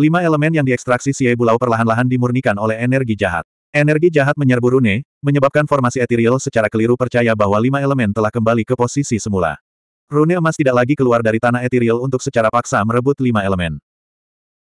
Lima elemen yang diekstraksi Xie Bulau perlahan-lahan dimurnikan oleh energi jahat. Energi jahat menyerbu Rune, menyebabkan formasi ethereal secara keliru percaya bahwa lima elemen telah kembali ke posisi semula. Rune emas tidak lagi keluar dari tanah ethereal untuk secara paksa merebut lima elemen.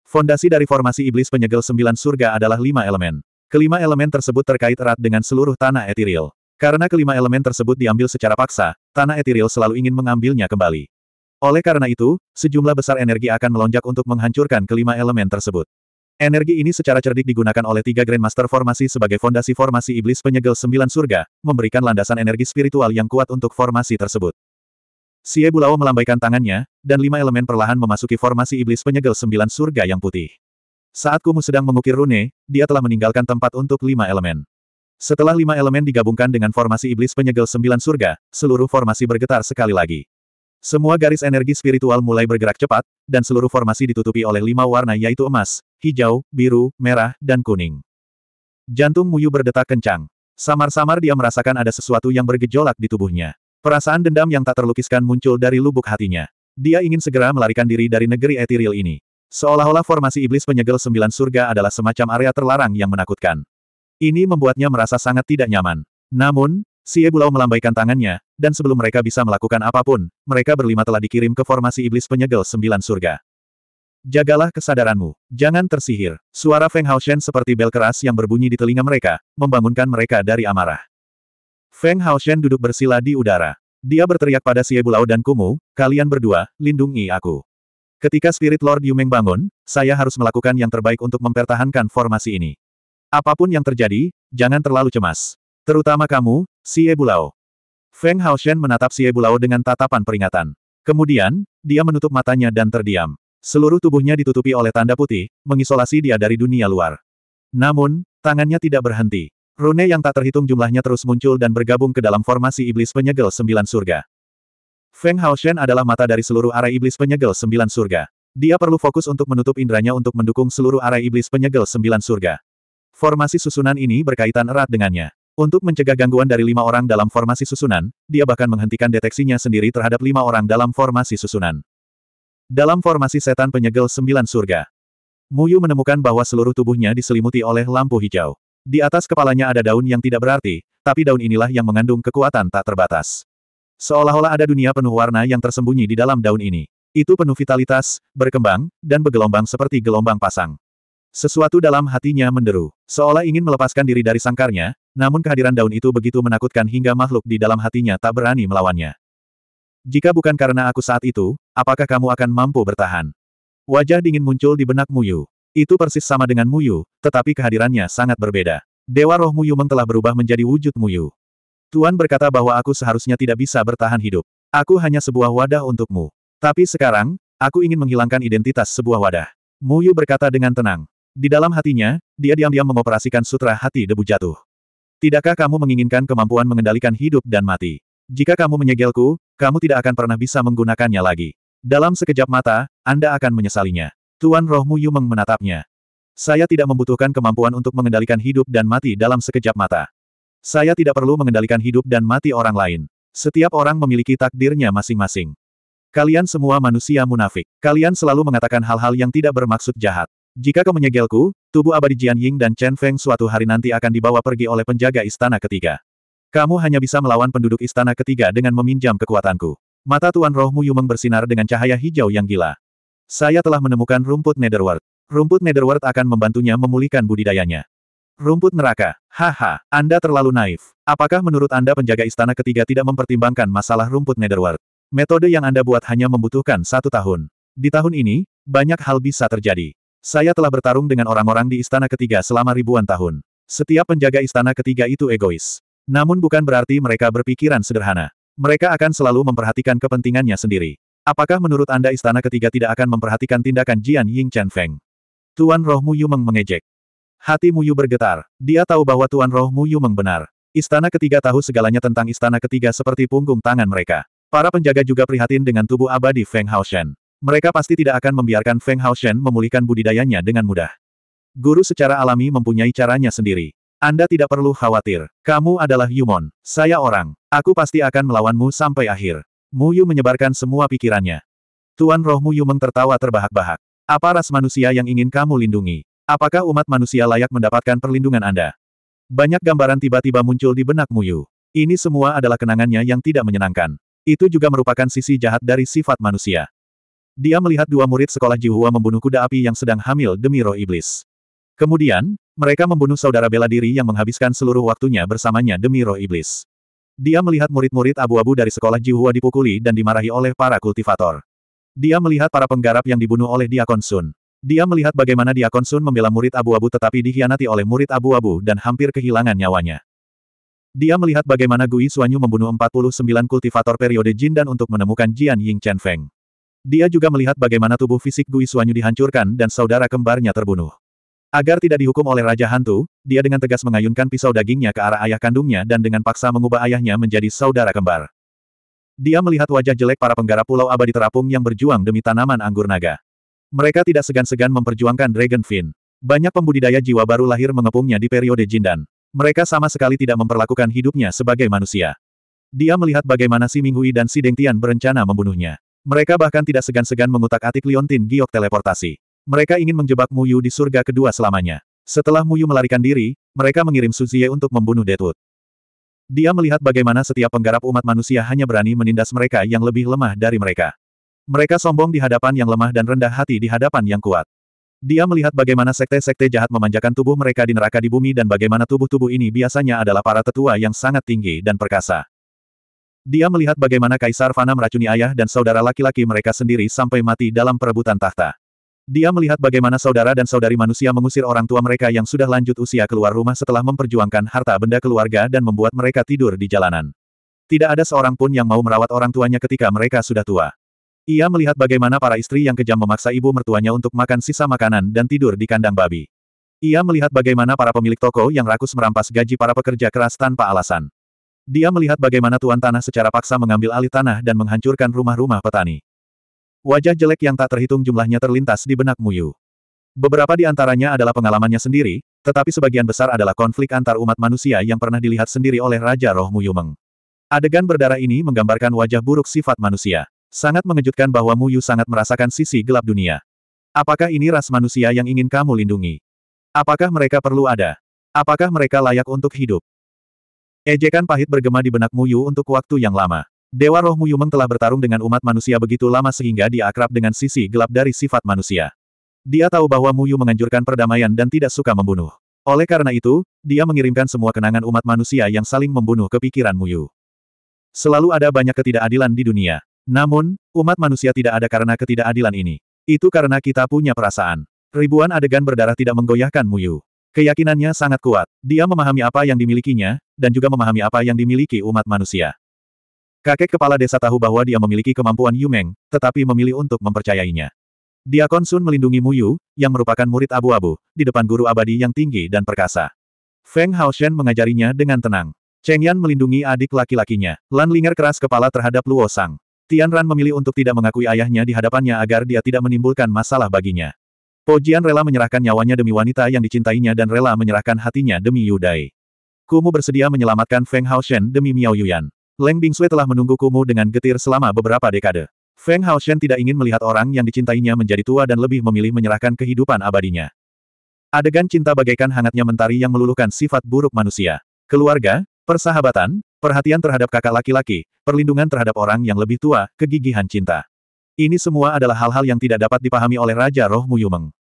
Fondasi dari formasi iblis penyegel sembilan surga adalah lima elemen. Kelima elemen tersebut terkait erat dengan seluruh tanah ethereal. Karena kelima elemen tersebut diambil secara paksa, tanah ethereal selalu ingin mengambilnya kembali. Oleh karena itu, sejumlah besar energi akan melonjak untuk menghancurkan kelima elemen tersebut. Energi ini secara cerdik digunakan oleh tiga Grandmaster formasi sebagai fondasi formasi iblis penyegel sembilan surga, memberikan landasan energi spiritual yang kuat untuk formasi tersebut. Xie Bulao melambaikan tangannya, dan lima elemen perlahan memasuki formasi iblis penyegel sembilan surga yang putih. Saat Kumu sedang mengukir rune, dia telah meninggalkan tempat untuk lima elemen. Setelah lima elemen digabungkan dengan formasi iblis penyegel sembilan surga, seluruh formasi bergetar sekali lagi. Semua garis energi spiritual mulai bergerak cepat, dan seluruh formasi ditutupi oleh lima warna yaitu emas, hijau, biru, merah, dan kuning. Jantung Muyu berdetak kencang. Samar-samar dia merasakan ada sesuatu yang bergejolak di tubuhnya. Perasaan dendam yang tak terlukiskan muncul dari lubuk hatinya. Dia ingin segera melarikan diri dari negeri etiril ini. Seolah-olah formasi iblis penyegel sembilan surga adalah semacam area terlarang yang menakutkan. Ini membuatnya merasa sangat tidak nyaman. Namun, Si Ebulau melambaikan tangannya, dan sebelum mereka bisa melakukan apapun, mereka berlima telah dikirim ke formasi iblis penyegel sembilan surga. Jagalah kesadaranmu, jangan tersihir. Suara Feng Haoshen seperti bel keras yang berbunyi di telinga mereka, membangunkan mereka dari amarah. Feng Haoshen duduk bersila di udara. Dia berteriak pada si Ebulau dan Kumu, kalian berdua, lindungi aku. Ketika Spirit Lord Yumeng bangun, saya harus melakukan yang terbaik untuk mempertahankan formasi ini. Apapun yang terjadi, jangan terlalu cemas. Terutama kamu, si Bulao. Feng Haoshen menatap si Ebulao dengan tatapan peringatan. Kemudian, dia menutup matanya dan terdiam. Seluruh tubuhnya ditutupi oleh tanda putih, mengisolasi dia dari dunia luar. Namun, tangannya tidak berhenti. Rune yang tak terhitung jumlahnya terus muncul dan bergabung ke dalam formasi iblis penyegel sembilan surga. Feng Haoshen adalah mata dari seluruh arah iblis penyegel sembilan surga. Dia perlu fokus untuk menutup indranya untuk mendukung seluruh arah iblis penyegel sembilan surga. Formasi susunan ini berkaitan erat dengannya. Untuk mencegah gangguan dari lima orang dalam formasi susunan, dia bahkan menghentikan deteksinya sendiri terhadap lima orang dalam formasi susunan. Dalam formasi setan penyegel sembilan surga, Muyu menemukan bahwa seluruh tubuhnya diselimuti oleh lampu hijau. Di atas kepalanya ada daun yang tidak berarti, tapi daun inilah yang mengandung kekuatan tak terbatas. Seolah-olah ada dunia penuh warna yang tersembunyi di dalam daun ini. Itu penuh vitalitas, berkembang, dan bergelombang seperti gelombang pasang. Sesuatu dalam hatinya menderu. Seolah ingin melepaskan diri dari sangkarnya, namun kehadiran daun itu begitu menakutkan hingga makhluk di dalam hatinya tak berani melawannya. Jika bukan karena aku saat itu, apakah kamu akan mampu bertahan? Wajah dingin muncul di benak Muyu. Itu persis sama dengan Muyu, tetapi kehadirannya sangat berbeda. Dewa roh Muyu telah berubah menjadi wujud Muyu. Tuan berkata bahwa aku seharusnya tidak bisa bertahan hidup. Aku hanya sebuah wadah untukmu. Tapi sekarang, aku ingin menghilangkan identitas sebuah wadah. Muyu berkata dengan tenang. Di dalam hatinya, dia diam-diam mengoperasikan sutra hati debu jatuh. Tidakkah kamu menginginkan kemampuan mengendalikan hidup dan mati? Jika kamu menyegelku, kamu tidak akan pernah bisa menggunakannya lagi. Dalam sekejap mata, Anda akan menyesalinya. Tuan Roh Mu Yumeng menatapnya. Saya tidak membutuhkan kemampuan untuk mengendalikan hidup dan mati dalam sekejap mata. Saya tidak perlu mengendalikan hidup dan mati orang lain. Setiap orang memiliki takdirnya masing-masing. Kalian semua manusia munafik. Kalian selalu mengatakan hal-hal yang tidak bermaksud jahat. Jika kau menyegelku, tubuh abadi Jian Ying dan Chen Feng suatu hari nanti akan dibawa pergi oleh penjaga istana ketiga. Kamu hanya bisa melawan penduduk istana ketiga dengan meminjam kekuatanku. Mata Tuan Rohmu Yumeng bersinar dengan cahaya hijau yang gila. Saya telah menemukan rumput Netherworld. Rumput Netherworld akan membantunya memulihkan budidayanya. Rumput neraka. Haha, Anda terlalu naif. Apakah menurut Anda penjaga istana ketiga tidak mempertimbangkan masalah rumput Netherworld? Metode yang Anda buat hanya membutuhkan satu tahun. Di tahun ini, banyak hal bisa terjadi. Saya telah bertarung dengan orang-orang di istana ketiga selama ribuan tahun. Setiap penjaga istana ketiga itu egois. Namun bukan berarti mereka berpikiran sederhana. Mereka akan selalu memperhatikan kepentingannya sendiri. Apakah menurut Anda istana ketiga tidak akan memperhatikan tindakan Jian Ying Chen Feng? Tuan Roh Mu Yumeng mengejek. Hati Mu Yu bergetar. Dia tahu bahwa Tuan Roh Mu Yumeng benar. Istana ketiga tahu segalanya tentang istana ketiga seperti punggung tangan mereka. Para penjaga juga prihatin dengan tubuh abadi Feng Haoshen. Mereka pasti tidak akan membiarkan Feng Hao Shen memulihkan budidayanya dengan mudah. Guru secara alami mempunyai caranya sendiri. Anda tidak perlu khawatir. Kamu adalah Yumon. Saya orang. Aku pasti akan melawanmu sampai akhir. Mu Yu menyebarkan semua pikirannya. Tuan roh Mu Yu tertawa terbahak-bahak. Apa ras manusia yang ingin kamu lindungi? Apakah umat manusia layak mendapatkan perlindungan Anda? Banyak gambaran tiba-tiba muncul di benak Mu Yu. Ini semua adalah kenangannya yang tidak menyenangkan. Itu juga merupakan sisi jahat dari sifat manusia dia melihat dua murid sekolah Jihua membunuh kuda api yang sedang hamil demi roh iblis. Kemudian, mereka membunuh saudara bela diri yang menghabiskan seluruh waktunya bersamanya demi roh iblis. Dia melihat murid-murid abu-abu dari sekolah Jihua dipukuli dan dimarahi oleh para kultivator. Dia melihat para penggarap yang dibunuh oleh Diakon Sun. Dia melihat bagaimana Diakon Sun membela murid abu-abu tetapi dikhianati oleh murid abu-abu dan hampir kehilangan nyawanya. Dia melihat bagaimana Gui Suanyu membunuh 49 kultivator periode Jin dan untuk menemukan Jian Ying Chen Feng. Dia juga melihat bagaimana tubuh fisik Gui Suanyu dihancurkan dan saudara kembarnya terbunuh. Agar tidak dihukum oleh Raja Hantu, dia dengan tegas mengayunkan pisau dagingnya ke arah ayah kandungnya dan dengan paksa mengubah ayahnya menjadi saudara kembar. Dia melihat wajah jelek para penggarap Pulau Abadi Terapung yang berjuang demi tanaman anggur naga. Mereka tidak segan-segan memperjuangkan Dragon Fin. Banyak pembudidaya jiwa baru lahir mengepungnya di periode Jindan. Mereka sama sekali tidak memperlakukan hidupnya sebagai manusia. Dia melihat bagaimana si Minghui dan si Dengtian berencana membunuhnya. Mereka bahkan tidak segan-segan mengutak-atik Liontin giok teleportasi. Mereka ingin menjebak Muyu di surga kedua selamanya. Setelah Muyu melarikan diri, mereka mengirim Suzie untuk membunuh Detut. Dia melihat bagaimana setiap penggarap umat manusia hanya berani menindas mereka yang lebih lemah dari mereka. Mereka sombong di hadapan yang lemah dan rendah hati di hadapan yang kuat. Dia melihat bagaimana sekte-sekte jahat memanjakan tubuh mereka di neraka di bumi dan bagaimana tubuh-tubuh ini biasanya adalah para tetua yang sangat tinggi dan perkasa. Dia melihat bagaimana Kaisar Fana meracuni ayah dan saudara laki-laki mereka sendiri sampai mati dalam perebutan tahta. Dia melihat bagaimana saudara dan saudari manusia mengusir orang tua mereka yang sudah lanjut usia keluar rumah setelah memperjuangkan harta benda keluarga dan membuat mereka tidur di jalanan. Tidak ada seorang pun yang mau merawat orang tuanya ketika mereka sudah tua. Ia melihat bagaimana para istri yang kejam memaksa ibu mertuanya untuk makan sisa makanan dan tidur di kandang babi. Ia melihat bagaimana para pemilik toko yang rakus merampas gaji para pekerja keras tanpa alasan. Dia melihat bagaimana tuan tanah secara paksa mengambil alih tanah dan menghancurkan rumah-rumah petani. Wajah jelek yang tak terhitung jumlahnya terlintas di benak Muyu. Beberapa di antaranya adalah pengalamannya sendiri, tetapi sebagian besar adalah konflik antar umat manusia yang pernah dilihat sendiri oleh Raja Roh Muyumeng. Adegan berdarah ini menggambarkan wajah buruk sifat manusia. Sangat mengejutkan bahwa Muyu sangat merasakan sisi gelap dunia. Apakah ini ras manusia yang ingin kamu lindungi? Apakah mereka perlu ada? Apakah mereka layak untuk hidup? Ejekan pahit bergema di benak Muyu untuk waktu yang lama. Dewa roh Muyu Meng telah bertarung dengan umat manusia begitu lama sehingga dia akrab dengan sisi gelap dari sifat manusia. Dia tahu bahwa Muyu menganjurkan perdamaian dan tidak suka membunuh. Oleh karena itu, dia mengirimkan semua kenangan umat manusia yang saling membunuh ke pikiran Muyu. Selalu ada banyak ketidakadilan di dunia. Namun, umat manusia tidak ada karena ketidakadilan ini. Itu karena kita punya perasaan. Ribuan adegan berdarah tidak menggoyahkan Muyu. Keyakinannya sangat kuat. Dia memahami apa yang dimilikinya, dan juga memahami apa yang dimiliki umat manusia. Kakek kepala desa tahu bahwa dia memiliki kemampuan Yumeng, tetapi memilih untuk mempercayainya. Dia Sun melindungi Muyu, yang merupakan murid abu-abu, di depan guru abadi yang tinggi dan perkasa. Feng Hao Shen mengajarinya dengan tenang. Cheng Yan melindungi adik laki-lakinya. Lan Linger keras kepala terhadap Luo Sang. Tian Ran memilih untuk tidak mengakui ayahnya di hadapannya agar dia tidak menimbulkan masalah baginya. Po Jian rela menyerahkan nyawanya demi wanita yang dicintainya dan rela menyerahkan hatinya demi Yudai. Kumu bersedia menyelamatkan Feng Hao Shen demi Miao Yuyan. Leng Bing Sui telah menunggu Kumu dengan getir selama beberapa dekade. Feng Hao Shen tidak ingin melihat orang yang dicintainya menjadi tua dan lebih memilih menyerahkan kehidupan abadinya. Adegan cinta bagaikan hangatnya mentari yang meluluhkan sifat buruk manusia. Keluarga, persahabatan, perhatian terhadap kakak laki-laki, perlindungan terhadap orang yang lebih tua, kegigihan cinta. Ini semua adalah hal-hal yang tidak dapat dipahami oleh Raja Roh Muyumeng.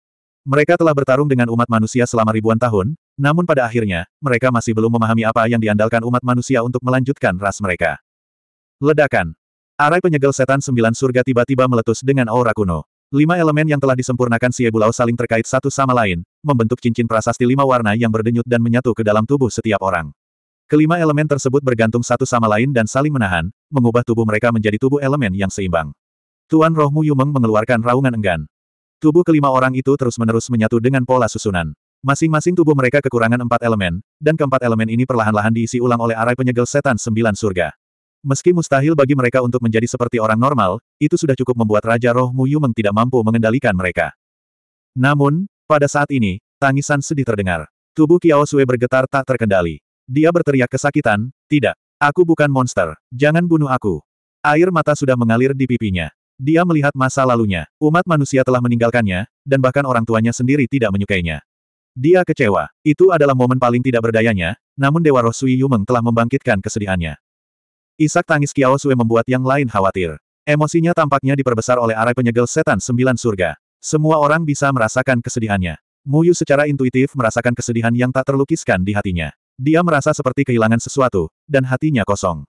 Mereka telah bertarung dengan umat manusia selama ribuan tahun, namun pada akhirnya, mereka masih belum memahami apa yang diandalkan umat manusia untuk melanjutkan ras mereka. Ledakan. Arai penyegel setan sembilan surga tiba-tiba meletus dengan aura kuno. Lima elemen yang telah disempurnakan si Ebulau saling terkait satu sama lain, membentuk cincin prasasti lima warna yang berdenyut dan menyatu ke dalam tubuh setiap orang. Kelima elemen tersebut bergantung satu sama lain dan saling menahan, mengubah tubuh mereka menjadi tubuh elemen yang seimbang. Tuan Roh Mu Yumeng mengeluarkan raungan enggan. Tubuh kelima orang itu terus-menerus menyatu dengan pola susunan. Masing-masing tubuh mereka kekurangan empat elemen, dan keempat elemen ini perlahan-lahan diisi ulang oleh arai penyegel setan sembilan surga. Meski mustahil bagi mereka untuk menjadi seperti orang normal, itu sudah cukup membuat Raja Roh Mu Yumeng tidak mampu mengendalikan mereka. Namun, pada saat ini, tangisan sedih terdengar. Tubuh Kiao Sue bergetar tak terkendali. Dia berteriak kesakitan, tidak, aku bukan monster, jangan bunuh aku. Air mata sudah mengalir di pipinya. Dia melihat masa lalunya. Umat manusia telah meninggalkannya, dan bahkan orang tuanya sendiri tidak menyukainya. Dia kecewa. Itu adalah momen paling tidak berdayanya, namun Dewa Roh Sui Yumeng telah membangkitkan kesedihannya. Isak tangis Kiao Sui membuat yang lain khawatir. Emosinya tampaknya diperbesar oleh arai penyegel setan sembilan surga. Semua orang bisa merasakan kesedihannya. Muyu secara intuitif merasakan kesedihan yang tak terlukiskan di hatinya. Dia merasa seperti kehilangan sesuatu, dan hatinya kosong.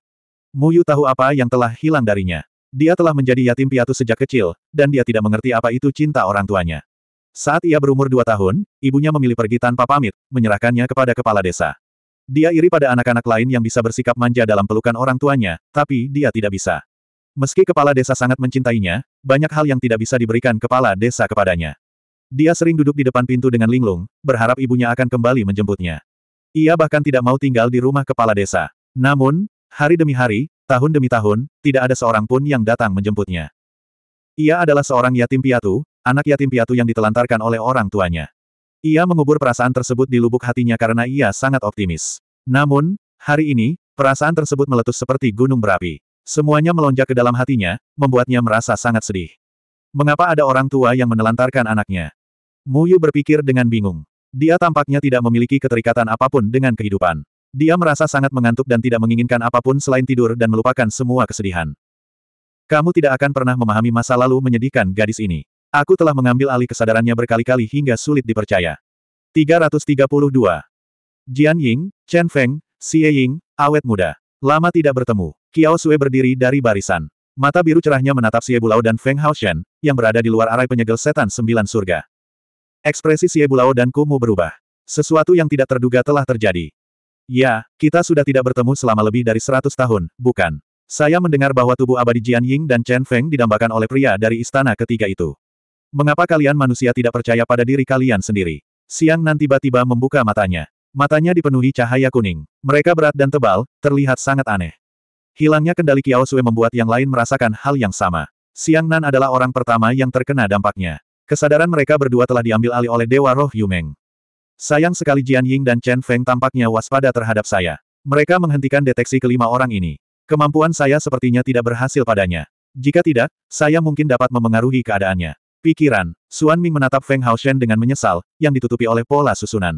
Muyu tahu apa yang telah hilang darinya. Dia telah menjadi yatim piatu sejak kecil, dan dia tidak mengerti apa itu cinta orang tuanya. Saat ia berumur dua tahun, ibunya memilih pergi tanpa pamit, menyerahkannya kepada kepala desa. Dia iri pada anak-anak lain yang bisa bersikap manja dalam pelukan orang tuanya, tapi dia tidak bisa. Meski kepala desa sangat mencintainya, banyak hal yang tidak bisa diberikan kepala desa kepadanya. Dia sering duduk di depan pintu dengan linglung, berharap ibunya akan kembali menjemputnya. Ia bahkan tidak mau tinggal di rumah kepala desa. Namun, hari demi hari, Tahun demi tahun, tidak ada seorang pun yang datang menjemputnya. Ia adalah seorang yatim piatu, anak yatim piatu yang ditelantarkan oleh orang tuanya. Ia mengubur perasaan tersebut di lubuk hatinya karena ia sangat optimis. Namun, hari ini, perasaan tersebut meletus seperti gunung berapi. Semuanya melonjak ke dalam hatinya, membuatnya merasa sangat sedih. Mengapa ada orang tua yang menelantarkan anaknya? Muyu berpikir dengan bingung. Dia tampaknya tidak memiliki keterikatan apapun dengan kehidupan. Dia merasa sangat mengantuk dan tidak menginginkan apapun selain tidur dan melupakan semua kesedihan. Kamu tidak akan pernah memahami masa lalu menyedihkan gadis ini. Aku telah mengambil alih kesadarannya berkali-kali hingga sulit dipercaya. 332. Jian Ying, Chen Feng, Xie Ying, awet muda. Lama tidak bertemu. Kiao Sue berdiri dari barisan. Mata biru cerahnya menatap Xie Bulao dan Feng Haoshen, yang berada di luar arai penyegel setan sembilan surga. Ekspresi Xie Bulao dan Kumu berubah. Sesuatu yang tidak terduga telah terjadi. Ya, kita sudah tidak bertemu selama lebih dari seratus tahun, bukan? Saya mendengar bahwa tubuh abadi Jian Ying dan Chen Feng didambakan oleh pria dari istana ketiga itu. Mengapa kalian manusia tidak percaya pada diri kalian sendiri? Siang nanti tiba-tiba membuka matanya. Matanya dipenuhi cahaya kuning. Mereka berat dan tebal, terlihat sangat aneh. Hilangnya kendali Kiao Sui membuat yang lain merasakan hal yang sama. Siang Nan adalah orang pertama yang terkena dampaknya. Kesadaran mereka berdua telah diambil alih oleh Dewa Roh Yumeng. Sayang sekali Jian Ying dan Chen Feng tampaknya waspada terhadap saya. Mereka menghentikan deteksi kelima orang ini. Kemampuan saya sepertinya tidak berhasil padanya. Jika tidak, saya mungkin dapat memengaruhi keadaannya. Pikiran, Xuan Ming menatap Feng Hao Shen dengan menyesal, yang ditutupi oleh pola susunan.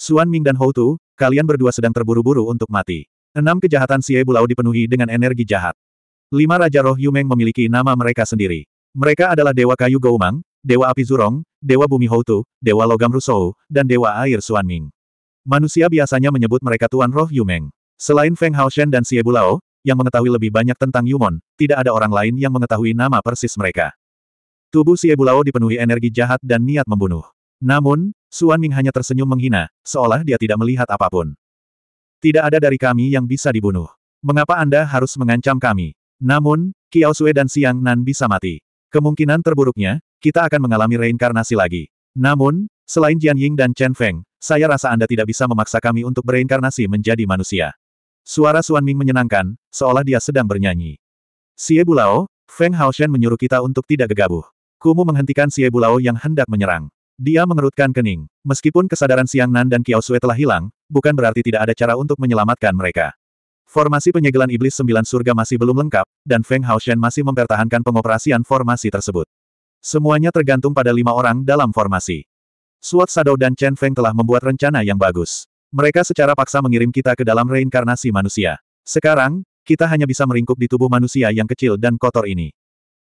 Xuan Ming dan Hou Tu, kalian berdua sedang terburu-buru untuk mati. Enam kejahatan Xie Bulau dipenuhi dengan energi jahat. Lima Raja Roh Yumeng memiliki nama mereka sendiri. Mereka adalah Dewa Kayu Goumang, Dewa Api Zurong, Dewa Bumi Houtu, Dewa Logam Rusou, dan Dewa Air Suanming. Manusia biasanya menyebut mereka Tuan Roh Yumeng. Selain Feng Haoshen dan Xie Bulao, yang mengetahui lebih banyak tentang Yumon, tidak ada orang lain yang mengetahui nama persis mereka. Tubuh Xie Bulao dipenuhi energi jahat dan niat membunuh. Namun, Suanming hanya tersenyum menghina, seolah dia tidak melihat apapun. Tidak ada dari kami yang bisa dibunuh. Mengapa Anda harus mengancam kami? Namun, Kiao Sue dan Siang Nan bisa mati. Kemungkinan terburuknya, kita akan mengalami reinkarnasi lagi. Namun, selain Jian Ying dan Chen Feng, saya rasa Anda tidak bisa memaksa kami untuk bereinkarnasi menjadi manusia. Suara Suan Ming menyenangkan, seolah dia sedang bernyanyi. Xie Bulao, Feng Haoshen menyuruh kita untuk tidak gegabah. Kumu menghentikan Xie Bulao yang hendak menyerang. Dia mengerutkan kening. Meskipun kesadaran Siang Nan dan Kiao Sui telah hilang, bukan berarti tidak ada cara untuk menyelamatkan mereka. Formasi penyegelan iblis sembilan surga masih belum lengkap, dan Feng Haoshen masih mempertahankan pengoperasian formasi tersebut. Semuanya tergantung pada lima orang dalam formasi. Suat Sado dan Chen Feng telah membuat rencana yang bagus. Mereka secara paksa mengirim kita ke dalam reinkarnasi manusia. Sekarang, kita hanya bisa meringkuk di tubuh manusia yang kecil dan kotor ini.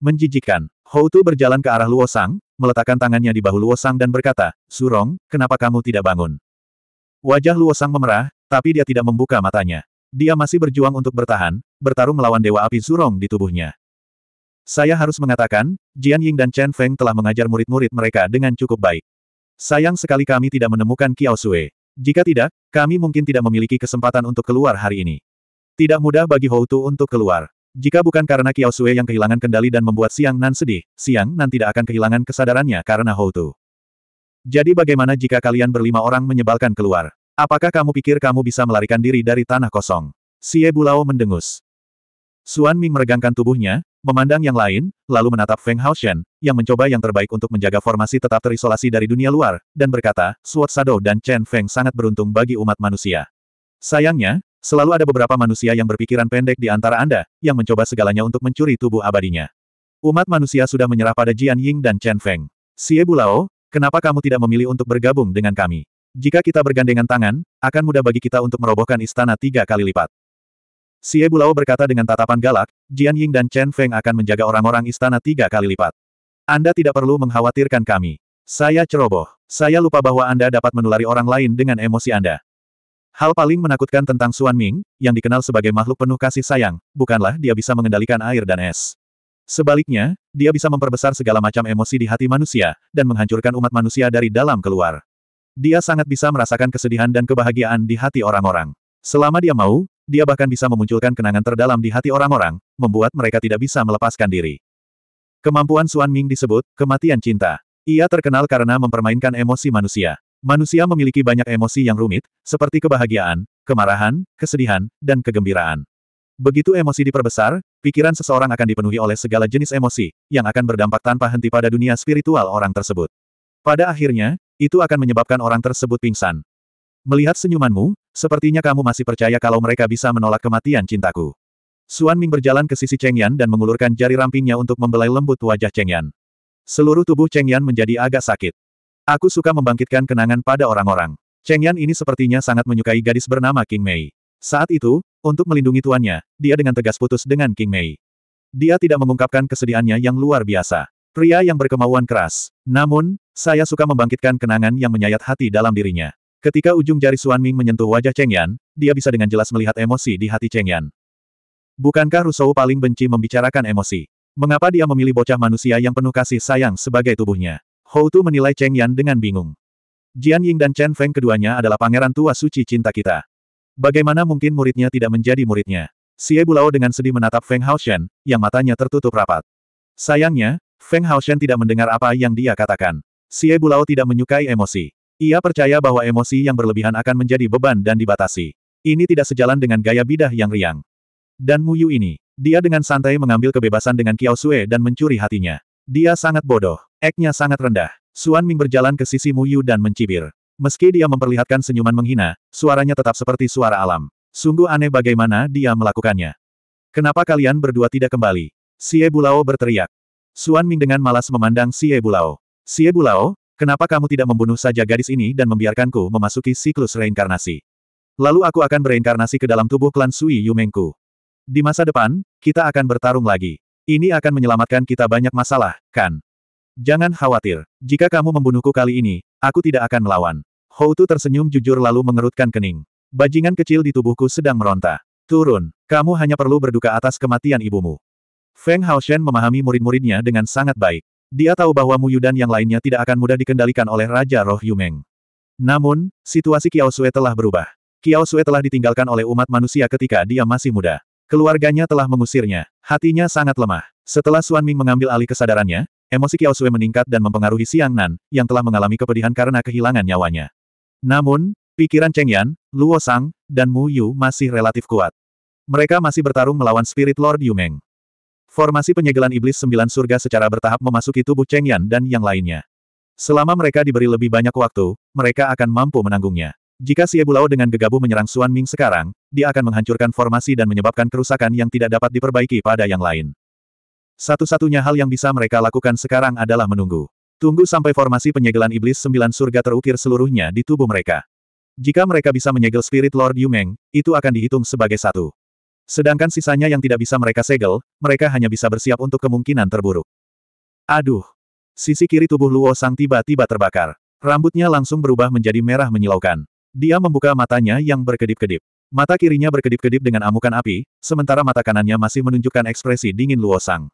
Menjijikan, Hou Tu berjalan ke arah Luosang, meletakkan tangannya di bahu Luosang dan berkata, Surong, kenapa kamu tidak bangun? Wajah Luosang memerah, tapi dia tidak membuka matanya. Dia masih berjuang untuk bertahan, bertarung melawan Dewa Api Zurong di tubuhnya. Saya harus mengatakan, Jian Ying dan Chen Feng telah mengajar murid-murid mereka dengan cukup baik. Sayang sekali kami tidak menemukan Kiao Sui. Jika tidak, kami mungkin tidak memiliki kesempatan untuk keluar hari ini. Tidak mudah bagi Hou Tu untuk keluar. Jika bukan karena Kiao Sui yang kehilangan kendali dan membuat Siang Nan sedih, Siang Nan tidak akan kehilangan kesadarannya karena Hou Tu. Jadi bagaimana jika kalian berlima orang menyebalkan keluar? Apakah kamu pikir kamu bisa melarikan diri dari tanah kosong? Xie Bulao mendengus. Suan Ming meregangkan tubuhnya, memandang yang lain, lalu menatap Feng Haoshen, yang mencoba yang terbaik untuk menjaga formasi tetap terisolasi dari dunia luar, dan berkata, Sword Shadow dan Chen Feng sangat beruntung bagi umat manusia. Sayangnya, selalu ada beberapa manusia yang berpikiran pendek di antara Anda, yang mencoba segalanya untuk mencuri tubuh abadinya. Umat manusia sudah menyerah pada Jian Ying dan Chen Feng. Xie Bulao, kenapa kamu tidak memilih untuk bergabung dengan kami? Jika kita bergandengan tangan, akan mudah bagi kita untuk merobohkan istana tiga kali lipat. Xie Bulao berkata dengan tatapan galak, Jian Ying dan Chen Feng akan menjaga orang-orang istana tiga kali lipat. Anda tidak perlu mengkhawatirkan kami. Saya ceroboh. Saya lupa bahwa Anda dapat menulari orang lain dengan emosi Anda. Hal paling menakutkan tentang Xuan Ming, yang dikenal sebagai makhluk penuh kasih sayang, bukanlah dia bisa mengendalikan air dan es. Sebaliknya, dia bisa memperbesar segala macam emosi di hati manusia, dan menghancurkan umat manusia dari dalam keluar. Dia sangat bisa merasakan kesedihan dan kebahagiaan di hati orang-orang. Selama dia mau, dia bahkan bisa memunculkan kenangan terdalam di hati orang-orang, membuat mereka tidak bisa melepaskan diri. Kemampuan Suan Ming disebut, kematian cinta. Ia terkenal karena mempermainkan emosi manusia. Manusia memiliki banyak emosi yang rumit, seperti kebahagiaan, kemarahan, kesedihan, dan kegembiraan. Begitu emosi diperbesar, pikiran seseorang akan dipenuhi oleh segala jenis emosi, yang akan berdampak tanpa henti pada dunia spiritual orang tersebut. Pada akhirnya, itu akan menyebabkan orang tersebut pingsan. Melihat senyumanmu, sepertinya kamu masih percaya kalau mereka bisa menolak kematian cintaku. Suan Ming berjalan ke sisi Cheng Yan dan mengulurkan jari rampingnya untuk membelai lembut wajah Cheng Yan. Seluruh tubuh Cheng Yan menjadi agak sakit. Aku suka membangkitkan kenangan pada orang-orang. Cheng Yan ini sepertinya sangat menyukai gadis bernama King Mei. Saat itu, untuk melindungi tuannya, dia dengan tegas putus dengan King Mei. Dia tidak mengungkapkan kesedihannya yang luar biasa. Pria yang berkemauan keras. Namun, saya suka membangkitkan kenangan yang menyayat hati dalam dirinya. Ketika ujung jari Suan Ming menyentuh wajah Cheng Yan, dia bisa dengan jelas melihat emosi di hati Cheng Yan. Bukankah Russo paling benci membicarakan emosi? Mengapa dia memilih bocah manusia yang penuh kasih sayang sebagai tubuhnya? Hou Tu menilai Cheng Yan dengan bingung. Jian Ying dan Chen Feng keduanya adalah pangeran tua suci cinta kita. Bagaimana mungkin muridnya tidak menjadi muridnya? Xie Bulao dengan sedih menatap Feng Haoshen, yang matanya tertutup rapat. Sayangnya, Feng Haoshen tidak mendengar apa yang dia katakan. Xie Bulao tidak menyukai emosi. Ia percaya bahwa emosi yang berlebihan akan menjadi beban dan dibatasi. Ini tidak sejalan dengan gaya bidah yang riang. Dan Mu Yu ini, dia dengan santai mengambil kebebasan dengan Kiao Sue dan mencuri hatinya. Dia sangat bodoh, eknya sangat rendah. Suan Ming berjalan ke sisi Mu Yu dan mencibir. Meski dia memperlihatkan senyuman menghina, suaranya tetap seperti suara alam. Sungguh aneh bagaimana dia melakukannya. Kenapa kalian berdua tidak kembali? Xie Bulao berteriak. Suan Ming dengan malas memandang Xie Bulao. Xie Bulao, kenapa kamu tidak membunuh saja gadis ini dan membiarkanku memasuki siklus reinkarnasi? Lalu aku akan bereinkarnasi ke dalam tubuh klan Sui Yumengku. Di masa depan, kita akan bertarung lagi. Ini akan menyelamatkan kita banyak masalah, kan? Jangan khawatir. Jika kamu membunuhku kali ini, aku tidak akan melawan. Houtu tersenyum jujur lalu mengerutkan kening. Bajingan kecil di tubuhku sedang meronta. Turun. Kamu hanya perlu berduka atas kematian ibumu. Feng Hao Shen memahami murid-muridnya dengan sangat baik. Dia tahu bahwa Mu Yudan yang lainnya tidak akan mudah dikendalikan oleh Raja Roh Yumeng. Namun, situasi Kiao Sue telah berubah. Kiao Sue telah ditinggalkan oleh umat manusia ketika dia masih muda. Keluarganya telah mengusirnya, hatinya sangat lemah. Setelah Suan Ming mengambil alih kesadarannya, emosi Kiao Sue meningkat dan mempengaruhi Siang Nan, yang telah mengalami kepedihan karena kehilangan nyawanya. Namun, pikiran Cheng Yan, Luo Sang, dan Mu Yu masih relatif kuat. Mereka masih bertarung melawan Spirit Lord Yumeng. Formasi penyegelan iblis sembilan surga secara bertahap memasuki tubuh Cheng Yan dan yang lainnya. Selama mereka diberi lebih banyak waktu, mereka akan mampu menanggungnya. Jika si Bulao dengan gegabah menyerang Xuan Ming sekarang, dia akan menghancurkan formasi dan menyebabkan kerusakan yang tidak dapat diperbaiki pada yang lain. Satu-satunya hal yang bisa mereka lakukan sekarang adalah menunggu. Tunggu sampai formasi penyegelan iblis sembilan surga terukir seluruhnya di tubuh mereka. Jika mereka bisa menyegel Spirit Lord Yumeng, itu akan dihitung sebagai satu. Sedangkan sisanya yang tidak bisa mereka segel, mereka hanya bisa bersiap untuk kemungkinan terburuk. Aduh! Sisi kiri tubuh Luo Sang tiba-tiba terbakar. Rambutnya langsung berubah menjadi merah menyilaukan. Dia membuka matanya yang berkedip-kedip. Mata kirinya berkedip-kedip dengan amukan api, sementara mata kanannya masih menunjukkan ekspresi dingin Luo Sang.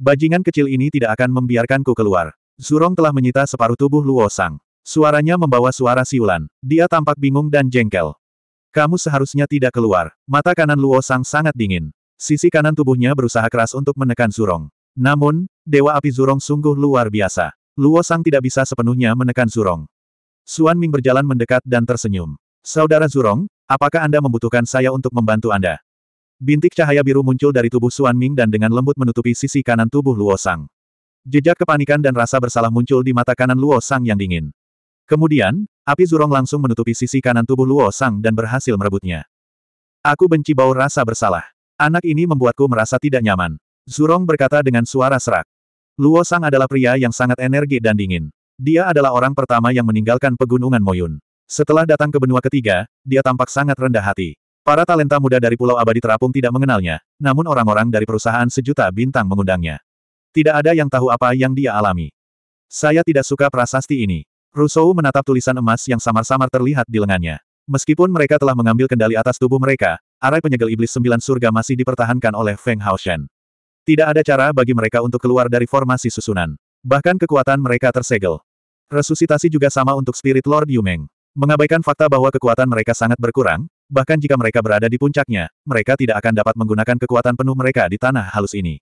Bajingan kecil ini tidak akan membiarkanku keluar. Zurong telah menyita separuh tubuh Luo Sang. Suaranya membawa suara siulan. Dia tampak bingung dan jengkel. Kamu seharusnya tidak keluar. Mata kanan Luo Sang sangat dingin. Sisi kanan tubuhnya berusaha keras untuk menekan Zurong. Namun, Dewa Api Zurong sungguh luar biasa. Luo Sang tidak bisa sepenuhnya menekan Zurong. Suan Ming berjalan mendekat dan tersenyum. Saudara Zurong, apakah Anda membutuhkan saya untuk membantu Anda? Bintik cahaya biru muncul dari tubuh Suan Ming dan dengan lembut menutupi sisi kanan tubuh Luo Sang. Jejak kepanikan dan rasa bersalah muncul di mata kanan Luo Sang yang dingin. Kemudian, api zurong langsung menutupi sisi kanan tubuh Luo Sang dan berhasil merebutnya. Aku benci bau rasa bersalah. Anak ini membuatku merasa tidak nyaman. Zurong berkata dengan suara serak. Luo Sang adalah pria yang sangat energi dan dingin. Dia adalah orang pertama yang meninggalkan pegunungan Moyun. Setelah datang ke benua ketiga, dia tampak sangat rendah hati. Para talenta muda dari Pulau Abadi Terapung tidak mengenalnya, namun orang-orang dari perusahaan sejuta bintang mengundangnya. Tidak ada yang tahu apa yang dia alami. Saya tidak suka prasasti ini. Rousseau menatap tulisan emas yang samar-samar terlihat di lengannya. Meskipun mereka telah mengambil kendali atas tubuh mereka, arai penyegel iblis sembilan surga masih dipertahankan oleh Feng Haoshen. Tidak ada cara bagi mereka untuk keluar dari formasi susunan. Bahkan kekuatan mereka tersegel. Resusitasi juga sama untuk Spirit Lord Yumeng. Mengabaikan fakta bahwa kekuatan mereka sangat berkurang, bahkan jika mereka berada di puncaknya, mereka tidak akan dapat menggunakan kekuatan penuh mereka di tanah halus ini.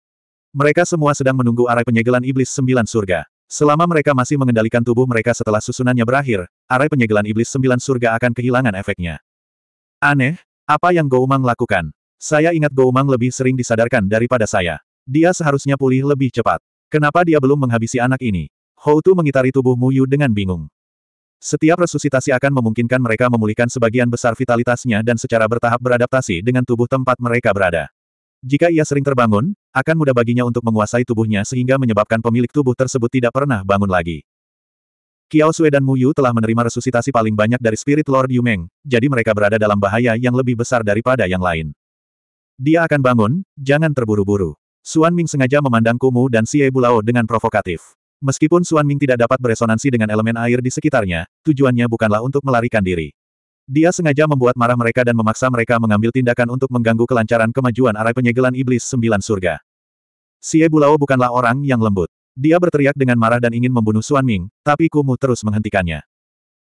Mereka semua sedang menunggu arai penyegelan iblis sembilan surga. Selama mereka masih mengendalikan tubuh mereka setelah susunannya berakhir, arai penyegelan iblis sembilan surga akan kehilangan efeknya. Aneh, apa yang Goumang lakukan? Saya ingat Goumang lebih sering disadarkan daripada saya. Dia seharusnya pulih lebih cepat. Kenapa dia belum menghabisi anak ini? Houtu mengitari tubuh Muyu dengan bingung. Setiap resusitasi akan memungkinkan mereka memulihkan sebagian besar vitalitasnya dan secara bertahap beradaptasi dengan tubuh tempat mereka berada. Jika ia sering terbangun, akan mudah baginya untuk menguasai tubuhnya sehingga menyebabkan pemilik tubuh tersebut tidak pernah bangun lagi. Kiao Sue dan Mu Yu telah menerima resusitasi paling banyak dari Spirit Lord Yu Meng, jadi mereka berada dalam bahaya yang lebih besar daripada yang lain. Dia akan bangun, jangan terburu-buru. Suan Ming sengaja memandang Kumu dan Xie Bulao dengan provokatif. Meskipun Suan Ming tidak dapat beresonansi dengan elemen air di sekitarnya, tujuannya bukanlah untuk melarikan diri. Dia sengaja membuat marah mereka dan memaksa mereka mengambil tindakan untuk mengganggu kelancaran kemajuan arai penyegelan iblis sembilan surga. Xie Bulao bukanlah orang yang lembut. Dia berteriak dengan marah dan ingin membunuh Suan Ming, tapi Kumu terus menghentikannya.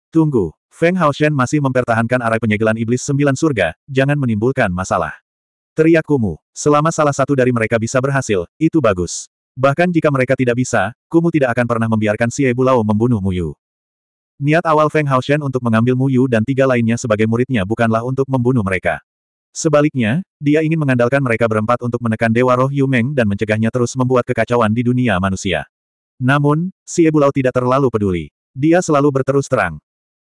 Tunggu, Feng Hao Shen masih mempertahankan arai penyegelan iblis sembilan surga, jangan menimbulkan masalah. Teriak Kumu, selama salah satu dari mereka bisa berhasil, itu bagus. Bahkan jika mereka tidak bisa, Kumu tidak akan pernah membiarkan Xie Bulao membunuh Muyu. Niat awal Feng Haoshen untuk mengambil Mu Yu dan tiga lainnya sebagai muridnya bukanlah untuk membunuh mereka. Sebaliknya, dia ingin mengandalkan mereka berempat untuk menekan Dewa Roh Yu Meng dan mencegahnya terus membuat kekacauan di dunia manusia. Namun, si Ebulau tidak terlalu peduli. Dia selalu berterus terang.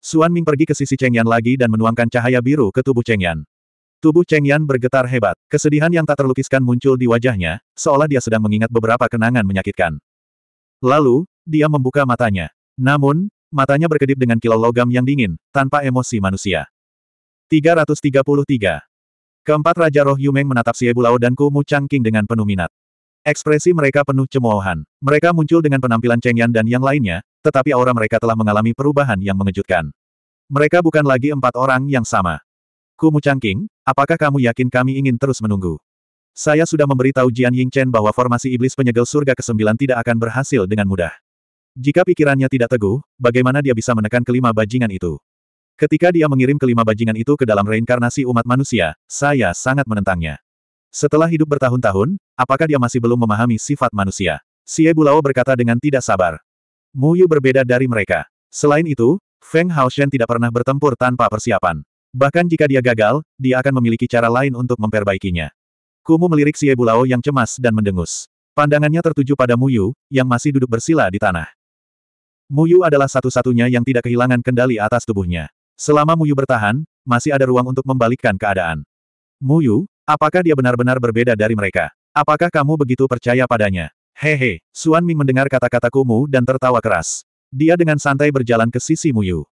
Suan Ming pergi ke sisi Cheng Yan lagi dan menuangkan cahaya biru ke tubuh Cheng Yan. Tubuh Cheng Yan bergetar hebat. Kesedihan yang tak terlukiskan muncul di wajahnya, seolah dia sedang mengingat beberapa kenangan menyakitkan. Lalu, dia membuka matanya. Namun, matanya berkedip dengan kilau logam yang dingin, tanpa emosi manusia. 333. Keempat Raja Roh Yumeng menatap Xie Bulao dan Ku Mu Changqing dengan penuh minat. Ekspresi mereka penuh cemoohan. Mereka muncul dengan penampilan Cheng Yan dan yang lainnya, tetapi aura mereka telah mengalami perubahan yang mengejutkan. Mereka bukan lagi empat orang yang sama. Ku Mu Changqing, apakah kamu yakin kami ingin terus menunggu? Saya sudah memberitahu Jian Ying Chen bahwa formasi iblis penyegel surga ke-9 tidak akan berhasil dengan mudah. Jika pikirannya tidak teguh, bagaimana dia bisa menekan kelima bajingan itu? Ketika dia mengirim kelima bajingan itu ke dalam reinkarnasi umat manusia, saya sangat menentangnya. Setelah hidup bertahun-tahun, apakah dia masih belum memahami sifat manusia? Xie Bulao berkata dengan tidak sabar. Mu Yu berbeda dari mereka. Selain itu, Feng Haoshen tidak pernah bertempur tanpa persiapan. Bahkan jika dia gagal, dia akan memiliki cara lain untuk memperbaikinya. Kumu melirik Xie Bulao yang cemas dan mendengus. Pandangannya tertuju pada Mu Yu, yang masih duduk bersila di tanah. Muyu adalah satu-satunya yang tidak kehilangan kendali atas tubuhnya. Selama Muyu bertahan, masih ada ruang untuk membalikkan keadaan. Muyu, apakah dia benar-benar berbeda dari mereka? Apakah kamu begitu percaya padanya? Hehe, Suan Ming mendengar kata kata Mu dan tertawa keras. Dia dengan santai berjalan ke sisi Muyu.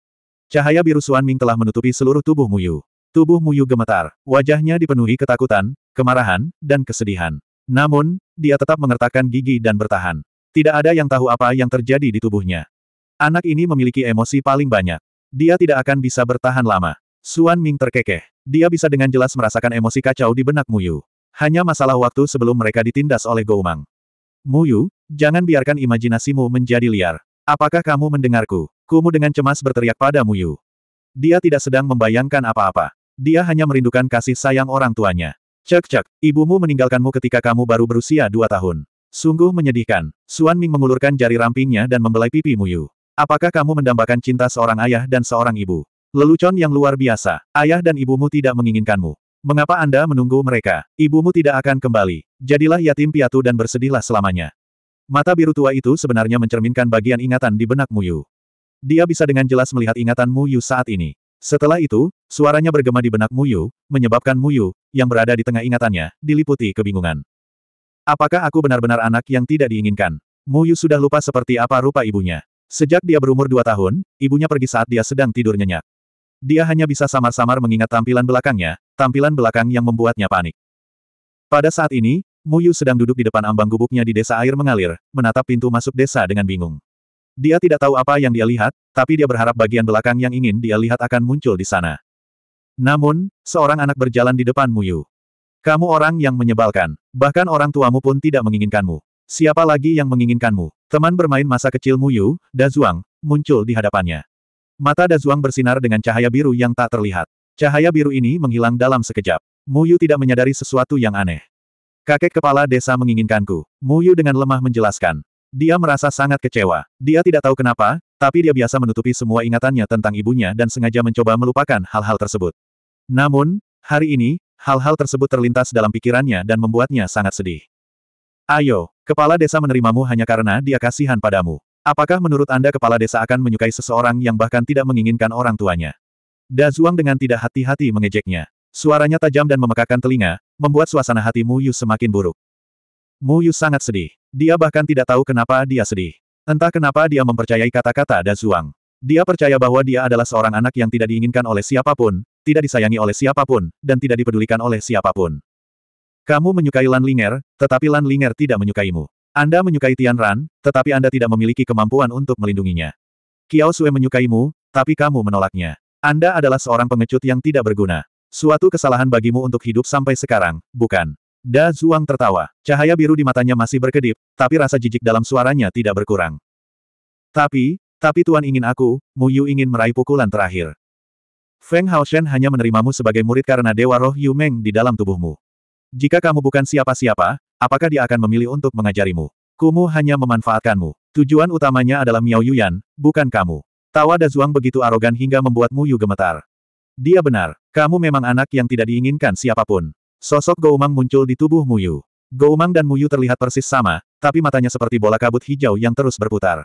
Cahaya biru Suan Ming telah menutupi seluruh tubuh Muyu. Tubuh Muyu gemetar, wajahnya dipenuhi ketakutan, kemarahan, dan kesedihan. Namun, dia tetap mengertakkan gigi dan bertahan. Tidak ada yang tahu apa yang terjadi di tubuhnya. Anak ini memiliki emosi paling banyak. Dia tidak akan bisa bertahan lama. Suan Ming terkekeh. Dia bisa dengan jelas merasakan emosi kacau di benak Muyu. Hanya masalah waktu sebelum mereka ditindas oleh Goumang. Muyu, jangan biarkan imajinasimu menjadi liar. Apakah kamu mendengarku? Kumu dengan cemas berteriak pada Muyu. Dia tidak sedang membayangkan apa-apa. Dia hanya merindukan kasih sayang orang tuanya. Cek-cek, ibumu meninggalkanmu ketika kamu baru berusia dua tahun. Sungguh menyedihkan. Suan Ming mengulurkan jari rampingnya dan membelai pipi Muyu. Apakah kamu mendambakan cinta seorang ayah dan seorang ibu? Lelucon yang luar biasa. Ayah dan ibumu tidak menginginkanmu. Mengapa Anda menunggu mereka? Ibumu tidak akan kembali. Jadilah yatim piatu dan bersedihlah selamanya. Mata biru tua itu sebenarnya mencerminkan bagian ingatan di benak Muyu. Dia bisa dengan jelas melihat ingatan Muyu saat ini. Setelah itu, suaranya bergema di benak Muyu, menyebabkan Muyu, yang berada di tengah ingatannya, diliputi kebingungan. Apakah aku benar-benar anak yang tidak diinginkan? Muyu sudah lupa seperti apa rupa ibunya. Sejak dia berumur dua tahun, ibunya pergi saat dia sedang tidur nyenyak. Dia hanya bisa samar-samar mengingat tampilan belakangnya, tampilan belakang yang membuatnya panik. Pada saat ini, Muyu sedang duduk di depan ambang gubuknya di desa air mengalir, menatap pintu masuk desa dengan bingung. Dia tidak tahu apa yang dia lihat, tapi dia berharap bagian belakang yang ingin dia lihat akan muncul di sana. Namun, seorang anak berjalan di depan Muyu. Kamu orang yang menyebalkan. Bahkan orang tuamu pun tidak menginginkanmu. Siapa lagi yang menginginkanmu? Teman bermain masa kecil Muyu, Dazuang, muncul di hadapannya. Mata Dazuang bersinar dengan cahaya biru yang tak terlihat. Cahaya biru ini menghilang dalam sekejap. Muyu tidak menyadari sesuatu yang aneh. Kakek kepala desa menginginkanku. Muyu dengan lemah menjelaskan. Dia merasa sangat kecewa. Dia tidak tahu kenapa, tapi dia biasa menutupi semua ingatannya tentang ibunya dan sengaja mencoba melupakan hal-hal tersebut. Namun, hari ini, hal-hal tersebut terlintas dalam pikirannya dan membuatnya sangat sedih. Ayo, kepala desa menerimamu hanya karena dia kasihan padamu. Apakah menurut Anda kepala desa akan menyukai seseorang yang bahkan tidak menginginkan orang tuanya? Dazuang dengan tidak hati-hati mengejeknya. Suaranya tajam dan memekakan telinga, membuat suasana hati Mu semakin buruk. Mu Yu sangat sedih. Dia bahkan tidak tahu kenapa dia sedih. Entah kenapa dia mempercayai kata-kata Dazuang. Dia percaya bahwa dia adalah seorang anak yang tidak diinginkan oleh siapapun, tidak disayangi oleh siapapun, dan tidak dipedulikan oleh siapapun. Kamu menyukai Lan Linger, tetapi Lan Linger tidak menyukaimu. Anda menyukai Tian Ran, tetapi Anda tidak memiliki kemampuan untuk melindunginya. Kiao Sue menyukaimu, tapi kamu menolaknya. Anda adalah seorang pengecut yang tidak berguna. Suatu kesalahan bagimu untuk hidup sampai sekarang, bukan? Da Zhuang tertawa. Cahaya biru di matanya masih berkedip, tapi rasa jijik dalam suaranya tidak berkurang. Tapi, tapi Tuan ingin aku, Mu Yu ingin meraih pukulan terakhir. Feng Haoshen hanya menerimamu sebagai murid karena Dewa Roh Yu Meng di dalam tubuhmu. Jika kamu bukan siapa-siapa, apakah dia akan memilih untuk mengajarimu? Kumu hanya memanfaatkanmu. Tujuan utamanya adalah Miao Yuyan, bukan kamu. Tawa Dazuang begitu arogan hingga membuat Mu Yu gemetar. Dia benar, kamu memang anak yang tidak diinginkan siapapun. Sosok Goumang muncul di tubuh Mu Yu. Goumang dan Mu Yu terlihat persis sama, tapi matanya seperti bola kabut hijau yang terus berputar.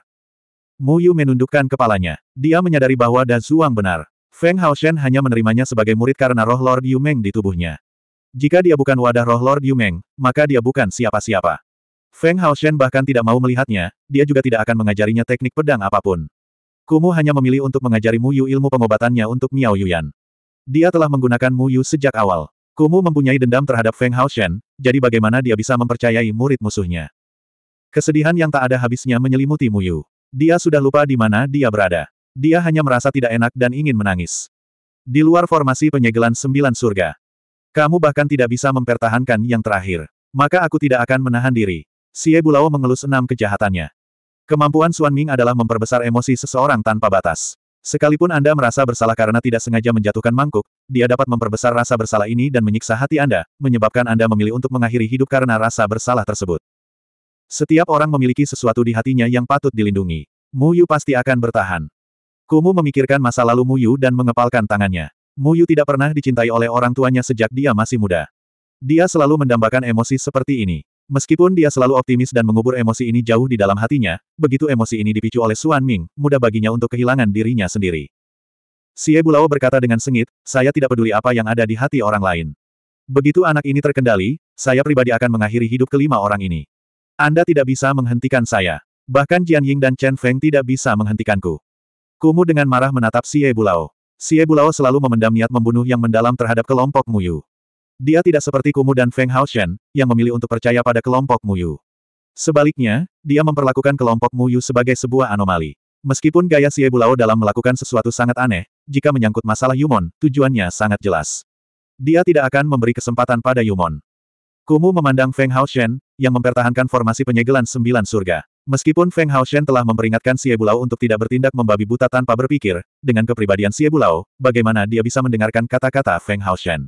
Mu Yu menundukkan kepalanya. Dia menyadari bahwa Dazuang benar. Feng Haoshen hanya menerimanya sebagai murid karena roh Lord Yu Meng di tubuhnya. Jika dia bukan wadah roh Lord Yumeng, maka dia bukan siapa-siapa. Feng Hao Shen bahkan tidak mau melihatnya, dia juga tidak akan mengajarinya teknik pedang apapun. Kumu hanya memilih untuk mengajari Mu Yu ilmu pengobatannya untuk Miao Yuan. Dia telah menggunakan Mu Yu sejak awal. Kumu mempunyai dendam terhadap Feng Hao Shen, jadi bagaimana dia bisa mempercayai murid musuhnya? Kesedihan yang tak ada habisnya menyelimuti Mu Yu. Dia sudah lupa di mana dia berada. Dia hanya merasa tidak enak dan ingin menangis. Di luar formasi penyegelan sembilan surga, kamu bahkan tidak bisa mempertahankan yang terakhir. Maka aku tidak akan menahan diri. Xie Bulao mengelus enam kejahatannya. Kemampuan Xuan Ming adalah memperbesar emosi seseorang tanpa batas. Sekalipun Anda merasa bersalah karena tidak sengaja menjatuhkan mangkuk, dia dapat memperbesar rasa bersalah ini dan menyiksa hati Anda, menyebabkan Anda memilih untuk mengakhiri hidup karena rasa bersalah tersebut. Setiap orang memiliki sesuatu di hatinya yang patut dilindungi. Mu Yu pasti akan bertahan. Kumu memikirkan masa lalu Mu Yu dan mengepalkan tangannya. Muyu tidak pernah dicintai oleh orang tuanya sejak dia masih muda. Dia selalu mendambakan emosi seperti ini. Meskipun dia selalu optimis dan mengubur emosi ini jauh di dalam hatinya, begitu emosi ini dipicu oleh Suan Ming, mudah baginya untuk kehilangan dirinya sendiri. Xie Bulao berkata dengan sengit, saya tidak peduli apa yang ada di hati orang lain. Begitu anak ini terkendali, saya pribadi akan mengakhiri hidup kelima orang ini. Anda tidak bisa menghentikan saya. Bahkan Jian Ying dan Chen Feng tidak bisa menghentikanku. Kumu dengan marah menatap Xie Bulao. Xie Bulao selalu memendam niat membunuh yang mendalam terhadap kelompok Muyu. Dia tidak seperti Kumu dan Feng Hao Shen yang memilih untuk percaya pada kelompok Muyu. Sebaliknya, dia memperlakukan kelompok Muyu sebagai sebuah anomali. Meskipun gaya Xie Bulao dalam melakukan sesuatu sangat aneh, jika menyangkut masalah Yumon, tujuannya sangat jelas. Dia tidak akan memberi kesempatan pada Yumon. Kumu memandang Feng Hao Shen yang mempertahankan formasi penyegelan sembilan surga. Meskipun Feng Hao Shen telah memperingatkan Xie Bulao untuk tidak bertindak membabi buta tanpa berpikir, dengan kepribadian Xie Bulao, bagaimana dia bisa mendengarkan kata-kata Feng Hao Shen?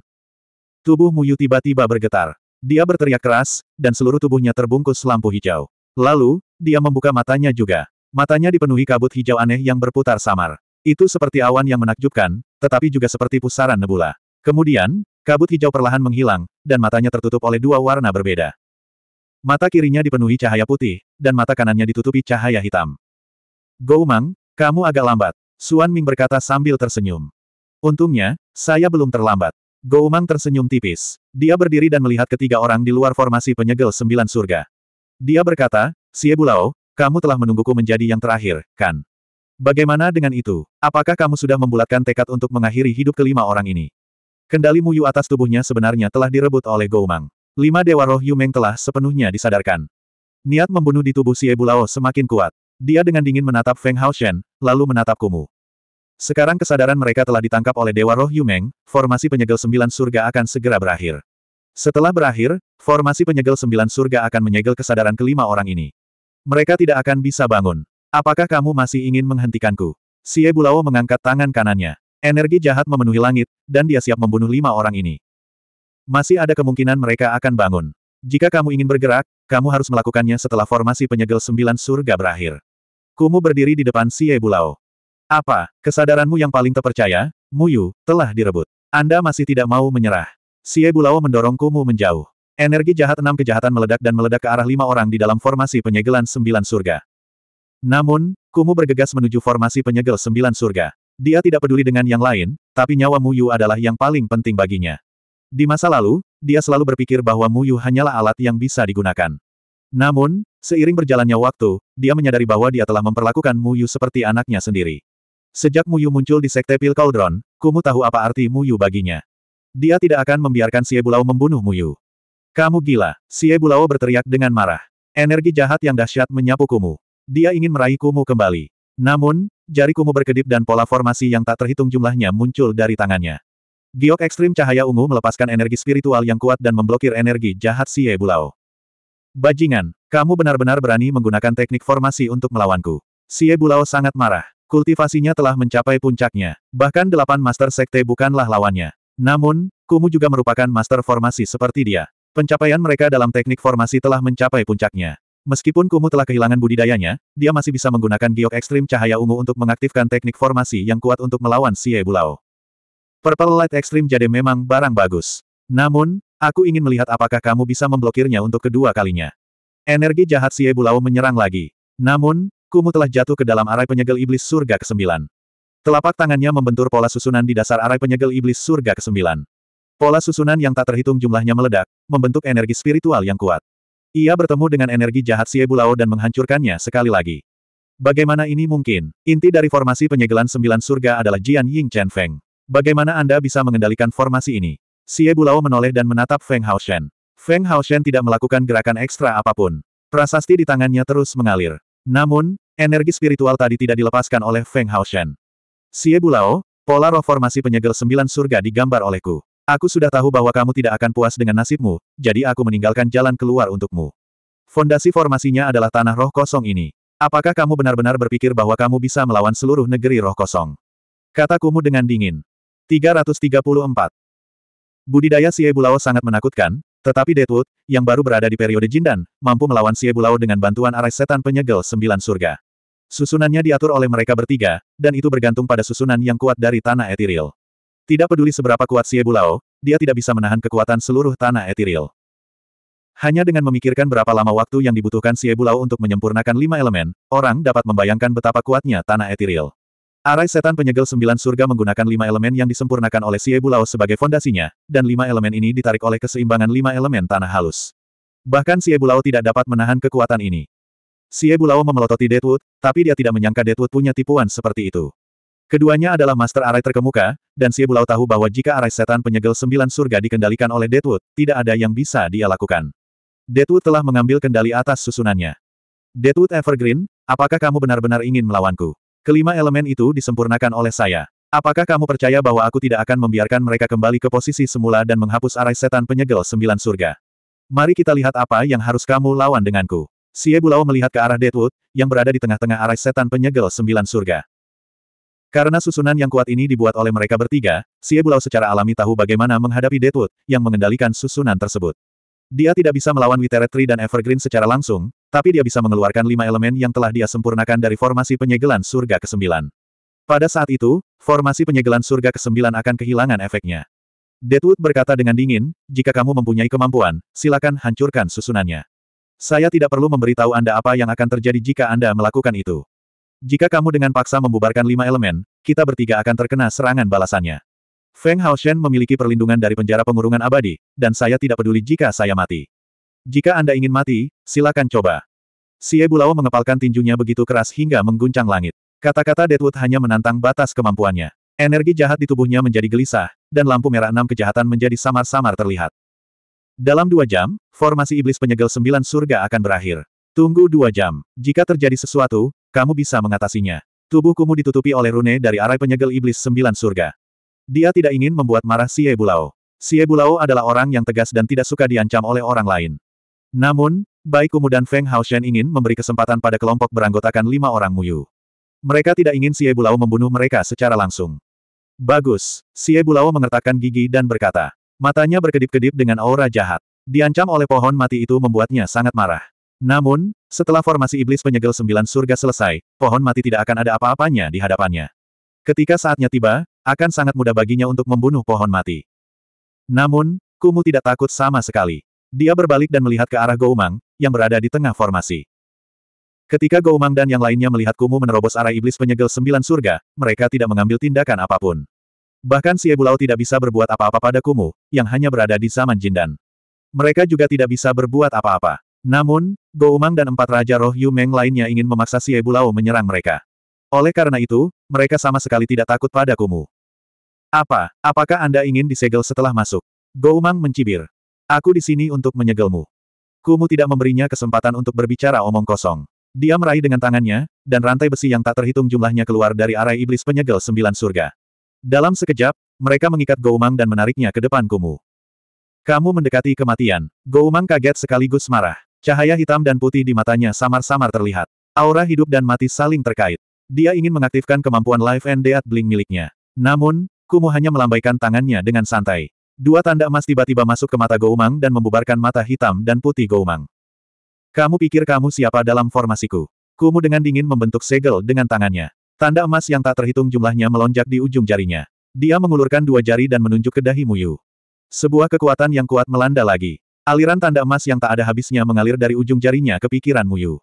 Tubuh Muyu tiba-tiba bergetar. Dia berteriak keras, dan seluruh tubuhnya terbungkus lampu hijau. Lalu, dia membuka matanya juga. Matanya dipenuhi kabut hijau aneh yang berputar samar. Itu seperti awan yang menakjubkan, tetapi juga seperti pusaran nebula. Kemudian, kabut hijau perlahan menghilang, dan matanya tertutup oleh dua warna berbeda. Mata kirinya dipenuhi cahaya putih, dan mata kanannya ditutupi cahaya hitam. Gou Mang, kamu agak lambat. Suan Ming berkata sambil tersenyum. Untungnya, saya belum terlambat. Gou Mang tersenyum tipis. Dia berdiri dan melihat ketiga orang di luar formasi penyegel sembilan surga. Dia berkata, Xie Bulao, kamu telah menungguku menjadi yang terakhir, kan? Bagaimana dengan itu? Apakah kamu sudah membulatkan tekad untuk mengakhiri hidup kelima orang ini? Kendali Muyu atas tubuhnya sebenarnya telah direbut oleh Gou Mang. Lima dewa roh Yumeng telah sepenuhnya disadarkan. Niat membunuh di tubuh Xie Bulao semakin kuat. Dia dengan dingin menatap Feng Hao Shen, lalu menatap Kumu. Sekarang kesadaran mereka telah ditangkap oleh Dewa Roh Yumeng, formasi penyegel sembilan surga akan segera berakhir. Setelah berakhir, formasi penyegel sembilan surga akan menyegel kesadaran kelima orang ini. Mereka tidak akan bisa bangun. Apakah kamu masih ingin menghentikanku? Xie Bulao mengangkat tangan kanannya. Energi jahat memenuhi langit, dan dia siap membunuh lima orang ini. Masih ada kemungkinan mereka akan bangun. Jika kamu ingin bergerak, kamu harus melakukannya setelah formasi penyegel sembilan surga berakhir. Kumu berdiri di depan Xie Bulao. Apa, kesadaranmu yang paling terpercaya, Muyu, telah direbut. Anda masih tidak mau menyerah. Xie Bulao mendorong Kumu menjauh. Energi jahat enam kejahatan meledak dan meledak ke arah lima orang di dalam formasi penyegelan sembilan surga. Namun, Kumu bergegas menuju formasi penyegel sembilan surga. Dia tidak peduli dengan yang lain, tapi nyawa Muyu adalah yang paling penting baginya. Di masa lalu, dia selalu berpikir bahwa Mu Yu hanyalah alat yang bisa digunakan. Namun, seiring berjalannya waktu, dia menyadari bahwa dia telah memperlakukan Mu Yu seperti anaknya sendiri. Sejak Mu Yu muncul di Sekte Pil Cauldron, Kumu tahu apa arti Mu Yu baginya. Dia tidak akan membiarkan Xie Bulao membunuh Mu Yu. Kamu gila, Xie Bulao berteriak dengan marah. Energi jahat yang dahsyat menyapu Kumu. Dia ingin meraih Kumu kembali. Namun, jari Kumu berkedip dan pola formasi yang tak terhitung jumlahnya muncul dari tangannya. Giok ekstrim cahaya ungu melepaskan energi spiritual yang kuat dan memblokir energi jahat Xie Bulao. Bajingan, kamu benar-benar berani menggunakan teknik formasi untuk melawanku. Xie Bulao sangat marah. Kultivasinya telah mencapai puncaknya. Bahkan delapan master sekte bukanlah lawannya. Namun, Kumu juga merupakan master formasi seperti dia. Pencapaian mereka dalam teknik formasi telah mencapai puncaknya. Meskipun Kumu telah kehilangan budidayanya, dia masih bisa menggunakan giok ekstrim cahaya ungu untuk mengaktifkan teknik formasi yang kuat untuk melawan Xie Bulao. Purple Light Extreme Jade memang barang bagus. Namun, aku ingin melihat apakah kamu bisa memblokirnya untuk kedua kalinya. Energi jahat Xie Bulao menyerang lagi. Namun, Kumu telah jatuh ke dalam arai penyegel iblis surga ke-9. Telapak tangannya membentur pola susunan di dasar arai penyegel iblis surga ke-9. Pola susunan yang tak terhitung jumlahnya meledak, membentuk energi spiritual yang kuat. Ia bertemu dengan energi jahat Xie Bulao dan menghancurkannya sekali lagi. Bagaimana ini mungkin? Inti dari formasi penyegelan sembilan surga adalah Jian Ying Chen Feng. Bagaimana Anda bisa mengendalikan formasi ini? Xie Bulao menoleh dan menatap Feng Hao Shen. Feng Hao Shen tidak melakukan gerakan ekstra apapun. Prasasti di tangannya terus mengalir. Namun, energi spiritual tadi tidak dilepaskan oleh Feng Hao Shen. Xie Bulao, pola roh formasi penyegel sembilan surga digambar olehku. Aku sudah tahu bahwa kamu tidak akan puas dengan nasibmu, jadi aku meninggalkan jalan keluar untukmu. Fondasi formasinya adalah tanah roh kosong ini. Apakah kamu benar-benar berpikir bahwa kamu bisa melawan seluruh negeri roh kosong? Kata Kumu dengan dingin. 334. Budidaya Xie Bulao sangat menakutkan, tetapi Deadwood, yang baru berada di periode Jindan, mampu melawan Xie Bulao dengan bantuan arah setan penyegel sembilan surga. Susunannya diatur oleh mereka bertiga, dan itu bergantung pada susunan yang kuat dari tanah etiril. Tidak peduli seberapa kuat Xie Bulao, dia tidak bisa menahan kekuatan seluruh tanah etiril. Hanya dengan memikirkan berapa lama waktu yang dibutuhkan Xie Bulao untuk menyempurnakan lima elemen, orang dapat membayangkan betapa kuatnya tanah etiril. Arai setan penyegel sembilan surga menggunakan lima elemen yang disempurnakan oleh Siebu Laos sebagai fondasinya, dan lima elemen ini ditarik oleh keseimbangan lima elemen tanah halus. Bahkan Siebu Lao tidak dapat menahan kekuatan ini. Siebu Lao memelototi Deadwood, tapi dia tidak menyangka Deadwood punya tipuan seperti itu. Keduanya adalah master arai terkemuka, dan Siebu Lao tahu bahwa jika arai setan penyegel sembilan surga dikendalikan oleh Deadwood, tidak ada yang bisa dia lakukan. Deadwood telah mengambil kendali atas susunannya. Deadwood Evergreen, apakah kamu benar-benar ingin melawanku? Kelima elemen itu disempurnakan oleh saya. Apakah kamu percaya bahwa aku tidak akan membiarkan mereka kembali ke posisi semula dan menghapus arai setan penyegel sembilan surga? Mari kita lihat apa yang harus kamu lawan denganku. Si Ebulau melihat ke arah Deadwood, yang berada di tengah-tengah arai setan penyegel sembilan surga. Karena susunan yang kuat ini dibuat oleh mereka bertiga, si Ebulau secara alami tahu bagaimana menghadapi Deadwood, yang mengendalikan susunan tersebut. Dia tidak bisa melawan Witeret Tree dan Evergreen secara langsung, tapi dia bisa mengeluarkan lima elemen yang telah dia sempurnakan dari formasi penyegelan surga ke-9. Pada saat itu, formasi penyegelan surga ke-9 akan kehilangan efeknya. Deadwood berkata dengan dingin, jika kamu mempunyai kemampuan, silakan hancurkan susunannya. Saya tidak perlu memberitahu Anda apa yang akan terjadi jika Anda melakukan itu. Jika kamu dengan paksa membubarkan lima elemen, kita bertiga akan terkena serangan balasannya. Feng Haoshen memiliki perlindungan dari penjara pengurungan abadi, dan saya tidak peduli jika saya mati. Jika Anda ingin mati, silakan coba. Xie Bulao mengepalkan tinjunya begitu keras hingga mengguncang langit. Kata-kata Deadwood hanya menantang batas kemampuannya. Energi jahat di tubuhnya menjadi gelisah, dan lampu merah enam kejahatan menjadi samar-samar terlihat. Dalam dua jam, formasi iblis penyegel sembilan surga akan berakhir. Tunggu dua jam. Jika terjadi sesuatu, kamu bisa mengatasinya. Tubuhkumu ditutupi oleh rune dari arai penyegel iblis sembilan surga. Dia tidak ingin membuat marah Xie Bulao. Xie Bulao adalah orang yang tegas dan tidak suka diancam oleh orang lain. Namun, baik Kumu dan Feng Hao Shen ingin memberi kesempatan pada kelompok beranggotakan lima orang Muyu. Mereka tidak ingin Xie Bulao membunuh mereka secara langsung. Bagus, Xie Bulao mengertakkan gigi dan berkata. Matanya berkedip-kedip dengan aura jahat. Diancam oleh pohon mati itu membuatnya sangat marah. Namun, setelah formasi iblis penyegel sembilan surga selesai, pohon mati tidak akan ada apa-apanya di hadapannya. Ketika saatnya tiba, akan sangat mudah baginya untuk membunuh pohon mati. Namun, Kumu tidak takut sama sekali. Dia berbalik dan melihat ke arah Goumang, yang berada di tengah formasi. Ketika Goumang dan yang lainnya melihat Kumu menerobos arah iblis penyegel sembilan surga, mereka tidak mengambil tindakan apapun. Bahkan si Ebulau tidak bisa berbuat apa-apa pada Kumu, yang hanya berada di zaman Jindan. Mereka juga tidak bisa berbuat apa-apa. Namun, Goumang dan empat Raja Roh Yu Meng lainnya ingin memaksa si Ebulau menyerang mereka. Oleh karena itu, mereka sama sekali tidak takut pada Kumu. Apa, apakah Anda ingin disegel setelah masuk? Goumang mencibir. Aku di sini untuk menyegelmu. Kumu tidak memberinya kesempatan untuk berbicara omong kosong. Dia meraih dengan tangannya, dan rantai besi yang tak terhitung jumlahnya keluar dari arai iblis penyegel sembilan surga. Dalam sekejap, mereka mengikat Goumang dan menariknya ke depan Kumu. Kamu mendekati kematian. Goumang kaget sekaligus marah. Cahaya hitam dan putih di matanya samar-samar terlihat. Aura hidup dan mati saling terkait. Dia ingin mengaktifkan kemampuan Life and Death Blink miliknya. Namun, Kumu hanya melambaikan tangannya dengan santai. Dua tanda emas tiba-tiba masuk ke mata Goumang dan membubarkan mata hitam dan putih Goumang. Kamu pikir kamu siapa dalam formasiku? Kumu dengan dingin membentuk segel dengan tangannya. Tanda emas yang tak terhitung jumlahnya melonjak di ujung jarinya. Dia mengulurkan dua jari dan menunjuk ke dahi Muyu. Sebuah kekuatan yang kuat melanda lagi. Aliran tanda emas yang tak ada habisnya mengalir dari ujung jarinya ke pikiran Muyu.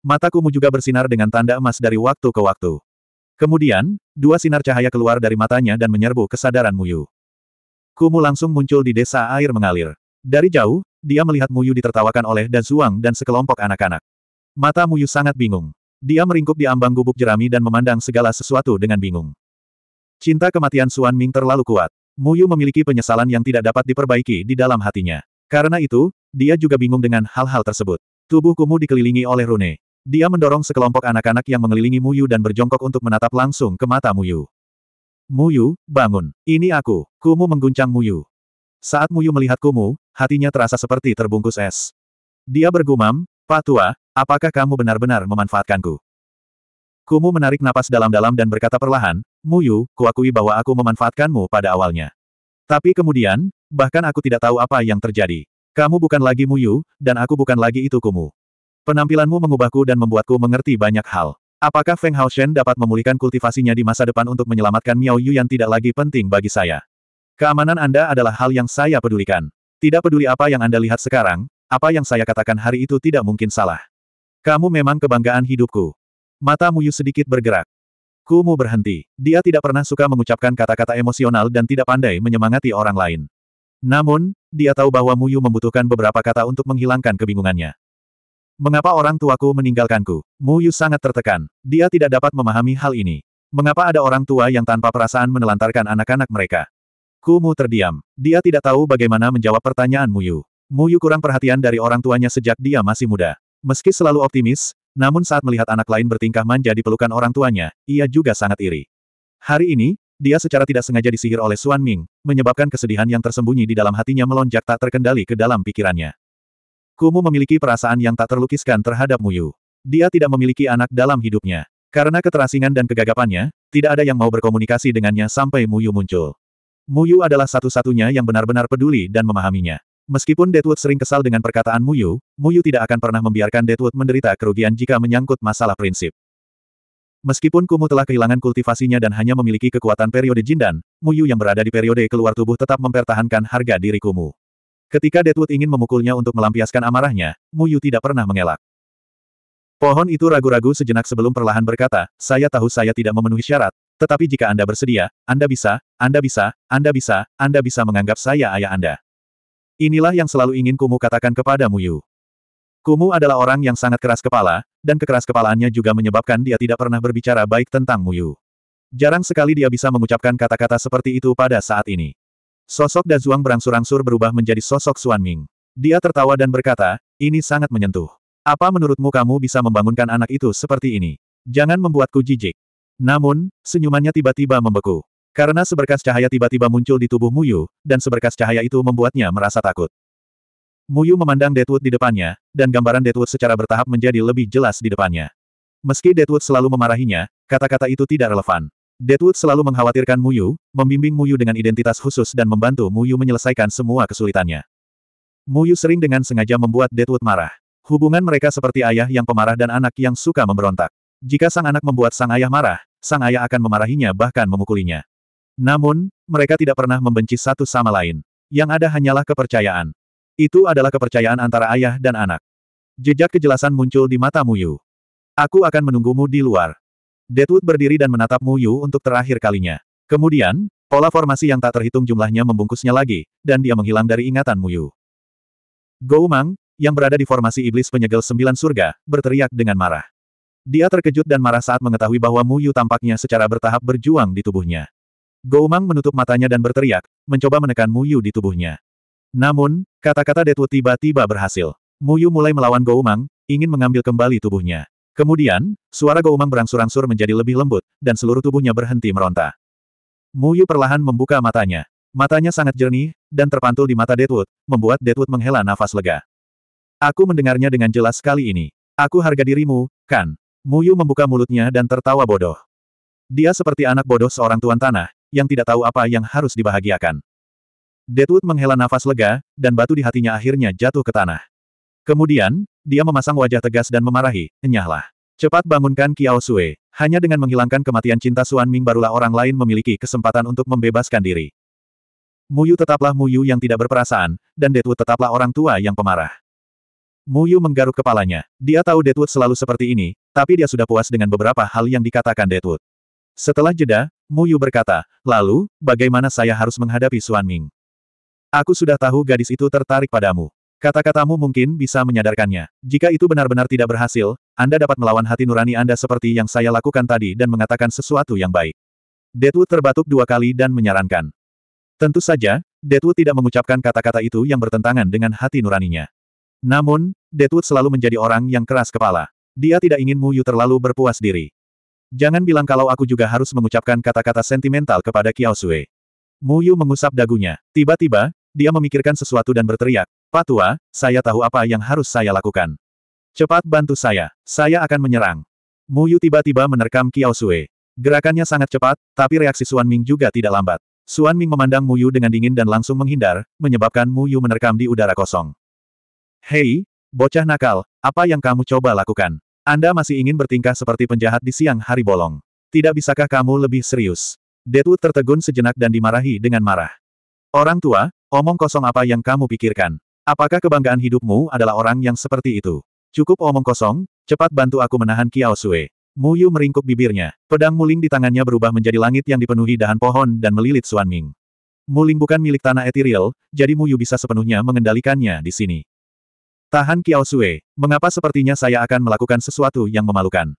Mata Kumu juga bersinar dengan tanda emas dari waktu ke waktu. Kemudian, dua sinar cahaya keluar dari matanya dan menyerbu kesadaran Muyu. Kumu langsung muncul di desa air mengalir. Dari jauh, dia melihat Muyu ditertawakan oleh Dan Zhuang dan sekelompok anak-anak. Mata Muyu sangat bingung. Dia meringkuk di ambang gubuk jerami dan memandang segala sesuatu dengan bingung. Cinta kematian Suan Ming terlalu kuat. Muyu memiliki penyesalan yang tidak dapat diperbaiki di dalam hatinya. Karena itu, dia juga bingung dengan hal-hal tersebut. Tubuh Kumu dikelilingi oleh Rune. Dia mendorong sekelompok anak-anak yang mengelilingi Muyu dan berjongkok untuk menatap langsung ke mata Muyu. Muyu, bangun, ini aku. Kumu mengguncang Muyu. Saat Muyu melihat Kumu, hatinya terasa seperti terbungkus es. Dia bergumam, Patua, apakah kamu benar-benar memanfaatkanku? Kumu menarik napas dalam-dalam dan berkata perlahan, Muyu, kuakui bahwa aku memanfaatkanmu pada awalnya. Tapi kemudian, bahkan aku tidak tahu apa yang terjadi. Kamu bukan lagi Muyu, dan aku bukan lagi itu Kumu. Penampilanmu mengubahku dan membuatku mengerti banyak hal. Apakah Feng Hao Shen dapat memulihkan kultivasinya di masa depan untuk menyelamatkan Miao Yu yang tidak lagi penting bagi saya? Keamanan Anda adalah hal yang saya pedulikan. Tidak peduli apa yang Anda lihat sekarang, apa yang saya katakan hari itu tidak mungkin salah. Kamu memang kebanggaan hidupku. Mata Muyu sedikit bergerak. Kumu berhenti. Dia tidak pernah suka mengucapkan kata-kata emosional dan tidak pandai menyemangati orang lain. Namun, dia tahu bahwa Muyu membutuhkan beberapa kata untuk menghilangkan kebingungannya. Mengapa orang tuaku meninggalkanku? Mu Yu sangat tertekan. Dia tidak dapat memahami hal ini. Mengapa ada orang tua yang tanpa perasaan menelantarkan anak-anak mereka? Ku Mu terdiam. Dia tidak tahu bagaimana menjawab pertanyaan Mu Yu. Mu Yu kurang perhatian dari orang tuanya sejak dia masih muda. Meski selalu optimis, namun saat melihat anak lain bertingkah manja di pelukan orang tuanya, ia juga sangat iri. Hari ini, dia secara tidak sengaja disihir oleh Suan Ming, menyebabkan kesedihan yang tersembunyi di dalam hatinya melonjak tak terkendali ke dalam pikirannya. Kumu memiliki perasaan yang tak terlukiskan terhadap Muyu. Dia tidak memiliki anak dalam hidupnya. Karena keterasingan dan kegagapannya, tidak ada yang mau berkomunikasi dengannya sampai Muyu muncul. Muyu adalah satu-satunya yang benar-benar peduli dan memahaminya. Meskipun Deadwood sering kesal dengan perkataan Muyu, Muyu tidak akan pernah membiarkan Deadwood menderita kerugian jika menyangkut masalah prinsip. Meskipun Kumu telah kehilangan kultivasinya dan hanya memiliki kekuatan periode Jindan, Muyu yang berada di periode keluar tubuh tetap mempertahankan harga diri Kumu. Ketika Deadwood ingin memukulnya untuk melampiaskan amarahnya, Mu Yu tidak pernah mengelak. Pohon itu ragu-ragu sejenak sebelum perlahan berkata, saya tahu saya tidak memenuhi syarat, tetapi jika Anda bersedia, Anda bisa, Anda bisa, Anda bisa, Anda bisa menganggap saya ayah Anda. Inilah yang selalu ingin Kumu katakan kepada Mu Yu. Kumu adalah orang yang sangat keras kepala, dan kekeras kepalaannya juga menyebabkan dia tidak pernah berbicara baik tentang Mu Yu. Jarang sekali dia bisa mengucapkan kata-kata seperti itu pada saat ini. Sosok Dazuang berangsur-angsur berubah menjadi sosok Xuan Ming. Dia tertawa dan berkata, ini sangat menyentuh. Apa menurutmu kamu bisa membangunkan anak itu seperti ini? Jangan membuatku jijik. Namun, senyumannya tiba-tiba membeku. Karena seberkas cahaya tiba-tiba muncul di tubuh Muyu, dan seberkas cahaya itu membuatnya merasa takut. Muyu memandang Deadwood di depannya, dan gambaran Deadwood secara bertahap menjadi lebih jelas di depannya. Meski Deadwood selalu memarahinya, kata-kata itu tidak relevan. Deadwood selalu mengkhawatirkan Muyu, membimbing Muyu dengan identitas khusus dan membantu Muyu menyelesaikan semua kesulitannya. Muyu sering dengan sengaja membuat Deadwood marah. Hubungan mereka seperti ayah yang pemarah dan anak yang suka memberontak. Jika sang anak membuat sang ayah marah, sang ayah akan memarahinya bahkan memukulinya. Namun, mereka tidak pernah membenci satu sama lain. Yang ada hanyalah kepercayaan. Itu adalah kepercayaan antara ayah dan anak. Jejak kejelasan muncul di mata Muyu. Aku akan menunggumu di luar. Deadwood berdiri dan menatap Mu Yu untuk terakhir kalinya. Kemudian, pola formasi yang tak terhitung jumlahnya membungkusnya lagi, dan dia menghilang dari ingatan Mu Yu. Go Mang, yang berada di formasi iblis penyegel sembilan surga, berteriak dengan marah. Dia terkejut dan marah saat mengetahui bahwa Mu Yu tampaknya secara bertahap berjuang di tubuhnya. Mang menutup matanya dan berteriak, mencoba menekan Mu Yu di tubuhnya. Namun, kata-kata Detwood tiba-tiba berhasil. Mu Yu mulai melawan Mang, ingin mengambil kembali tubuhnya. Kemudian, suara Goumang berangsur-angsur menjadi lebih lembut, dan seluruh tubuhnya berhenti meronta. Mu Yu perlahan membuka matanya. Matanya sangat jernih, dan terpantul di mata Deadwood, membuat Deadwood menghela nafas lega. Aku mendengarnya dengan jelas sekali ini. Aku harga dirimu, kan? Mu Yu membuka mulutnya dan tertawa bodoh. Dia seperti anak bodoh seorang tuan tanah, yang tidak tahu apa yang harus dibahagiakan. Deadwood menghela nafas lega, dan batu di hatinya akhirnya jatuh ke tanah. Kemudian, dia memasang wajah tegas dan memarahi, enyahlah. Cepat bangunkan Kiao Sue. Hanya dengan menghilangkan kematian cinta Suan Ming barulah orang lain memiliki kesempatan untuk membebaskan diri. Muyu tetaplah Muyu yang tidak berperasaan, dan Detwood tetaplah orang tua yang pemarah. Muyu menggaruk kepalanya. Dia tahu Detwood selalu seperti ini, tapi dia sudah puas dengan beberapa hal yang dikatakan Detwood. Setelah jeda, Muyu berkata, lalu, bagaimana saya harus menghadapi Suan Ming? Aku sudah tahu gadis itu tertarik padamu. Kata-katamu mungkin bisa menyadarkannya. Jika itu benar-benar tidak berhasil, Anda dapat melawan hati nurani Anda seperti yang saya lakukan tadi dan mengatakan sesuatu yang baik. Deadwood terbatuk dua kali dan menyarankan. Tentu saja, Deadwood tidak mengucapkan kata-kata itu yang bertentangan dengan hati nuraninya. Namun, Deadwood selalu menjadi orang yang keras kepala. Dia tidak ingin Mu Yu terlalu berpuas diri. Jangan bilang kalau aku juga harus mengucapkan kata-kata sentimental kepada Kiao Sui. Mu Yu mengusap dagunya. Tiba-tiba, dia memikirkan sesuatu dan berteriak, Pak saya tahu apa yang harus saya lakukan. Cepat bantu saya, saya akan menyerang. Mu Yu tiba-tiba menerkam Kiao Sue. Gerakannya sangat cepat, tapi reaksi Suan Ming juga tidak lambat. Suan Ming memandang Mu Yu dengan dingin dan langsung menghindar, menyebabkan Mu Yu menerkam di udara kosong. Hei, bocah nakal, apa yang kamu coba lakukan? Anda masih ingin bertingkah seperti penjahat di siang hari bolong. Tidak bisakah kamu lebih serius? Detu tertegun sejenak dan dimarahi dengan marah. Orang tua, omong kosong apa yang kamu pikirkan? Apakah kebanggaan hidupmu adalah orang yang seperti itu? Cukup omong kosong, cepat bantu aku menahan Kiao Sue. Yu meringkuk bibirnya. Pedang Muling di tangannya berubah menjadi langit yang dipenuhi dahan pohon dan melilit Suan Ming. Muling bukan milik tanah etiril, jadi Mu Yu bisa sepenuhnya mengendalikannya di sini. Tahan Kiao Sue, mengapa sepertinya saya akan melakukan sesuatu yang memalukan?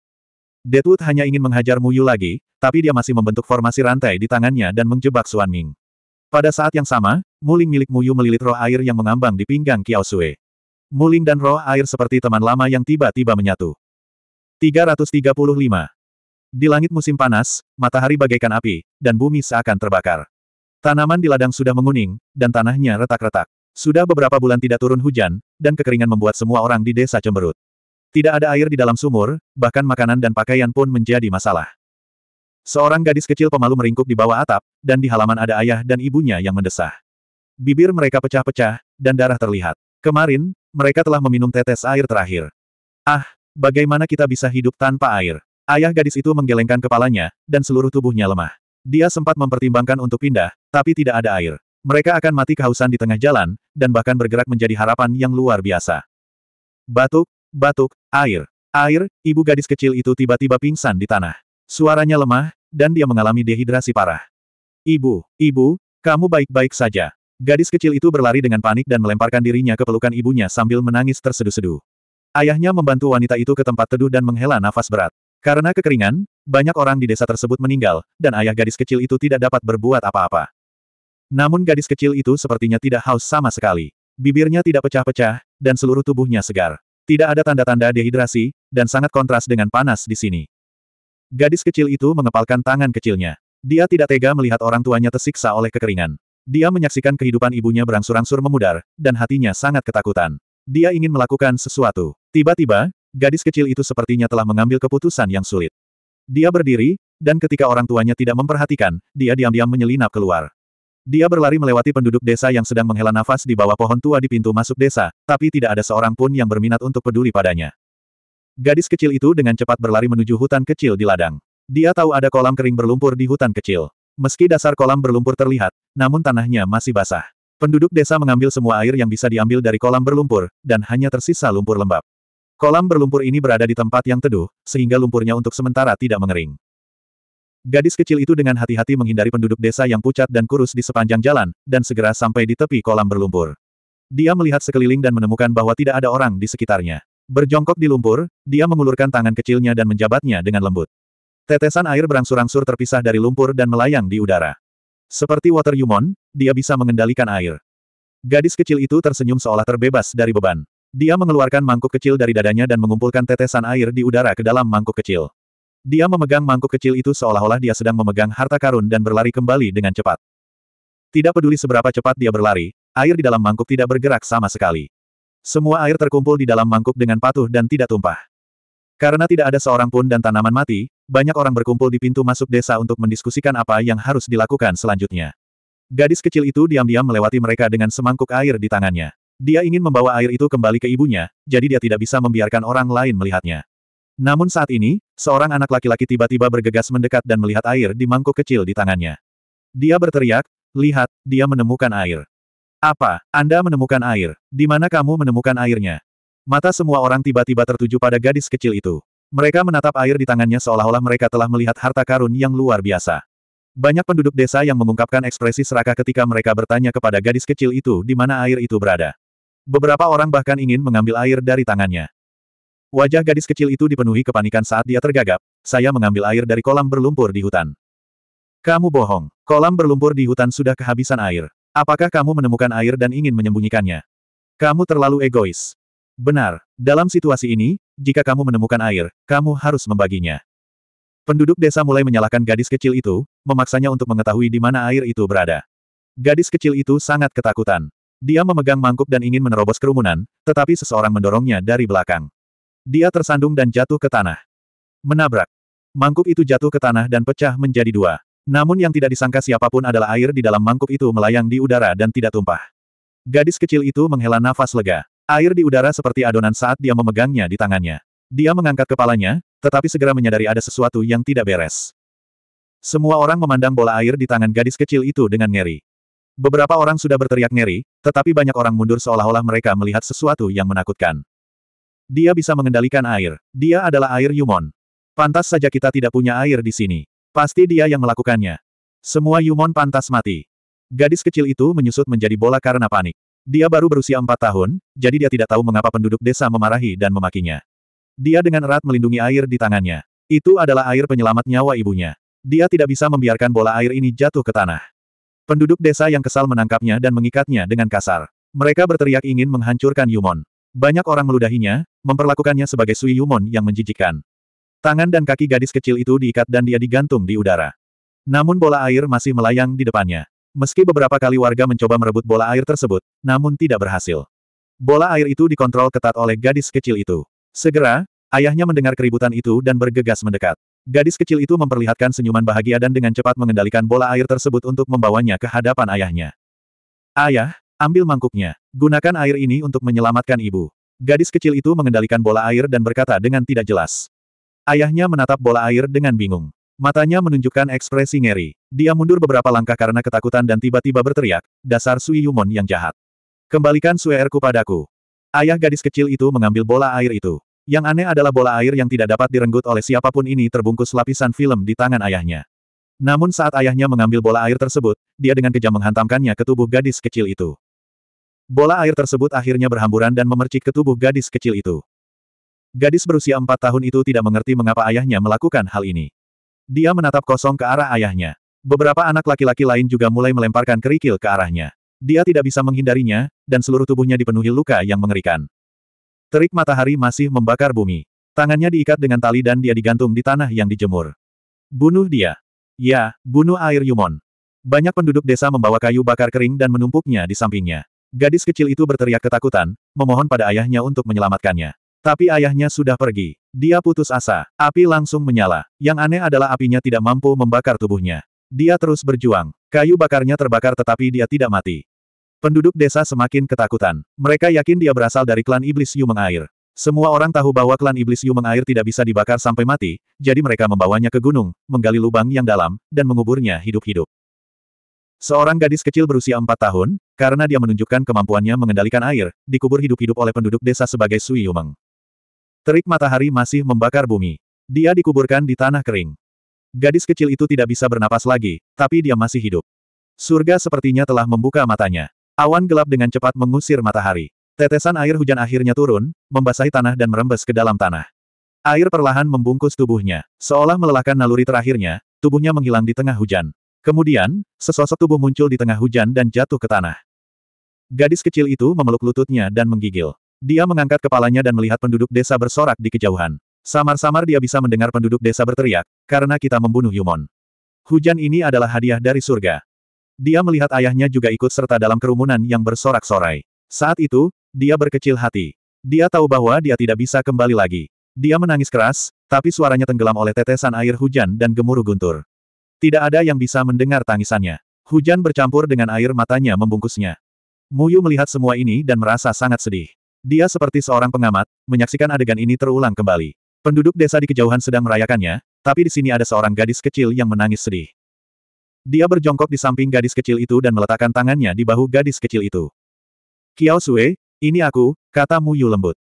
Deadwood hanya ingin menghajar Mu Yu lagi, tapi dia masih membentuk formasi rantai di tangannya dan menjebak Suan Ming. Pada saat yang sama, Muling milik Muyu melilit roh air yang mengambang di pinggang Kiao Sui. Muling dan roh air seperti teman lama yang tiba-tiba menyatu. 335. Di langit musim panas, matahari bagaikan api, dan bumi seakan terbakar. Tanaman di ladang sudah menguning, dan tanahnya retak-retak. Sudah beberapa bulan tidak turun hujan, dan kekeringan membuat semua orang di desa cemberut. Tidak ada air di dalam sumur, bahkan makanan dan pakaian pun menjadi masalah. Seorang gadis kecil pemalu meringkuk di bawah atap, dan di halaman ada ayah dan ibunya yang mendesah. Bibir mereka pecah-pecah, dan darah terlihat. Kemarin, mereka telah meminum tetes air terakhir. Ah, bagaimana kita bisa hidup tanpa air? Ayah gadis itu menggelengkan kepalanya, dan seluruh tubuhnya lemah. Dia sempat mempertimbangkan untuk pindah, tapi tidak ada air. Mereka akan mati kehausan di tengah jalan, dan bahkan bergerak menjadi harapan yang luar biasa. Batuk, batuk, air. Air, ibu gadis kecil itu tiba-tiba pingsan di tanah. Suaranya lemah, dan dia mengalami dehidrasi parah. Ibu, ibu, kamu baik-baik saja. Gadis kecil itu berlari dengan panik dan melemparkan dirinya ke pelukan ibunya sambil menangis terseduh-seduh. Ayahnya membantu wanita itu ke tempat teduh dan menghela nafas berat. Karena kekeringan, banyak orang di desa tersebut meninggal, dan ayah gadis kecil itu tidak dapat berbuat apa-apa. Namun gadis kecil itu sepertinya tidak haus sama sekali. Bibirnya tidak pecah-pecah, dan seluruh tubuhnya segar. Tidak ada tanda-tanda dehidrasi, dan sangat kontras dengan panas di sini. Gadis kecil itu mengepalkan tangan kecilnya. Dia tidak tega melihat orang tuanya tersiksa oleh kekeringan. Dia menyaksikan kehidupan ibunya berangsur-angsur memudar, dan hatinya sangat ketakutan. Dia ingin melakukan sesuatu. Tiba-tiba, gadis kecil itu sepertinya telah mengambil keputusan yang sulit. Dia berdiri, dan ketika orang tuanya tidak memperhatikan, dia diam-diam menyelinap keluar. Dia berlari melewati penduduk desa yang sedang menghela nafas di bawah pohon tua di pintu masuk desa, tapi tidak ada seorang pun yang berminat untuk peduli padanya. Gadis kecil itu dengan cepat berlari menuju hutan kecil di ladang. Dia tahu ada kolam kering berlumpur di hutan kecil. Meski dasar kolam berlumpur terlihat, namun tanahnya masih basah. Penduduk desa mengambil semua air yang bisa diambil dari kolam berlumpur, dan hanya tersisa lumpur lembab. Kolam berlumpur ini berada di tempat yang teduh, sehingga lumpurnya untuk sementara tidak mengering. Gadis kecil itu dengan hati-hati menghindari penduduk desa yang pucat dan kurus di sepanjang jalan, dan segera sampai di tepi kolam berlumpur. Dia melihat sekeliling dan menemukan bahwa tidak ada orang di sekitarnya. Berjongkok di lumpur, dia mengulurkan tangan kecilnya dan menjabatnya dengan lembut. Tetesan air berangsur-angsur terpisah dari lumpur dan melayang di udara. Seperti Water Yumon, dia bisa mengendalikan air. Gadis kecil itu tersenyum seolah terbebas dari beban. Dia mengeluarkan mangkuk kecil dari dadanya dan mengumpulkan tetesan air di udara ke dalam mangkuk kecil. Dia memegang mangkuk kecil itu seolah-olah dia sedang memegang harta karun dan berlari kembali dengan cepat. Tidak peduli seberapa cepat dia berlari, air di dalam mangkuk tidak bergerak sama sekali. Semua air terkumpul di dalam mangkuk dengan patuh dan tidak tumpah. Karena tidak ada seorang pun dan tanaman mati, banyak orang berkumpul di pintu masuk desa untuk mendiskusikan apa yang harus dilakukan selanjutnya. Gadis kecil itu diam-diam melewati mereka dengan semangkuk air di tangannya. Dia ingin membawa air itu kembali ke ibunya, jadi dia tidak bisa membiarkan orang lain melihatnya. Namun saat ini, seorang anak laki-laki tiba-tiba bergegas mendekat dan melihat air di mangkuk kecil di tangannya. Dia berteriak, lihat, dia menemukan air. Apa, Anda menemukan air? Di mana kamu menemukan airnya? Mata semua orang tiba-tiba tertuju pada gadis kecil itu. Mereka menatap air di tangannya seolah-olah mereka telah melihat harta karun yang luar biasa. Banyak penduduk desa yang mengungkapkan ekspresi serakah ketika mereka bertanya kepada gadis kecil itu di mana air itu berada. Beberapa orang bahkan ingin mengambil air dari tangannya. Wajah gadis kecil itu dipenuhi kepanikan saat dia tergagap, saya mengambil air dari kolam berlumpur di hutan. Kamu bohong, kolam berlumpur di hutan sudah kehabisan air. Apakah kamu menemukan air dan ingin menyembunyikannya? Kamu terlalu egois. Benar, dalam situasi ini, jika kamu menemukan air, kamu harus membaginya. Penduduk desa mulai menyalahkan gadis kecil itu, memaksanya untuk mengetahui di mana air itu berada. Gadis kecil itu sangat ketakutan. Dia memegang mangkuk dan ingin menerobos kerumunan, tetapi seseorang mendorongnya dari belakang. Dia tersandung dan jatuh ke tanah. Menabrak. Mangkuk itu jatuh ke tanah dan pecah menjadi dua. Namun yang tidak disangka siapapun adalah air di dalam mangkuk itu melayang di udara dan tidak tumpah. Gadis kecil itu menghela nafas lega. Air di udara seperti adonan saat dia memegangnya di tangannya. Dia mengangkat kepalanya, tetapi segera menyadari ada sesuatu yang tidak beres. Semua orang memandang bola air di tangan gadis kecil itu dengan ngeri. Beberapa orang sudah berteriak ngeri, tetapi banyak orang mundur seolah-olah mereka melihat sesuatu yang menakutkan. Dia bisa mengendalikan air. Dia adalah air Yumon. Pantas saja kita tidak punya air di sini. Pasti dia yang melakukannya. Semua Yumon pantas mati. Gadis kecil itu menyusut menjadi bola karena panik. Dia baru berusia empat tahun, jadi dia tidak tahu mengapa penduduk desa memarahi dan memakinya. Dia dengan erat melindungi air di tangannya. Itu adalah air penyelamat nyawa ibunya. Dia tidak bisa membiarkan bola air ini jatuh ke tanah. Penduduk desa yang kesal menangkapnya dan mengikatnya dengan kasar. Mereka berteriak ingin menghancurkan Yumon. Banyak orang meludahinya, memperlakukannya sebagai Sui Yumon yang menjijikkan. Tangan dan kaki gadis kecil itu diikat dan dia digantung di udara. Namun bola air masih melayang di depannya. Meski beberapa kali warga mencoba merebut bola air tersebut, namun tidak berhasil. Bola air itu dikontrol ketat oleh gadis kecil itu. Segera, ayahnya mendengar keributan itu dan bergegas mendekat. Gadis kecil itu memperlihatkan senyuman bahagia dan dengan cepat mengendalikan bola air tersebut untuk membawanya ke hadapan ayahnya. Ayah, ambil mangkuknya. Gunakan air ini untuk menyelamatkan ibu. Gadis kecil itu mengendalikan bola air dan berkata dengan tidak jelas. Ayahnya menatap bola air dengan bingung. Matanya menunjukkan ekspresi ngeri. Dia mundur beberapa langkah karena ketakutan dan tiba-tiba berteriak, dasar Sui Yumon yang jahat. Kembalikan suerku padaku. Ayah gadis kecil itu mengambil bola air itu. Yang aneh adalah bola air yang tidak dapat direnggut oleh siapapun ini terbungkus lapisan film di tangan ayahnya. Namun saat ayahnya mengambil bola air tersebut, dia dengan kejam menghantamkannya ke tubuh gadis kecil itu. Bola air tersebut akhirnya berhamburan dan memercik ke tubuh gadis kecil itu. Gadis berusia empat tahun itu tidak mengerti mengapa ayahnya melakukan hal ini. Dia menatap kosong ke arah ayahnya. Beberapa anak laki-laki lain juga mulai melemparkan kerikil ke arahnya. Dia tidak bisa menghindarinya, dan seluruh tubuhnya dipenuhi luka yang mengerikan. Terik matahari masih membakar bumi. Tangannya diikat dengan tali dan dia digantung di tanah yang dijemur. Bunuh dia. Ya, bunuh air Yumon. Banyak penduduk desa membawa kayu bakar kering dan menumpuknya di sampingnya. Gadis kecil itu berteriak ketakutan, memohon pada ayahnya untuk menyelamatkannya. Tapi ayahnya sudah pergi. Dia putus asa. Api langsung menyala. Yang aneh adalah apinya tidak mampu membakar tubuhnya. Dia terus berjuang. Kayu bakarnya terbakar tetapi dia tidak mati. Penduduk desa semakin ketakutan. Mereka yakin dia berasal dari klan iblis Yu Mengair. Semua orang tahu bahwa klan iblis Yu Mengair tidak bisa dibakar sampai mati, jadi mereka membawanya ke gunung, menggali lubang yang dalam, dan menguburnya hidup-hidup. Seorang gadis kecil berusia empat tahun, karena dia menunjukkan kemampuannya mengendalikan air, dikubur hidup-hidup oleh penduduk desa sebagai Sui Yumeng. Terik matahari masih membakar bumi. Dia dikuburkan di tanah kering. Gadis kecil itu tidak bisa bernapas lagi, tapi dia masih hidup. Surga sepertinya telah membuka matanya. Awan gelap dengan cepat mengusir matahari. Tetesan air hujan akhirnya turun, membasahi tanah dan merembes ke dalam tanah. Air perlahan membungkus tubuhnya, seolah melelahkan naluri terakhirnya, tubuhnya menghilang di tengah hujan. Kemudian, sesosok tubuh muncul di tengah hujan dan jatuh ke tanah. Gadis kecil itu memeluk lututnya dan menggigil. Dia mengangkat kepalanya dan melihat penduduk desa bersorak di kejauhan. Samar-samar dia bisa mendengar penduduk desa berteriak, karena kita membunuh Yumon. Hujan ini adalah hadiah dari surga. Dia melihat ayahnya juga ikut serta dalam kerumunan yang bersorak-sorai. Saat itu, dia berkecil hati. Dia tahu bahwa dia tidak bisa kembali lagi. Dia menangis keras, tapi suaranya tenggelam oleh tetesan air hujan dan gemuruh guntur. Tidak ada yang bisa mendengar tangisannya. Hujan bercampur dengan air matanya membungkusnya. Muyu melihat semua ini dan merasa sangat sedih. Dia seperti seorang pengamat, menyaksikan adegan ini terulang kembali. Penduduk desa di kejauhan sedang merayakannya, tapi di sini ada seorang gadis kecil yang menangis sedih. Dia berjongkok di samping gadis kecil itu dan meletakkan tangannya di bahu gadis kecil itu. Kiao Sue, ini aku, kata Mu Yu lembut.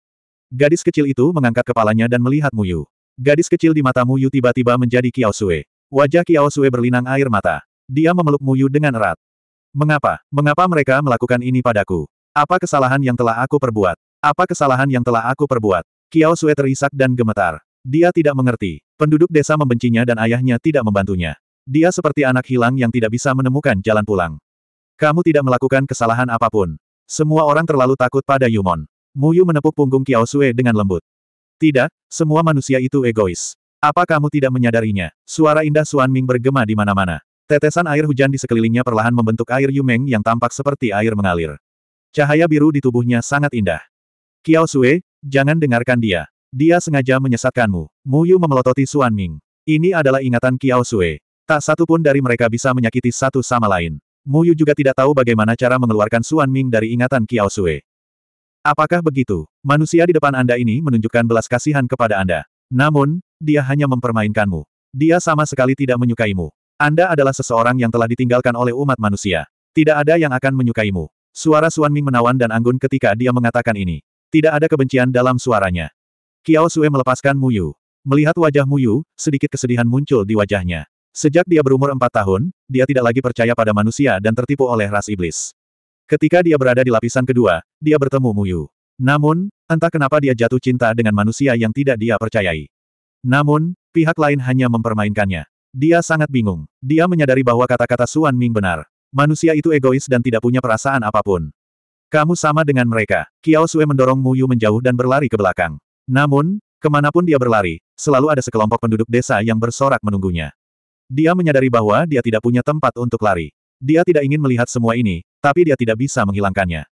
Gadis kecil itu mengangkat kepalanya dan melihat Mu Yu. Gadis kecil di mata Mu Yu tiba-tiba menjadi Kiao Sue. Wajah Kiao Sue berlinang air mata. Dia memeluk Mu Yu dengan erat. Mengapa? Mengapa mereka melakukan ini padaku? Apa kesalahan yang telah aku perbuat? Apa kesalahan yang telah aku perbuat? Kiao Sue terisak dan gemetar. Dia tidak mengerti. Penduduk desa membencinya dan ayahnya tidak membantunya. Dia seperti anak hilang yang tidak bisa menemukan jalan pulang. Kamu tidak melakukan kesalahan apapun. Semua orang terlalu takut pada Yumon. Muyu menepuk punggung Kiao Sue dengan lembut. Tidak, semua manusia itu egois. Apa kamu tidak menyadarinya? Suara indah Suan Ming bergema di mana-mana. Tetesan air hujan di sekelilingnya perlahan membentuk air Yumeng yang tampak seperti air mengalir. Cahaya biru di tubuhnya sangat indah. Kiao Sue, jangan dengarkan dia. Dia sengaja menyesatkanmu. Mu Yu memelototi Suan Ming. Ini adalah ingatan Kiao Sue. Tak satu pun dari mereka bisa menyakiti satu sama lain. Mu Yu juga tidak tahu bagaimana cara mengeluarkan Suan Ming dari ingatan Kiao Sue. Apakah begitu? Manusia di depan Anda ini menunjukkan belas kasihan kepada Anda. Namun, dia hanya mempermainkanmu. Dia sama sekali tidak menyukaimu. Anda adalah seseorang yang telah ditinggalkan oleh umat manusia. Tidak ada yang akan menyukaimu. Suara Suan Ming menawan dan anggun ketika dia mengatakan ini. Tidak ada kebencian dalam suaranya. Kiao Sue melepaskan Mu Yu. Melihat wajah Mu Yu, sedikit kesedihan muncul di wajahnya. Sejak dia berumur empat tahun, dia tidak lagi percaya pada manusia dan tertipu oleh ras iblis. Ketika dia berada di lapisan kedua, dia bertemu Mu Yu. Namun, entah kenapa dia jatuh cinta dengan manusia yang tidak dia percayai. Namun, pihak lain hanya mempermainkannya. Dia sangat bingung. Dia menyadari bahwa kata-kata Suan Ming benar. Manusia itu egois dan tidak punya perasaan apapun. Kamu sama dengan mereka. Kiao Sue mendorong Mu Yu menjauh dan berlari ke belakang. Namun, kemanapun dia berlari, selalu ada sekelompok penduduk desa yang bersorak menunggunya. Dia menyadari bahwa dia tidak punya tempat untuk lari. Dia tidak ingin melihat semua ini, tapi dia tidak bisa menghilangkannya.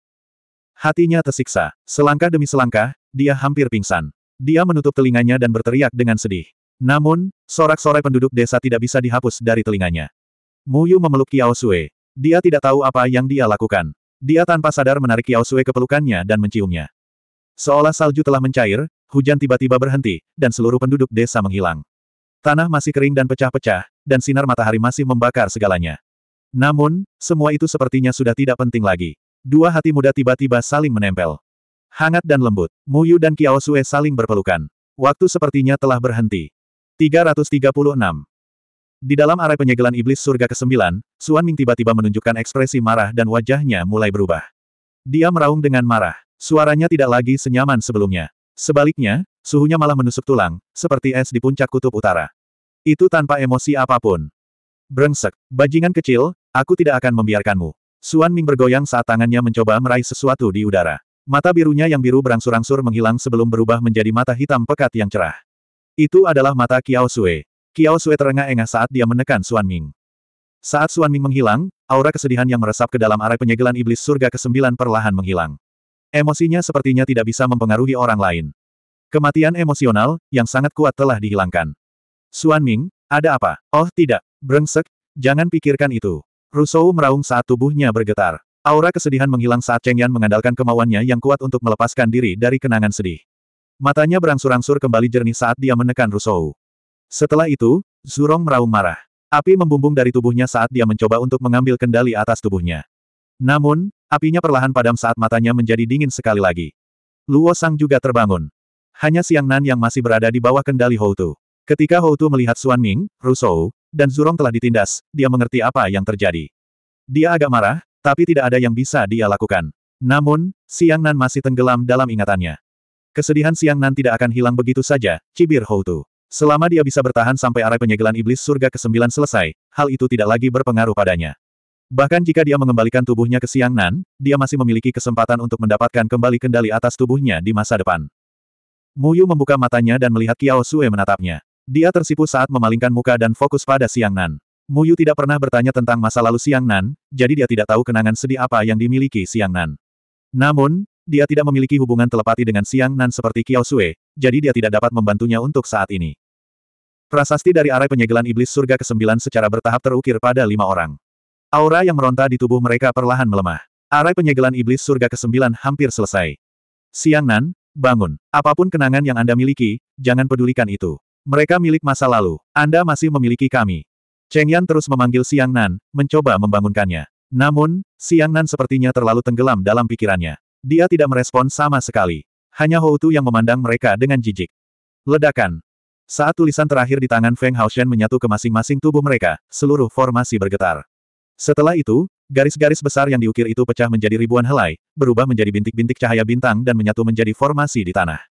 Hatinya tersiksa. Selangkah demi selangkah, dia hampir pingsan. Dia menutup telinganya dan berteriak dengan sedih. Namun, sorak-sorai penduduk desa tidak bisa dihapus dari telinganya. Mu Yu memeluk Kiao Sue. Dia tidak tahu apa yang dia lakukan. Dia tanpa sadar menarik Yao Sui ke pelukannya dan menciumnya. Seolah salju telah mencair, hujan tiba-tiba berhenti, dan seluruh penduduk desa menghilang. Tanah masih kering dan pecah-pecah, dan sinar matahari masih membakar segalanya. Namun, semua itu sepertinya sudah tidak penting lagi. Dua hati muda tiba-tiba saling menempel. Hangat dan lembut, Muyu dan Kiao Sue saling berpelukan. Waktu sepertinya telah berhenti. 336. Di dalam area penyegelan iblis surga ke-9, Suan Ming tiba-tiba menunjukkan ekspresi marah dan wajahnya mulai berubah. Dia meraung dengan marah. Suaranya tidak lagi senyaman sebelumnya. Sebaliknya, suhunya malah menusuk tulang, seperti es di puncak kutub utara. Itu tanpa emosi apapun. Brengsek, bajingan kecil, aku tidak akan membiarkanmu. Suan Ming bergoyang saat tangannya mencoba meraih sesuatu di udara. Mata birunya yang biru berangsur-angsur menghilang sebelum berubah menjadi mata hitam pekat yang cerah. Itu adalah mata Kiao Sui. Kiao Sue terengah-engah saat dia menekan Suan Ming. Saat Suan Ming menghilang, aura kesedihan yang meresap ke dalam arai penyegelan iblis surga ke-9 perlahan menghilang. Emosinya sepertinya tidak bisa mempengaruhi orang lain. Kematian emosional, yang sangat kuat telah dihilangkan. Suan Ming, ada apa? Oh tidak, brengsek, jangan pikirkan itu. Rusou meraung saat tubuhnya bergetar. Aura kesedihan menghilang saat Cheng Yan mengandalkan kemauannya yang kuat untuk melepaskan diri dari kenangan sedih. Matanya berangsur-angsur kembali jernih saat dia menekan Rusou. Setelah itu, Zurong meraung marah. Api membumbung dari tubuhnya saat dia mencoba untuk mengambil kendali atas tubuhnya. Namun, apinya perlahan padam saat matanya menjadi dingin sekali lagi. Luo Sang juga terbangun. Hanya Siang Nan yang masih berada di bawah kendali Houtu. Ketika Houtu melihat Suan Ming, Russo, dan Zurong telah ditindas, dia mengerti apa yang terjadi. Dia agak marah, tapi tidak ada yang bisa dia lakukan. Namun, Siang Nan masih tenggelam dalam ingatannya. Kesedihan Siang Nan tidak akan hilang begitu saja, cibir Houtu. Selama dia bisa bertahan sampai arai penyegelan iblis surga ke-9 selesai, hal itu tidak lagi berpengaruh padanya. Bahkan jika dia mengembalikan tubuhnya ke Siang Nan, dia masih memiliki kesempatan untuk mendapatkan kembali kendali atas tubuhnya di masa depan. Muyu membuka matanya dan melihat Kiao Sue menatapnya. Dia tersipu saat memalingkan muka dan fokus pada Siang Nan. Muyu tidak pernah bertanya tentang masa lalu Siang Nan, jadi dia tidak tahu kenangan sedih apa yang dimiliki Siang Nan. Namun, dia tidak memiliki hubungan telepati dengan Siang Nan seperti Kiao Sue, jadi dia tidak dapat membantunya untuk saat ini. Prasasti dari arai penyegelan iblis surga ke-9 secara bertahap terukir pada lima orang. Aura yang meronta di tubuh mereka perlahan melemah. Arai penyegelan iblis surga ke-9 hampir selesai. Siang Nan, bangun. Apapun kenangan yang Anda miliki, jangan pedulikan itu. Mereka milik masa lalu. Anda masih memiliki kami. Cheng Yan terus memanggil Siang Nan, mencoba membangunkannya. Namun, Siang Nan sepertinya terlalu tenggelam dalam pikirannya. Dia tidak merespon sama sekali. Hanya Houtu yang memandang mereka dengan jijik. Ledakan. Saat tulisan terakhir di tangan Feng Hao Shen menyatu ke masing-masing tubuh mereka, seluruh formasi bergetar. Setelah itu, garis-garis besar yang diukir itu pecah menjadi ribuan helai, berubah menjadi bintik-bintik cahaya bintang dan menyatu menjadi formasi di tanah.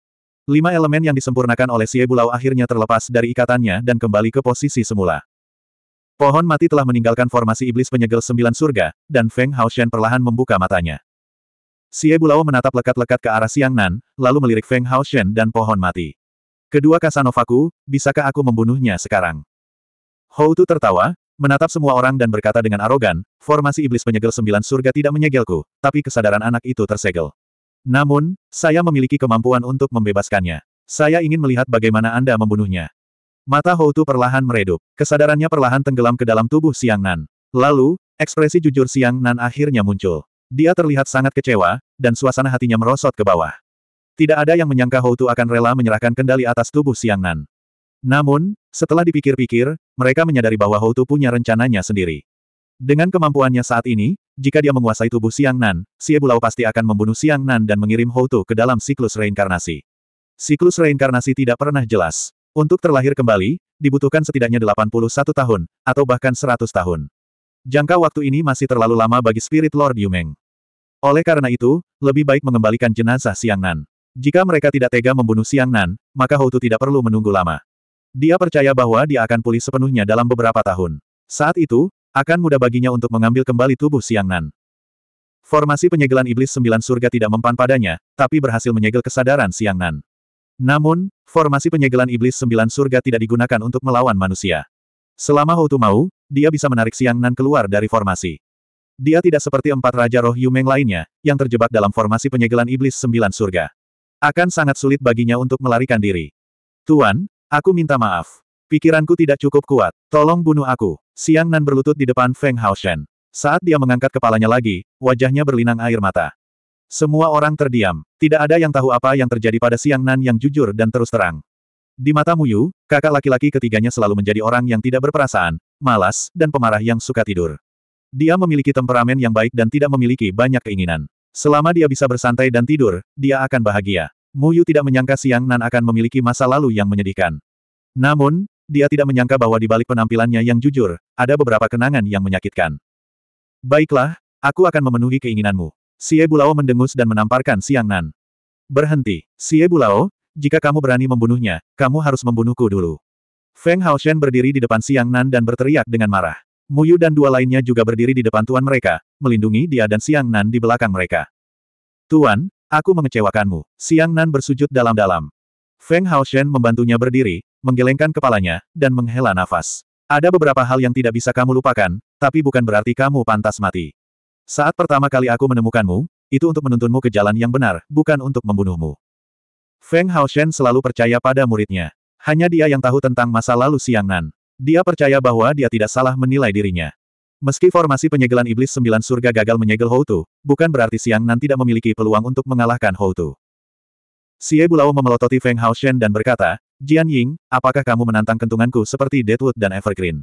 Lima elemen yang disempurnakan oleh Xie Bulau akhirnya terlepas dari ikatannya dan kembali ke posisi semula. Pohon mati telah meninggalkan formasi iblis penyegel sembilan surga, dan Feng Hao Shen perlahan membuka matanya. Xie Bulao menatap lekat-lekat ke arah Siang Nan, lalu melirik Feng Haoshen dan pohon mati. Kedua Kasanovaku, bisakah aku membunuhnya sekarang? Tu tertawa, menatap semua orang dan berkata dengan arogan, formasi iblis penyegel sembilan surga tidak menyegelku, tapi kesadaran anak itu tersegel. Namun, saya memiliki kemampuan untuk membebaskannya. Saya ingin melihat bagaimana Anda membunuhnya. Mata Tu perlahan meredup, kesadarannya perlahan tenggelam ke dalam tubuh Siang Nan. Lalu, ekspresi jujur Siang Nan akhirnya muncul. Dia terlihat sangat kecewa, dan suasana hatinya merosot ke bawah. Tidak ada yang menyangka Houtu akan rela menyerahkan kendali atas tubuh Siang Nan. Namun, setelah dipikir-pikir, mereka menyadari bahwa Houtu punya rencananya sendiri. Dengan kemampuannya saat ini, jika dia menguasai tubuh Siang Nan, Xie Bulao pasti akan membunuh Siang Nan dan mengirim Houtu ke dalam siklus reinkarnasi. Siklus reinkarnasi tidak pernah jelas. Untuk terlahir kembali, dibutuhkan setidaknya 81 tahun, atau bahkan 100 tahun. Jangka waktu ini masih terlalu lama bagi Spirit Lord Yumeng. Oleh karena itu, lebih baik mengembalikan jenazah Siang Nan. Jika mereka tidak tega membunuh Siang Nan, maka Houtu tidak perlu menunggu lama. Dia percaya bahwa dia akan pulih sepenuhnya dalam beberapa tahun. Saat itu, akan mudah baginya untuk mengambil kembali tubuh Siang Nan. Formasi penyegelan iblis sembilan surga tidak mempan padanya, tapi berhasil menyegel kesadaran Siang Nan. Namun, formasi penyegelan iblis sembilan surga tidak digunakan untuk melawan manusia. Selama Houtu mau, dia bisa menarik Siang Nan keluar dari formasi. Dia tidak seperti empat Raja Roh Yumeng lainnya, yang terjebak dalam formasi penyegelan iblis sembilan surga. Akan sangat sulit baginya untuk melarikan diri. Tuan, aku minta maaf. Pikiranku tidak cukup kuat. Tolong bunuh aku. Siang Nan berlutut di depan Feng Hao Shen. Saat dia mengangkat kepalanya lagi, wajahnya berlinang air mata. Semua orang terdiam. Tidak ada yang tahu apa yang terjadi pada Siang Nan yang jujur dan terus terang. Di mata Muyu, kakak laki-laki ketiganya selalu menjadi orang yang tidak berperasaan, malas, dan pemarah yang suka tidur. Dia memiliki temperamen yang baik dan tidak memiliki banyak keinginan. Selama dia bisa bersantai dan tidur, dia akan bahagia. Muyu tidak menyangka Siang Nan akan memiliki masa lalu yang menyedihkan. Namun, dia tidak menyangka bahwa di balik penampilannya yang jujur, ada beberapa kenangan yang menyakitkan. Baiklah, aku akan memenuhi keinginanmu. Xie Bulao mendengus dan menamparkan Siang Nan. Berhenti, Xie Bulao, jika kamu berani membunuhnya, kamu harus membunuhku dulu. Feng Haoshen berdiri di depan Siang Nan dan berteriak dengan marah. Muyu dan dua lainnya juga berdiri di depan tuan mereka, melindungi dia dan Siang Nan di belakang mereka. Tuan, aku mengecewakanmu. Siang Nan bersujud dalam-dalam. Feng Hao Shen membantunya berdiri, menggelengkan kepalanya, dan menghela nafas. Ada beberapa hal yang tidak bisa kamu lupakan, tapi bukan berarti kamu pantas mati. Saat pertama kali aku menemukanmu, itu untuk menuntunmu ke jalan yang benar, bukan untuk membunuhmu. Feng Hao Shen selalu percaya pada muridnya. Hanya dia yang tahu tentang masa lalu Siang Nan. Dia percaya bahwa dia tidak salah menilai dirinya. Meski formasi penyegelan iblis sembilan surga gagal menyegel Houtu, bukan berarti Siang Nan tidak memiliki peluang untuk mengalahkan Houtu. Xie Bulao memelototi Feng Hao Shen dan berkata, Jian Ying, apakah kamu menantang kentunganku seperti Deadwood dan Evergreen?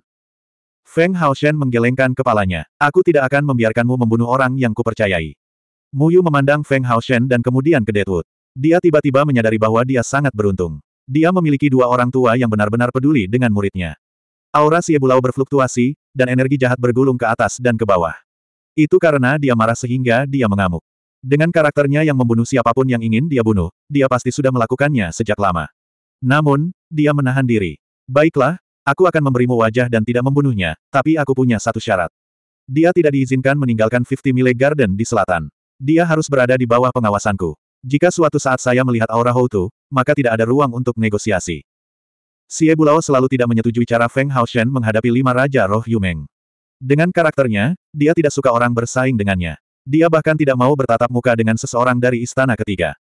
Feng Hao Shen menggelengkan kepalanya. Aku tidak akan membiarkanmu membunuh orang yang kupercayai. Mu Yu memandang Feng Hao Shen dan kemudian ke Deadwood. Dia tiba-tiba menyadari bahwa dia sangat beruntung. Dia memiliki dua orang tua yang benar-benar peduli dengan muridnya. Aura Siebulau berfluktuasi, dan energi jahat bergulung ke atas dan ke bawah. Itu karena dia marah sehingga dia mengamuk. Dengan karakternya yang membunuh siapapun yang ingin dia bunuh, dia pasti sudah melakukannya sejak lama. Namun, dia menahan diri. Baiklah, aku akan memberimu wajah dan tidak membunuhnya, tapi aku punya satu syarat. Dia tidak diizinkan meninggalkan 50 Mile Garden di selatan. Dia harus berada di bawah pengawasanku. Jika suatu saat saya melihat aura Houtu, maka tidak ada ruang untuk negosiasi. Xie Bulao selalu tidak menyetujui cara Feng Haoshen menghadapi lima raja roh Yumeng. Dengan karakternya, dia tidak suka orang bersaing dengannya. Dia bahkan tidak mau bertatap muka dengan seseorang dari istana ketiga.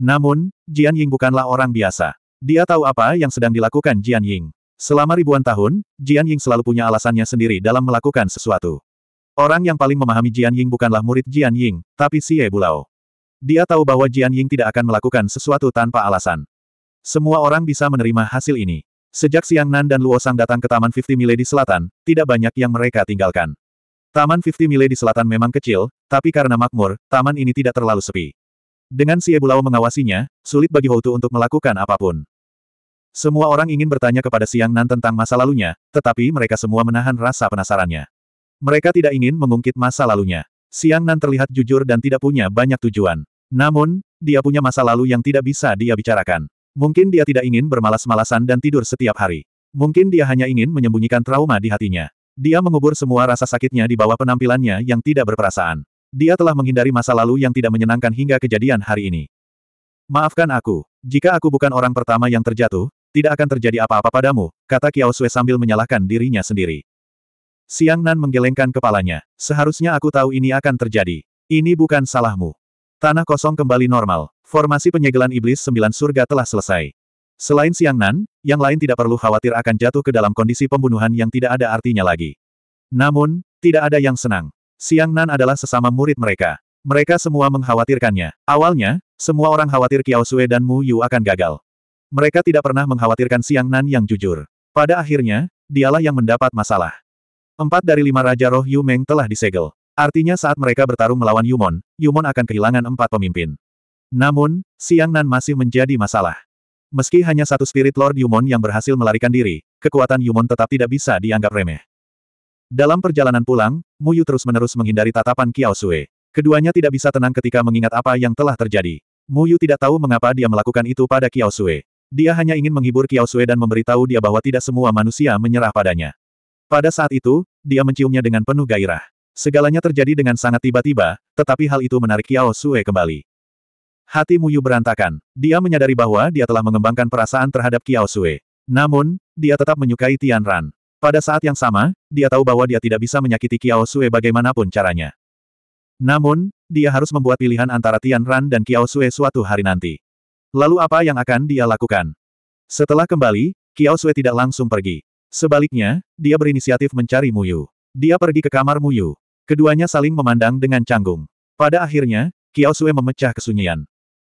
Namun, Jian Ying bukanlah orang biasa. Dia tahu apa yang sedang dilakukan Jian Ying. Selama ribuan tahun, Jian Ying selalu punya alasannya sendiri dalam melakukan sesuatu. Orang yang paling memahami Jian Ying bukanlah murid Jian Ying, tapi Xie Bulao. Dia tahu bahwa Jian Ying tidak akan melakukan sesuatu tanpa alasan. Semua orang bisa menerima hasil ini. Sejak Siang Nan dan Luo Sang datang ke Taman 50 Mile di selatan, tidak banyak yang mereka tinggalkan. Taman 50 Mile di selatan memang kecil, tapi karena makmur, taman ini tidak terlalu sepi. Dengan si Ebulau mengawasinya, sulit bagi Houtu untuk melakukan apapun. Semua orang ingin bertanya kepada Siang Nan tentang masa lalunya, tetapi mereka semua menahan rasa penasarannya. Mereka tidak ingin mengungkit masa lalunya. Siang Nan terlihat jujur dan tidak punya banyak tujuan. Namun, dia punya masa lalu yang tidak bisa dia bicarakan. Mungkin dia tidak ingin bermalas-malasan dan tidur setiap hari. Mungkin dia hanya ingin menyembunyikan trauma di hatinya. Dia mengubur semua rasa sakitnya di bawah penampilannya yang tidak berperasaan. Dia telah menghindari masa lalu yang tidak menyenangkan hingga kejadian hari ini. Maafkan aku. Jika aku bukan orang pertama yang terjatuh, tidak akan terjadi apa-apa padamu, kata Kiao Sui sambil menyalahkan dirinya sendiri. Siang Nan menggelengkan kepalanya. Seharusnya aku tahu ini akan terjadi. Ini bukan salahmu. Tanah kosong kembali normal. Formasi penyegelan iblis sembilan surga telah selesai. Selain Siang Nan, yang lain tidak perlu khawatir akan jatuh ke dalam kondisi pembunuhan yang tidak ada artinya lagi. Namun, tidak ada yang senang. Siang Nan adalah sesama murid mereka. Mereka semua mengkhawatirkannya. Awalnya, semua orang khawatir Kiao Sue dan Mu Yu akan gagal. Mereka tidak pernah mengkhawatirkan Siang Nan yang jujur. Pada akhirnya, dialah yang mendapat masalah. Empat dari lima Raja Roh Yu Meng telah disegel. Artinya saat mereka bertarung melawan Yumon, Yumon akan kehilangan empat pemimpin. Namun, Siang Nan masih menjadi masalah. Meski hanya satu Spirit Lord Yumon yang berhasil melarikan diri, kekuatan Yumon tetap tidak bisa dianggap remeh. Dalam perjalanan pulang, Mu Yu terus-menerus menghindari tatapan Kiao Sue. Keduanya tidak bisa tenang ketika mengingat apa yang telah terjadi. Mu Yu tidak tahu mengapa dia melakukan itu pada Kiao Sue. Dia hanya ingin menghibur Kiao Sue dan memberitahu dia bahwa tidak semua manusia menyerah padanya. Pada saat itu, dia menciumnya dengan penuh gairah. Segalanya terjadi dengan sangat tiba-tiba, tetapi hal itu menarik Kiao Sue kembali. Hati Muyu berantakan. Dia menyadari bahwa dia telah mengembangkan perasaan terhadap Kiao Sue. Namun, dia tetap menyukai Tian Ran. Pada saat yang sama, dia tahu bahwa dia tidak bisa menyakiti Kiao Sue bagaimanapun caranya. Namun, dia harus membuat pilihan antara Tian Ran dan Kiao Sue suatu hari nanti. Lalu apa yang akan dia lakukan? Setelah kembali, Kiao Sue tidak langsung pergi. Sebaliknya, dia berinisiatif mencari Muyu. Dia pergi ke kamar Muyu. Keduanya saling memandang dengan canggung. Pada akhirnya, Kiao Sue memecah kesunyian.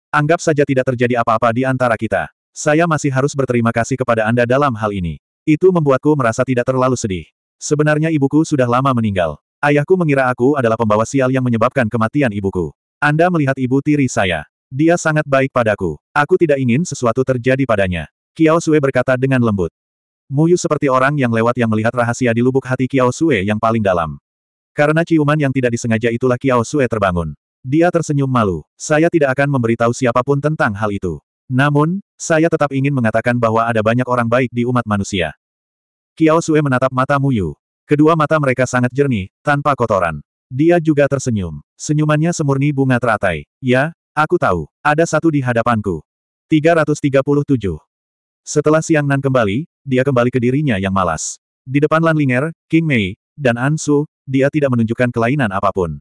Anggap saja tidak terjadi apa-apa di antara kita. Saya masih harus berterima kasih kepada Anda dalam hal ini. Itu membuatku merasa tidak terlalu sedih. Sebenarnya ibuku sudah lama meninggal. Ayahku mengira aku adalah pembawa sial yang menyebabkan kematian ibuku. Anda melihat ibu tiri saya. Dia sangat baik padaku. Aku tidak ingin sesuatu terjadi padanya. Kiao Sue berkata dengan lembut. Muyu seperti orang yang lewat yang melihat rahasia di lubuk hati Kiao Sue yang paling dalam. Karena ciuman yang tidak disengaja itulah Kiao Sue terbangun. Dia tersenyum malu. Saya tidak akan memberitahu siapapun tentang hal itu. Namun, saya tetap ingin mengatakan bahwa ada banyak orang baik di umat manusia. Kiao Sue menatap mata Muyu. Kedua mata mereka sangat jernih, tanpa kotoran. Dia juga tersenyum. Senyumannya semurni bunga teratai. Ya, aku tahu. Ada satu di hadapanku. 337. Setelah Siang Nan kembali, dia kembali ke dirinya yang malas. Di depan Lan Linger, King Mei, dan Ansu, dia tidak menunjukkan kelainan apapun.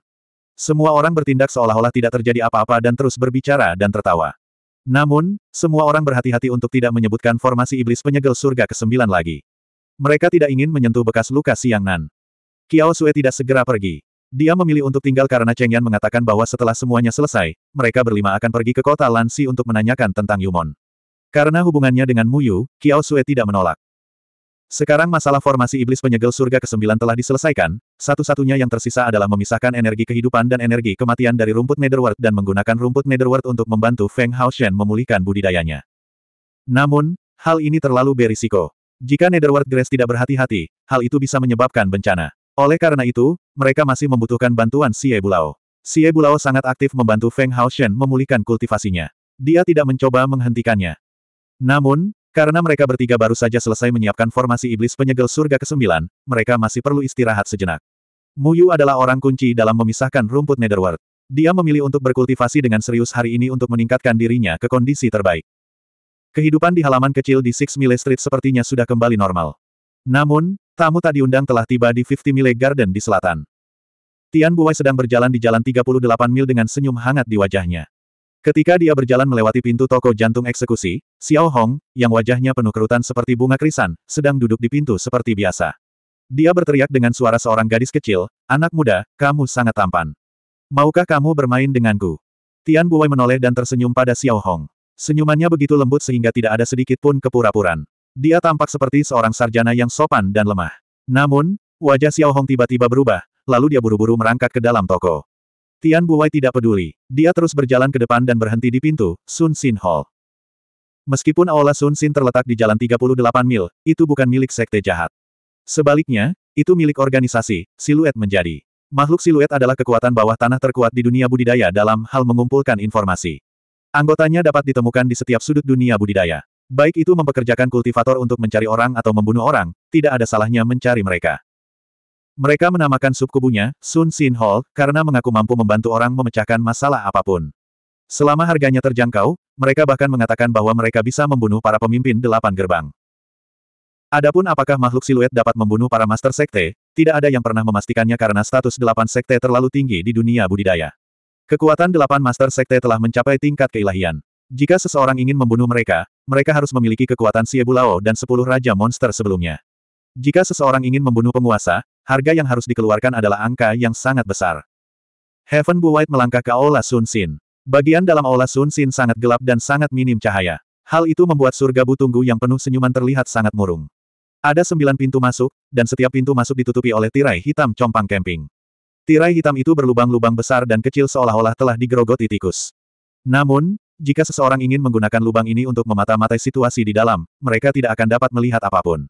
Semua orang bertindak seolah-olah tidak terjadi apa-apa dan terus berbicara dan tertawa. Namun, semua orang berhati-hati untuk tidak menyebutkan formasi iblis penyegel surga ke-9 lagi. Mereka tidak ingin menyentuh bekas luka Siang Nan. Kiao Sue tidak segera pergi. Dia memilih untuk tinggal karena Cheng Yan mengatakan bahwa setelah semuanya selesai, mereka berlima akan pergi ke kota Lansi untuk menanyakan tentang Yumon. Karena hubungannya dengan Muyu, Kiao Sue tidak menolak. Sekarang masalah formasi iblis penyegel surga ke-9 telah diselesaikan, satu-satunya yang tersisa adalah memisahkan energi kehidupan dan energi kematian dari rumput Netherworld dan menggunakan rumput Netherworld untuk membantu Feng Hao Shen memulihkan budidayanya. Namun, hal ini terlalu berisiko. Jika Netherworld Grace tidak berhati-hati, hal itu bisa menyebabkan bencana. Oleh karena itu, mereka masih membutuhkan bantuan Xie Bulao. Xie Bulao sangat aktif membantu Feng Hao Shen memulihkan kultivasinya. Dia tidak mencoba menghentikannya. Namun, karena mereka bertiga baru saja selesai menyiapkan formasi iblis penyegel surga ke-9, mereka masih perlu istirahat sejenak. Muyu adalah orang kunci dalam memisahkan rumput Netherworld. Dia memilih untuk berkultivasi dengan serius hari ini untuk meningkatkan dirinya ke kondisi terbaik. Kehidupan di halaman kecil di Six Mile Street sepertinya sudah kembali normal. Namun, tamu tak diundang telah tiba di Fifty Mile Garden di selatan. Tian Buai sedang berjalan di jalan 38 mil dengan senyum hangat di wajahnya. Ketika dia berjalan melewati pintu toko jantung eksekusi, Xiao Hong, yang wajahnya penuh kerutan seperti bunga krisan, sedang duduk di pintu seperti biasa. Dia berteriak dengan suara seorang gadis kecil, anak muda, kamu sangat tampan. Maukah kamu bermain denganku? Tian Buwei menoleh dan tersenyum pada Xiao Hong. Senyumannya begitu lembut sehingga tidak ada sedikit pun kepura puraan Dia tampak seperti seorang sarjana yang sopan dan lemah. Namun, wajah Xiao Hong tiba-tiba berubah, lalu dia buru-buru merangkak ke dalam toko. Tian Buwai tidak peduli. Dia terus berjalan ke depan dan berhenti di pintu, Sun Sin Hall. Meskipun Aula Sun Sin terletak di jalan 38 mil, itu bukan milik sekte jahat. Sebaliknya, itu milik organisasi, siluet menjadi. Makhluk siluet adalah kekuatan bawah tanah terkuat di dunia budidaya dalam hal mengumpulkan informasi. Anggotanya dapat ditemukan di setiap sudut dunia budidaya. Baik itu mempekerjakan kultivator untuk mencari orang atau membunuh orang, tidak ada salahnya mencari mereka. Mereka menamakan subkubunya, Sun Sin Hall, karena mengaku mampu membantu orang memecahkan masalah apapun. Selama harganya terjangkau, mereka bahkan mengatakan bahwa mereka bisa membunuh para pemimpin delapan gerbang. Adapun apakah makhluk siluet dapat membunuh para master sekte, tidak ada yang pernah memastikannya karena status delapan sekte terlalu tinggi di dunia budidaya. Kekuatan delapan master sekte telah mencapai tingkat keilahian. Jika seseorang ingin membunuh mereka, mereka harus memiliki kekuatan Siebulao dan sepuluh raja monster sebelumnya. Jika seseorang ingin membunuh penguasa, harga yang harus dikeluarkan adalah angka yang sangat besar. Heaven Bu White melangkah ke Aula Sun Sin. Bagian dalam Aula Sun Sin sangat gelap dan sangat minim cahaya. Hal itu membuat surga Butunggu yang penuh senyuman terlihat sangat murung. Ada sembilan pintu masuk, dan setiap pintu masuk ditutupi oleh tirai hitam compang camping. Tirai hitam itu berlubang-lubang besar dan kecil seolah-olah telah digerogoti tikus. Namun, jika seseorang ingin menggunakan lubang ini untuk memata-matai situasi di dalam, mereka tidak akan dapat melihat apapun.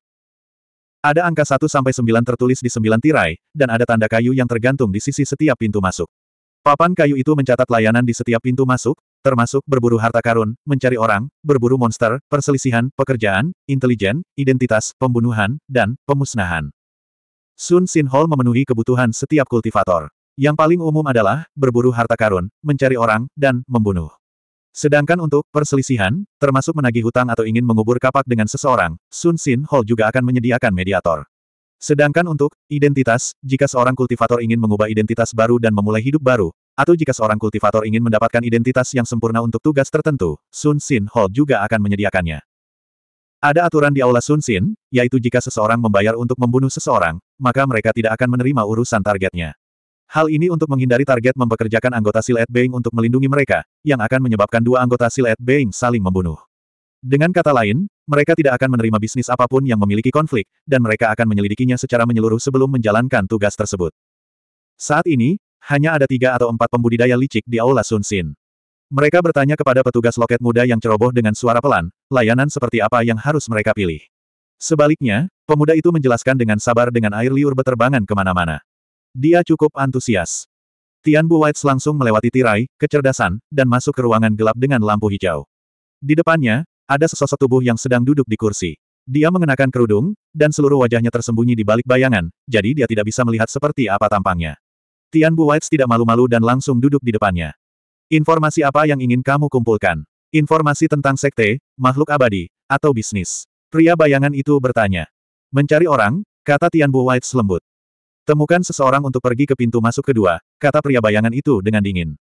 Ada angka 1 sampai 9 tertulis di 9 tirai, dan ada tanda kayu yang tergantung di sisi setiap pintu masuk. Papan kayu itu mencatat layanan di setiap pintu masuk, termasuk berburu harta karun, mencari orang, berburu monster, perselisihan, pekerjaan, intelijen, identitas, pembunuhan, dan pemusnahan. Sun Sin Hall memenuhi kebutuhan setiap kultivator. Yang paling umum adalah berburu harta karun, mencari orang, dan membunuh. Sedangkan untuk perselisihan, termasuk menagih hutang atau ingin mengubur kapak dengan seseorang, Sun Sin Hall juga akan menyediakan mediator. Sedangkan untuk identitas, jika seorang kultivator ingin mengubah identitas baru dan memulai hidup baru, atau jika seorang kultivator ingin mendapatkan identitas yang sempurna untuk tugas tertentu, Sun Sin Hall juga akan menyediakannya. Ada aturan di Aula Sun Sin, yaitu jika seseorang membayar untuk membunuh seseorang, maka mereka tidak akan menerima urusan targetnya. Hal ini untuk menghindari target mempekerjakan anggota silet Beng untuk melindungi mereka, yang akan menyebabkan dua anggota silet Beng saling membunuh. Dengan kata lain, mereka tidak akan menerima bisnis apapun yang memiliki konflik, dan mereka akan menyelidikinya secara menyeluruh sebelum menjalankan tugas tersebut. Saat ini, hanya ada tiga atau empat pembudidaya licik di Aula Sun Sin. Mereka bertanya kepada petugas loket muda yang ceroboh dengan suara pelan, layanan seperti apa yang harus mereka pilih. Sebaliknya, pemuda itu menjelaskan dengan sabar dengan air liur beterbangan kemana-mana. Dia cukup antusias. Tian Whites langsung melewati tirai, kecerdasan, dan masuk ke ruangan gelap dengan lampu hijau. Di depannya, ada sesosok tubuh yang sedang duduk di kursi. Dia mengenakan kerudung, dan seluruh wajahnya tersembunyi di balik bayangan, jadi dia tidak bisa melihat seperti apa tampangnya. Tian Whites tidak malu-malu dan langsung duduk di depannya. Informasi apa yang ingin kamu kumpulkan? Informasi tentang sekte, makhluk abadi, atau bisnis? Pria bayangan itu bertanya. Mencari orang, kata Tian Whites lembut. Temukan seseorang untuk pergi ke pintu masuk kedua, kata pria bayangan itu dengan dingin.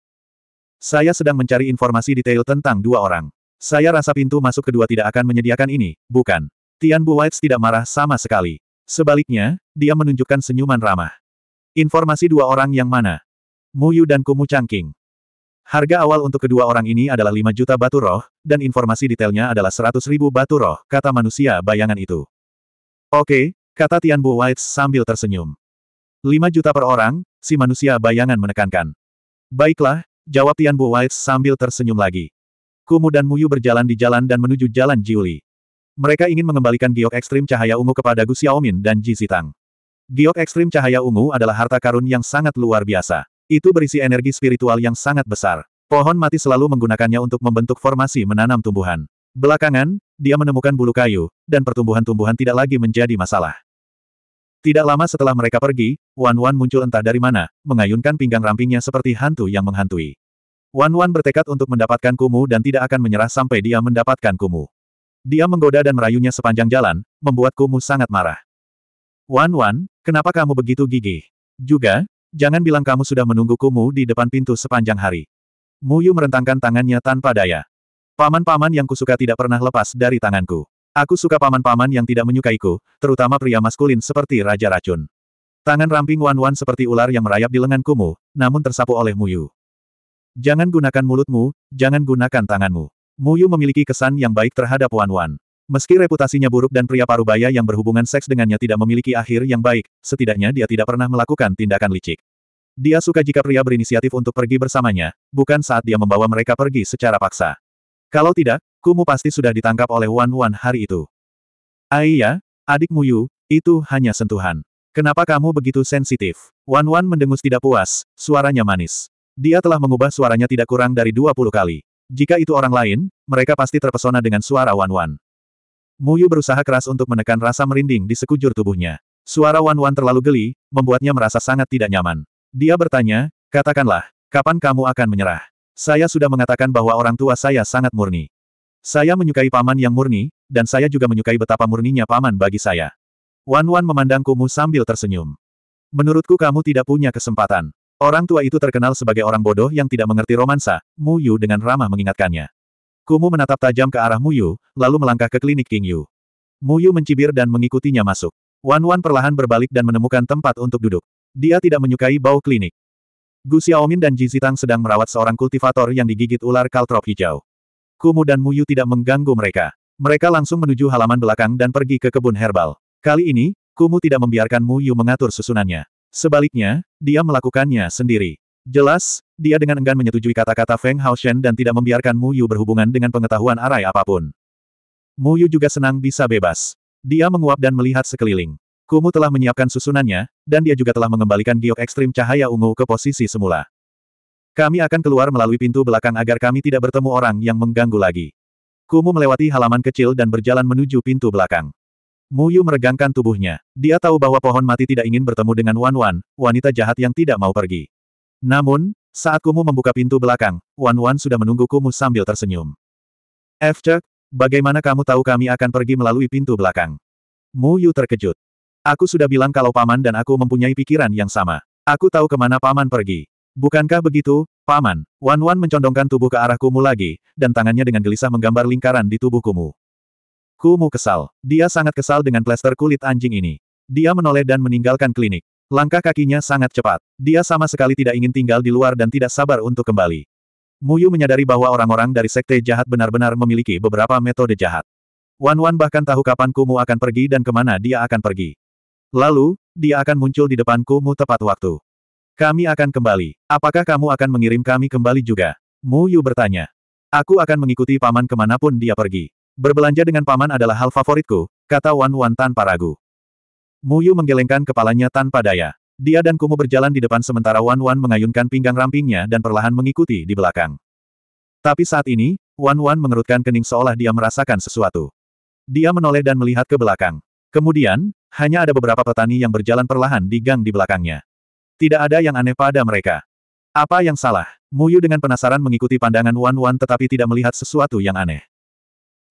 Saya sedang mencari informasi detail tentang dua orang. Saya rasa pintu masuk kedua tidak akan menyediakan ini, bukan. Tian Bu White tidak marah sama sekali. Sebaliknya, dia menunjukkan senyuman ramah. Informasi dua orang yang mana? Mu Yu dan Kumu Changking. Harga awal untuk kedua orang ini adalah 5 juta batu roh, dan informasi detailnya adalah 100 ribu batu roh, kata manusia bayangan itu. Oke, kata Tian Bu White sambil tersenyum. 5 juta per orang, si manusia bayangan menekankan. Baiklah, jawab Bu White sambil tersenyum lagi. Kumu dan Muyu berjalan di jalan dan menuju jalan Jiuli. Mereka ingin mengembalikan giok ekstrim cahaya ungu kepada Gu Xiaomin dan Ji Zitang. Giok ekstrim cahaya ungu adalah harta karun yang sangat luar biasa. Itu berisi energi spiritual yang sangat besar. Pohon mati selalu menggunakannya untuk membentuk formasi menanam tumbuhan. Belakangan, dia menemukan bulu kayu, dan pertumbuhan tumbuhan tidak lagi menjadi masalah. Tidak lama setelah mereka pergi, Wan Wan muncul entah dari mana, mengayunkan pinggang rampingnya seperti hantu yang menghantui. Wan Wan bertekad untuk mendapatkan Kumu dan tidak akan menyerah sampai dia mendapatkan Kumu. Dia menggoda dan merayunya sepanjang jalan, membuat Kumu sangat marah. Wan Wan, kenapa kamu begitu gigih? Juga, jangan bilang kamu sudah menunggu Kumu di depan pintu sepanjang hari. Muyu merentangkan tangannya tanpa daya. Paman-paman yang kusuka tidak pernah lepas dari tanganku. Aku suka paman-paman yang tidak menyukaiku, terutama pria maskulin seperti Raja Racun. Tangan ramping Wan-Wan seperti ular yang merayap di lengan Kumu, namun tersapu oleh Muyu. Jangan gunakan mulutmu, jangan gunakan tanganmu. Muyu memiliki kesan yang baik terhadap Wan-Wan. Meski reputasinya buruk dan pria parubaya yang berhubungan seks dengannya tidak memiliki akhir yang baik, setidaknya dia tidak pernah melakukan tindakan licik. Dia suka jika pria berinisiatif untuk pergi bersamanya, bukan saat dia membawa mereka pergi secara paksa. Kalau tidak, Kumu pasti sudah ditangkap oleh Wan Wan hari itu. Aiyah, adikmu Yu, itu hanya sentuhan. Kenapa kamu begitu sensitif? Wan Wan mendengus tidak puas, suaranya manis. Dia telah mengubah suaranya tidak kurang dari 20 kali. Jika itu orang lain, mereka pasti terpesona dengan suara Wan Wan. Muyu berusaha keras untuk menekan rasa merinding di sekujur tubuhnya. Suara Wan Wan terlalu geli, membuatnya merasa sangat tidak nyaman. Dia bertanya, katakanlah, kapan kamu akan menyerah? Saya sudah mengatakan bahwa orang tua saya sangat murni. Saya menyukai paman yang murni, dan saya juga menyukai betapa murninya paman bagi saya. Wan Wan memandang Kumu sambil tersenyum. Menurutku kamu tidak punya kesempatan. Orang tua itu terkenal sebagai orang bodoh yang tidak mengerti romansa, Mu Yu dengan ramah mengingatkannya. Kumu menatap tajam ke arah Mu Yu, lalu melangkah ke klinik King Yu. Mu Yu mencibir dan mengikutinya masuk. Wan Wan perlahan berbalik dan menemukan tempat untuk duduk. Dia tidak menyukai bau klinik. Gu Xiaomin dan Ji Zitang sedang merawat seorang kultivator yang digigit ular kaltrop hijau. Kumu dan Muyu tidak mengganggu mereka. Mereka langsung menuju halaman belakang dan pergi ke kebun herbal. Kali ini, Kumu tidak membiarkan Muyu mengatur susunannya. Sebaliknya, dia melakukannya sendiri. Jelas, dia dengan enggan menyetujui kata-kata Feng Haoshen dan tidak membiarkan Muyu berhubungan dengan pengetahuan arai apapun. Muyu juga senang bisa bebas. Dia menguap dan melihat sekeliling. Kumu telah menyiapkan susunannya, dan dia juga telah mengembalikan giok ekstrim cahaya ungu ke posisi semula. Kami akan keluar melalui pintu belakang agar kami tidak bertemu orang yang mengganggu lagi. Kumu melewati halaman kecil dan berjalan menuju pintu belakang. Muyu meregangkan tubuhnya. Dia tahu bahwa pohon mati tidak ingin bertemu dengan Wan Wan, wanita jahat yang tidak mau pergi. Namun, saat Kumu membuka pintu belakang, Wan Wan sudah menunggu Kumu sambil tersenyum. Efcek, bagaimana kamu tahu kami akan pergi melalui pintu belakang? Muyu terkejut. Aku sudah bilang kalau paman dan aku mempunyai pikiran yang sama. Aku tahu kemana paman pergi. Bukankah begitu, paman? Wan Wan mencondongkan tubuh ke arah Kumu lagi, dan tangannya dengan gelisah menggambar lingkaran di tubuh Kumu. Kumu kesal. Dia sangat kesal dengan plester kulit anjing ini. Dia menoleh dan meninggalkan klinik. Langkah kakinya sangat cepat. Dia sama sekali tidak ingin tinggal di luar dan tidak sabar untuk kembali. Muyu menyadari bahwa orang-orang dari sekte jahat benar-benar memiliki beberapa metode jahat. Wan Wan bahkan tahu kapan Kumu akan pergi dan kemana dia akan pergi. Lalu, dia akan muncul di depanku mu tepat waktu. Kami akan kembali. Apakah kamu akan mengirim kami kembali juga? Mu Yu bertanya. Aku akan mengikuti paman kemanapun dia pergi. Berbelanja dengan paman adalah hal favoritku, kata Wan Wan tanpa ragu. Mu Yu menggelengkan kepalanya tanpa daya. Dia dan Kumu berjalan di depan sementara Wan Wan mengayunkan pinggang rampingnya dan perlahan mengikuti di belakang. Tapi saat ini, Wan Wan mengerutkan kening seolah dia merasakan sesuatu. Dia menoleh dan melihat ke belakang. Kemudian, hanya ada beberapa petani yang berjalan perlahan di gang di belakangnya. Tidak ada yang aneh pada mereka. Apa yang salah? Muyu dengan penasaran mengikuti pandangan Wan Wan tetapi tidak melihat sesuatu yang aneh.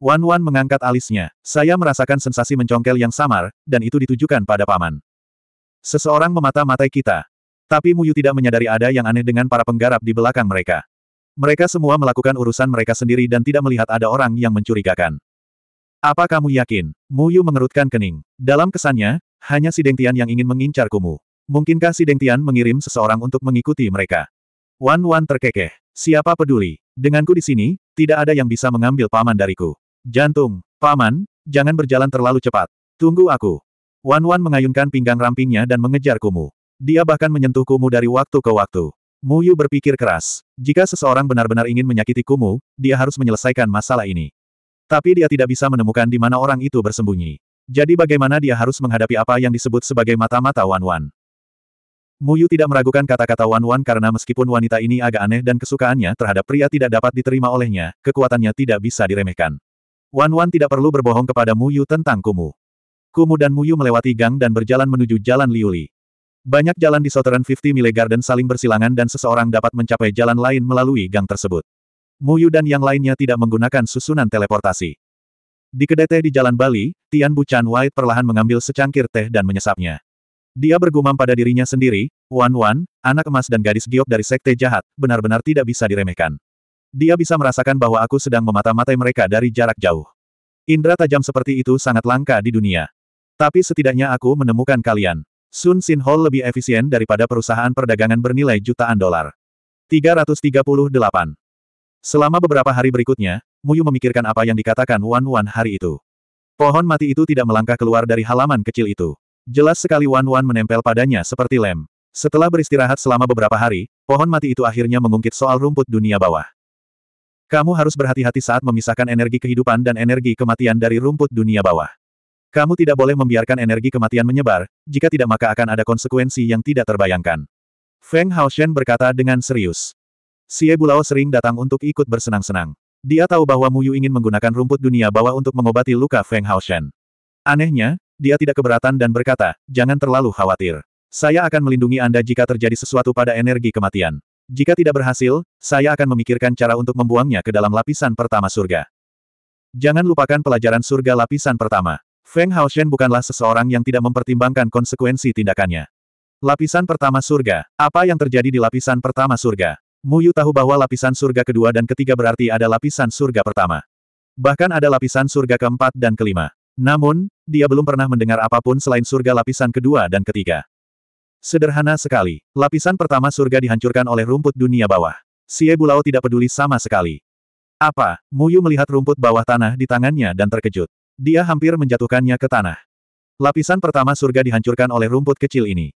Wan Wan mengangkat alisnya, saya merasakan sensasi mencongkel yang samar, dan itu ditujukan pada paman. Seseorang memata-matai kita. Tapi Muyu tidak menyadari ada yang aneh dengan para penggarap di belakang mereka. Mereka semua melakukan urusan mereka sendiri dan tidak melihat ada orang yang mencurigakan. Apa kamu yakin? Mu Yu mengerutkan kening. Dalam kesannya, hanya si Dengtian yang ingin mengincar Kumu. Mungkinkah si Dengtian mengirim seseorang untuk mengikuti mereka? Wan Wan terkekeh. Siapa peduli? Denganku di sini, tidak ada yang bisa mengambil paman dariku. Jantung, paman, jangan berjalan terlalu cepat. Tunggu aku. Wan Wan mengayunkan pinggang rampingnya dan mengejar Kumu. Dia bahkan menyentuh Kumu dari waktu ke waktu. Mu Yu berpikir keras. Jika seseorang benar-benar ingin menyakiti Kumu, dia harus menyelesaikan masalah ini. Tapi dia tidak bisa menemukan di mana orang itu bersembunyi. Jadi bagaimana dia harus menghadapi apa yang disebut sebagai mata-mata Wan-Wan? Muyu tidak meragukan kata-kata Wan-Wan karena meskipun wanita ini agak aneh dan kesukaannya terhadap pria tidak dapat diterima olehnya, kekuatannya tidak bisa diremehkan. Wan-Wan tidak perlu berbohong kepada Muyu tentang Kumu. Kumu dan Muyu melewati gang dan berjalan menuju Jalan Liuli. Banyak jalan di Southern 50 Mile Garden saling bersilangan dan seseorang dapat mencapai jalan lain melalui gang tersebut. Muyu dan yang lainnya tidak menggunakan susunan teleportasi. Di kedai teh di Jalan Bali, Tian Bu Chan White perlahan mengambil secangkir teh dan menyesapnya. Dia bergumam pada dirinya sendiri, Wan Wan, anak emas dan gadis giok dari sekte jahat, benar-benar tidak bisa diremehkan. Dia bisa merasakan bahwa aku sedang memata-matai mereka dari jarak jauh. Indra tajam seperti itu sangat langka di dunia. Tapi setidaknya aku menemukan kalian. Sun Sin Hall lebih efisien daripada perusahaan perdagangan bernilai jutaan dolar. 338. Selama beberapa hari berikutnya, Muyu memikirkan apa yang dikatakan Wan Wan hari itu. Pohon mati itu tidak melangkah keluar dari halaman kecil itu. Jelas sekali Wan Wan menempel padanya seperti lem. Setelah beristirahat selama beberapa hari, pohon mati itu akhirnya mengungkit soal rumput dunia bawah. Kamu harus berhati-hati saat memisahkan energi kehidupan dan energi kematian dari rumput dunia bawah. Kamu tidak boleh membiarkan energi kematian menyebar, jika tidak maka akan ada konsekuensi yang tidak terbayangkan. Feng Haoshen berkata dengan serius. Xie Bulao sering datang untuk ikut bersenang-senang. Dia tahu bahwa Muyu ingin menggunakan rumput dunia bawah untuk mengobati luka Feng Shen. Anehnya, dia tidak keberatan dan berkata, jangan terlalu khawatir. Saya akan melindungi Anda jika terjadi sesuatu pada energi kematian. Jika tidak berhasil, saya akan memikirkan cara untuk membuangnya ke dalam lapisan pertama surga. Jangan lupakan pelajaran surga lapisan pertama. Feng Haoshen bukanlah seseorang yang tidak mempertimbangkan konsekuensi tindakannya. Lapisan pertama surga. Apa yang terjadi di lapisan pertama surga? Muyu tahu bahwa lapisan surga kedua dan ketiga berarti ada lapisan surga pertama. Bahkan ada lapisan surga keempat dan kelima. Namun, dia belum pernah mendengar apapun selain surga lapisan kedua dan ketiga. Sederhana sekali, lapisan pertama surga dihancurkan oleh rumput dunia bawah. Xie Bulao tidak peduli sama sekali. Apa? Muyu melihat rumput bawah tanah di tangannya dan terkejut. Dia hampir menjatuhkannya ke tanah. Lapisan pertama surga dihancurkan oleh rumput kecil ini.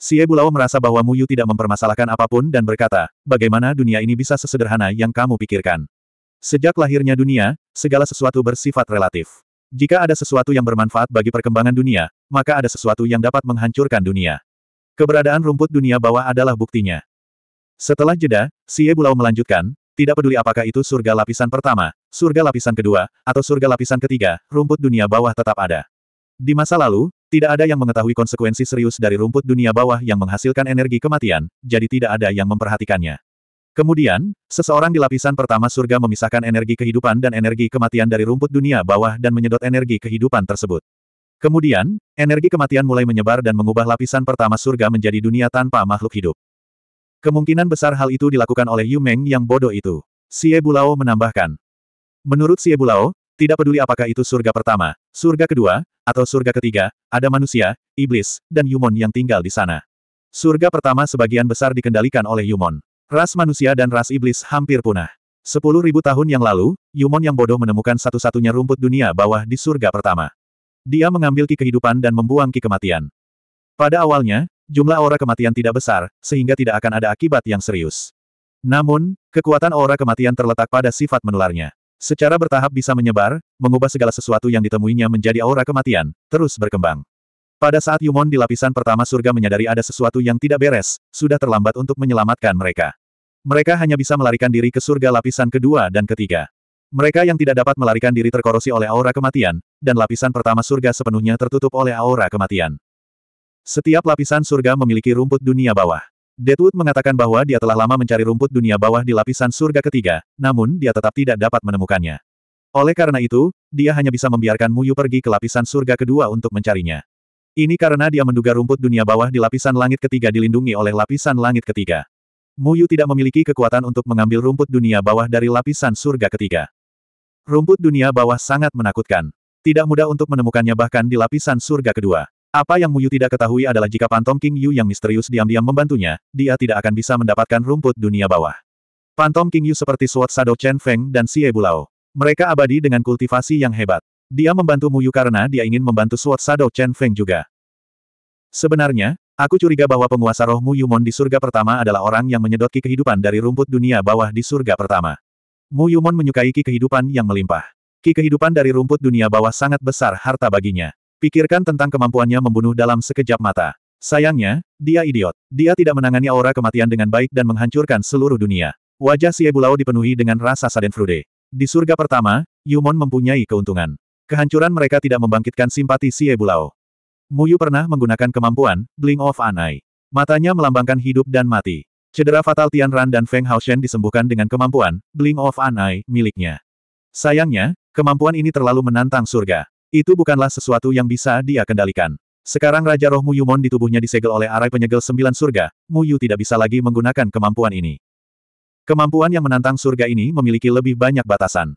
Xie Bulao merasa bahwa Mu Yu tidak mempermasalahkan apapun dan berkata, bagaimana dunia ini bisa sesederhana yang kamu pikirkan. Sejak lahirnya dunia, segala sesuatu bersifat relatif. Jika ada sesuatu yang bermanfaat bagi perkembangan dunia, maka ada sesuatu yang dapat menghancurkan dunia. Keberadaan rumput dunia bawah adalah buktinya. Setelah jeda, Xie Bulao melanjutkan, tidak peduli apakah itu surga lapisan pertama, surga lapisan kedua, atau surga lapisan ketiga, rumput dunia bawah tetap ada. Di masa lalu, tidak ada yang mengetahui konsekuensi serius dari rumput dunia bawah yang menghasilkan energi kematian, jadi tidak ada yang memperhatikannya. Kemudian, seseorang di lapisan pertama surga memisahkan energi kehidupan dan energi kematian dari rumput dunia bawah dan menyedot energi kehidupan tersebut. Kemudian, energi kematian mulai menyebar dan mengubah lapisan pertama surga menjadi dunia tanpa makhluk hidup. Kemungkinan besar hal itu dilakukan oleh Yu Meng yang bodoh itu. Xie Bulao menambahkan. Menurut Xie Bulao, tidak peduli apakah itu surga pertama, surga kedua, atau surga ketiga, ada manusia, iblis, dan Yumon yang tinggal di sana. Surga pertama sebagian besar dikendalikan oleh Yumon. Ras manusia dan ras iblis hampir punah. Sepuluh ribu tahun yang lalu, Yumon yang bodoh menemukan satu-satunya rumput dunia bawah di surga pertama. Dia mengambil ki kehidupan dan membuang ki kematian. Pada awalnya, jumlah aura kematian tidak besar, sehingga tidak akan ada akibat yang serius. Namun, kekuatan aura kematian terletak pada sifat menularnya. Secara bertahap bisa menyebar, mengubah segala sesuatu yang ditemuinya menjadi aura kematian, terus berkembang. Pada saat Yumon di lapisan pertama surga menyadari ada sesuatu yang tidak beres, sudah terlambat untuk menyelamatkan mereka. Mereka hanya bisa melarikan diri ke surga lapisan kedua dan ketiga. Mereka yang tidak dapat melarikan diri terkorosi oleh aura kematian, dan lapisan pertama surga sepenuhnya tertutup oleh aura kematian. Setiap lapisan surga memiliki rumput dunia bawah. Deadwood mengatakan bahwa dia telah lama mencari rumput dunia bawah di lapisan surga ketiga, namun dia tetap tidak dapat menemukannya. Oleh karena itu, dia hanya bisa membiarkan Muyu pergi ke lapisan surga kedua untuk mencarinya. Ini karena dia menduga rumput dunia bawah di lapisan langit ketiga dilindungi oleh lapisan langit ketiga. Muyu tidak memiliki kekuatan untuk mengambil rumput dunia bawah dari lapisan surga ketiga. Rumput dunia bawah sangat menakutkan. Tidak mudah untuk menemukannya bahkan di lapisan surga kedua. Apa yang Muyu tidak ketahui adalah jika Pantom King Yu yang misterius diam-diam membantunya, dia tidak akan bisa mendapatkan rumput dunia bawah. Pantom King Yu seperti Suat Sado Chen Feng dan Xie Bulao. Mereka abadi dengan kultivasi yang hebat. Dia membantu Muyu karena dia ingin membantu Suat Sado Chen Feng juga. Sebenarnya, aku curiga bahwa penguasa roh Muyu Mon di surga pertama adalah orang yang menyedot ki kehidupan dari rumput dunia bawah di surga pertama. Muyu Mon menyukai ki kehidupan yang melimpah. Ki kehidupan dari rumput dunia bawah sangat besar harta baginya. Pikirkan tentang kemampuannya membunuh dalam sekejap mata. Sayangnya, dia idiot. Dia tidak menangani aura kematian dengan baik dan menghancurkan seluruh dunia. Wajah si Ebulau dipenuhi dengan rasa frude. Di surga pertama, Yumon mempunyai keuntungan. Kehancuran mereka tidak membangkitkan simpati si Ebulau. Muyu pernah menggunakan kemampuan, Bling of Anai. Matanya melambangkan hidup dan mati. Cedera fatal Tian Ran dan Feng Haoshen disembuhkan dengan kemampuan, Bling of Anai, miliknya. Sayangnya, kemampuan ini terlalu menantang surga. Itu bukanlah sesuatu yang bisa dia kendalikan. Sekarang Raja Roh Yumon di tubuhnya disegel oleh arai penyegel sembilan surga, Muyu tidak bisa lagi menggunakan kemampuan ini. Kemampuan yang menantang surga ini memiliki lebih banyak batasan.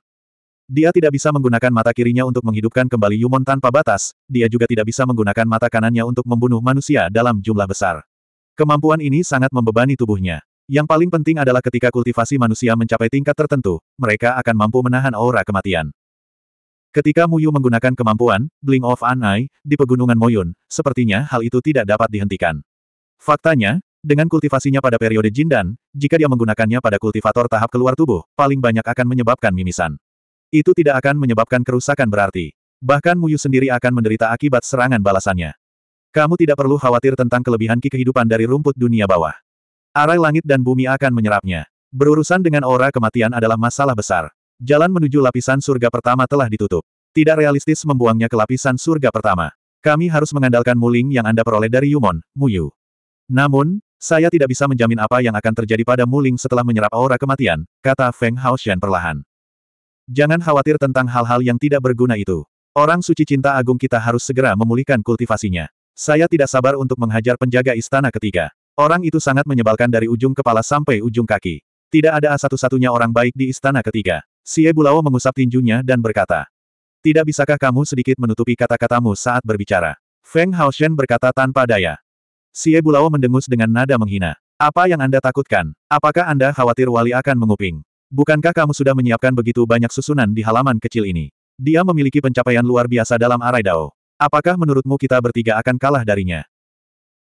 Dia tidak bisa menggunakan mata kirinya untuk menghidupkan kembali Yumon tanpa batas, dia juga tidak bisa menggunakan mata kanannya untuk membunuh manusia dalam jumlah besar. Kemampuan ini sangat membebani tubuhnya. Yang paling penting adalah ketika kultivasi manusia mencapai tingkat tertentu, mereka akan mampu menahan aura kematian. Ketika Muyu menggunakan kemampuan, Bling of Anai di pegunungan Moyun, sepertinya hal itu tidak dapat dihentikan. Faktanya, dengan kultivasinya pada periode Jindan, jika dia menggunakannya pada kultivator tahap keluar tubuh, paling banyak akan menyebabkan mimisan. Itu tidak akan menyebabkan kerusakan berarti. Bahkan Muyu sendiri akan menderita akibat serangan balasannya. Kamu tidak perlu khawatir tentang kelebihan ki kehidupan dari rumput dunia bawah. Arai langit dan bumi akan menyerapnya. Berurusan dengan aura kematian adalah masalah besar. Jalan menuju lapisan surga pertama telah ditutup. Tidak realistis membuangnya ke lapisan surga pertama. Kami harus mengandalkan muling yang Anda peroleh dari Yumon, Muyu. Namun, saya tidak bisa menjamin apa yang akan terjadi pada muling setelah menyerap aura kematian, kata Feng Haoshan perlahan. Jangan khawatir tentang hal-hal yang tidak berguna itu. Orang suci cinta agung kita harus segera memulihkan kultivasinya. Saya tidak sabar untuk menghajar penjaga istana ketiga. Orang itu sangat menyebalkan dari ujung kepala sampai ujung kaki. Tidak ada satu-satunya orang baik di istana ketiga. Xie Bulao mengusap tinjunya dan berkata. Tidak bisakah kamu sedikit menutupi kata-katamu saat berbicara? Feng Haoshen berkata tanpa daya. Xie Bulao mendengus dengan nada menghina. Apa yang Anda takutkan? Apakah Anda khawatir wali akan menguping? Bukankah kamu sudah menyiapkan begitu banyak susunan di halaman kecil ini? Dia memiliki pencapaian luar biasa dalam arai Dao. Apakah menurutmu kita bertiga akan kalah darinya?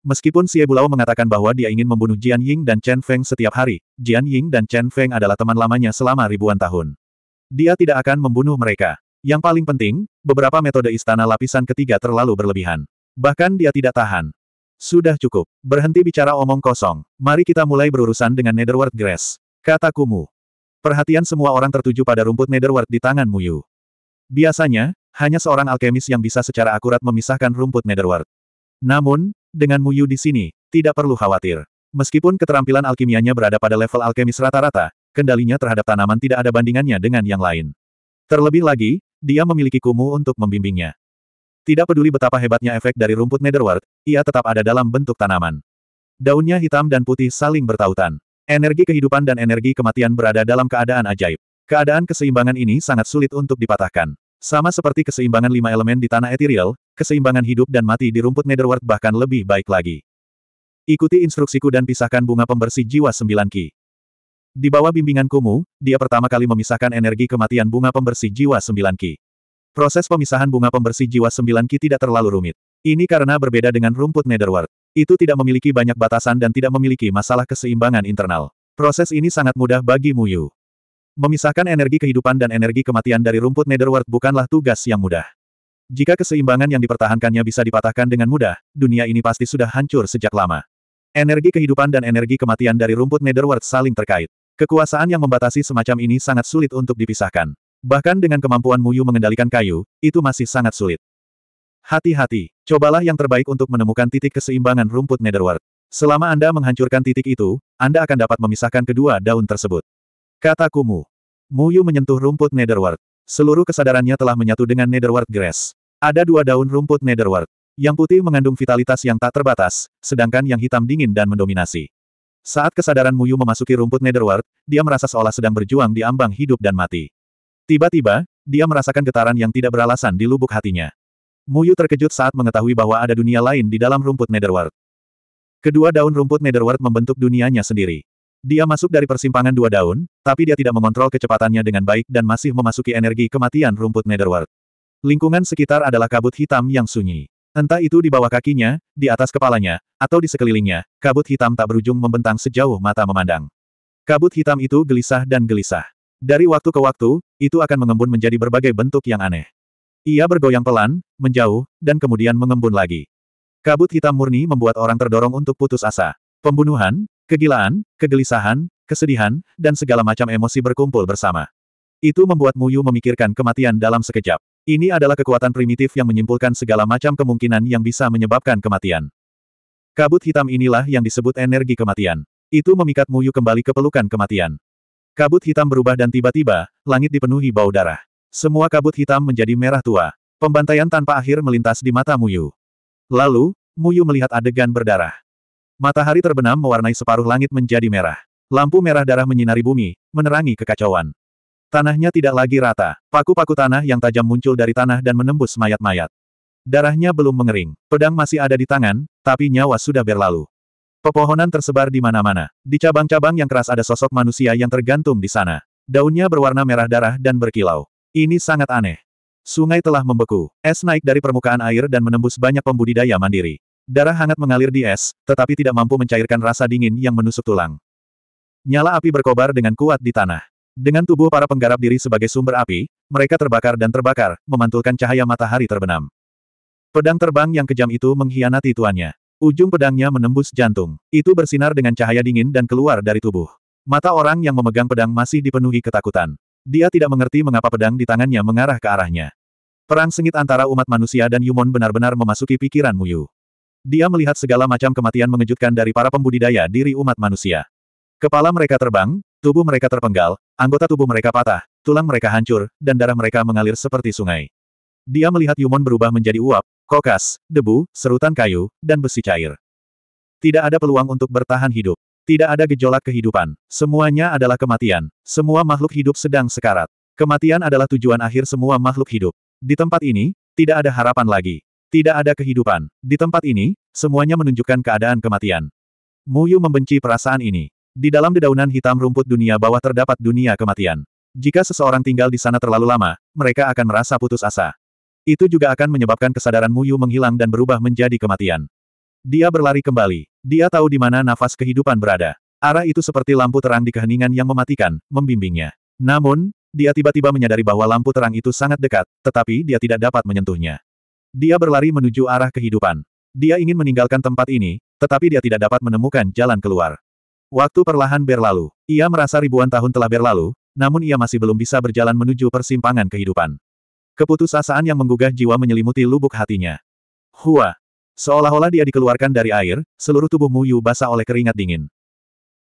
Meskipun Xie Bulao mengatakan bahwa dia ingin membunuh Jian Ying dan Chen Feng setiap hari, Jian Ying dan Chen Feng adalah teman lamanya selama ribuan tahun. Dia tidak akan membunuh mereka. Yang paling penting, beberapa metode istana lapisan ketiga terlalu berlebihan. Bahkan dia tidak tahan. Sudah cukup. Berhenti bicara omong kosong. Mari kita mulai berurusan dengan Netherworld Grass. Kata Kumu. Perhatian semua orang tertuju pada rumput Netherworld di tangan Muyu. Biasanya, hanya seorang alkemis yang bisa secara akurat memisahkan rumput Netherworld. Namun, dengan Muyu di sini, tidak perlu khawatir. Meskipun keterampilan alkimianya berada pada level alkemis rata-rata, kendalinya terhadap tanaman tidak ada bandingannya dengan yang lain. Terlebih lagi, dia memiliki kumu untuk membimbingnya. Tidak peduli betapa hebatnya efek dari rumput netherworld, ia tetap ada dalam bentuk tanaman. Daunnya hitam dan putih saling bertautan. Energi kehidupan dan energi kematian berada dalam keadaan ajaib. Keadaan keseimbangan ini sangat sulit untuk dipatahkan. Sama seperti keseimbangan lima elemen di tanah ethereal, keseimbangan hidup dan mati di rumput netherworld bahkan lebih baik lagi. Ikuti instruksiku dan pisahkan bunga pembersih jiwa sembilan ki. Di bawah bimbingan Kumu, dia pertama kali memisahkan energi kematian bunga pembersih jiwa sembilan Ki. Proses pemisahan bunga pembersih jiwa sembilan Ki tidak terlalu rumit. Ini karena berbeda dengan rumput Netherworld. Itu tidak memiliki banyak batasan dan tidak memiliki masalah keseimbangan internal. Proses ini sangat mudah bagi Muyu. Memisahkan energi kehidupan dan energi kematian dari rumput Netherworld bukanlah tugas yang mudah. Jika keseimbangan yang dipertahankannya bisa dipatahkan dengan mudah, dunia ini pasti sudah hancur sejak lama. Energi kehidupan dan energi kematian dari rumput Netherworld saling terkait. Kekuasaan yang membatasi semacam ini sangat sulit untuk dipisahkan. Bahkan dengan kemampuan Muyu mengendalikan kayu, itu masih sangat sulit. Hati-hati, cobalah yang terbaik untuk menemukan titik keseimbangan rumput Netherworld. Selama Anda menghancurkan titik itu, Anda akan dapat memisahkan kedua daun tersebut. Kata Kumu. Muyu menyentuh rumput Netherworld. Seluruh kesadarannya telah menyatu dengan Netherworld Grass. Ada dua daun rumput Netherworld. Yang putih mengandung vitalitas yang tak terbatas, sedangkan yang hitam dingin dan mendominasi. Saat kesadaran Muyu memasuki rumput Netherworld, dia merasa seolah sedang berjuang di ambang hidup dan mati. Tiba-tiba, dia merasakan getaran yang tidak beralasan di lubuk hatinya. Muyu terkejut saat mengetahui bahwa ada dunia lain di dalam rumput Netherworld. Kedua daun rumput Netherworld membentuk dunianya sendiri. Dia masuk dari persimpangan dua daun, tapi dia tidak mengontrol kecepatannya dengan baik dan masih memasuki energi kematian rumput Netherworld. Lingkungan sekitar adalah kabut hitam yang sunyi. Entah itu di bawah kakinya, di atas kepalanya, atau di sekelilingnya, kabut hitam tak berujung membentang sejauh mata memandang. Kabut hitam itu gelisah dan gelisah. Dari waktu ke waktu, itu akan mengembun menjadi berbagai bentuk yang aneh. Ia bergoyang pelan, menjauh, dan kemudian mengembun lagi. Kabut hitam murni membuat orang terdorong untuk putus asa. Pembunuhan, kegilaan, kegelisahan, kesedihan, dan segala macam emosi berkumpul bersama. Itu membuat Muyu memikirkan kematian dalam sekejap. Ini adalah kekuatan primitif yang menyimpulkan segala macam kemungkinan yang bisa menyebabkan kematian. Kabut hitam inilah yang disebut energi kematian. Itu memikat Muyu kembali ke pelukan kematian. Kabut hitam berubah dan tiba-tiba, langit dipenuhi bau darah. Semua kabut hitam menjadi merah tua. Pembantaian tanpa akhir melintas di mata Muyu. Lalu, Muyu melihat adegan berdarah. Matahari terbenam mewarnai separuh langit menjadi merah. Lampu merah darah menyinari bumi, menerangi kekacauan. Tanahnya tidak lagi rata. Paku-paku tanah yang tajam muncul dari tanah dan menembus mayat-mayat. Darahnya belum mengering. Pedang masih ada di tangan, tapi nyawa sudah berlalu. Pepohonan tersebar di mana-mana. Di cabang-cabang yang keras ada sosok manusia yang tergantung di sana. Daunnya berwarna merah darah dan berkilau. Ini sangat aneh. Sungai telah membeku. Es naik dari permukaan air dan menembus banyak pembudidaya mandiri. Darah hangat mengalir di es, tetapi tidak mampu mencairkan rasa dingin yang menusuk tulang. Nyala api berkobar dengan kuat di tanah. Dengan tubuh para penggarap diri sebagai sumber api, mereka terbakar dan terbakar, memantulkan cahaya matahari terbenam. Pedang terbang yang kejam itu mengkhianati tuannya. Ujung pedangnya menembus jantung. Itu bersinar dengan cahaya dingin dan keluar dari tubuh. Mata orang yang memegang pedang masih dipenuhi ketakutan. Dia tidak mengerti mengapa pedang di tangannya mengarah ke arahnya. Perang sengit antara umat manusia dan Yumon benar-benar memasuki pikiran Muyu. Dia melihat segala macam kematian mengejutkan dari para pembudidaya diri umat manusia. Kepala mereka terbang, Tubuh mereka terpenggal, anggota tubuh mereka patah, tulang mereka hancur, dan darah mereka mengalir seperti sungai. Dia melihat Yumon berubah menjadi uap, kokas, debu, serutan kayu, dan besi cair. Tidak ada peluang untuk bertahan hidup. Tidak ada gejolak kehidupan. Semuanya adalah kematian. Semua makhluk hidup sedang sekarat. Kematian adalah tujuan akhir semua makhluk hidup. Di tempat ini, tidak ada harapan lagi. Tidak ada kehidupan. Di tempat ini, semuanya menunjukkan keadaan kematian. Muyu membenci perasaan ini. Di dalam dedaunan hitam rumput dunia bawah terdapat dunia kematian. Jika seseorang tinggal di sana terlalu lama, mereka akan merasa putus asa. Itu juga akan menyebabkan kesadaran Muyu menghilang dan berubah menjadi kematian. Dia berlari kembali. Dia tahu di mana nafas kehidupan berada. Arah itu seperti lampu terang di keheningan yang mematikan, membimbingnya. Namun, dia tiba-tiba menyadari bahwa lampu terang itu sangat dekat, tetapi dia tidak dapat menyentuhnya. Dia berlari menuju arah kehidupan. Dia ingin meninggalkan tempat ini, tetapi dia tidak dapat menemukan jalan keluar. Waktu perlahan berlalu. Ia merasa ribuan tahun telah berlalu, namun ia masih belum bisa berjalan menuju persimpangan kehidupan. Keputusasaan yang menggugah jiwa menyelimuti lubuk hatinya. Hua! Seolah-olah dia dikeluarkan dari air, seluruh tubuh Muyu basah oleh keringat dingin.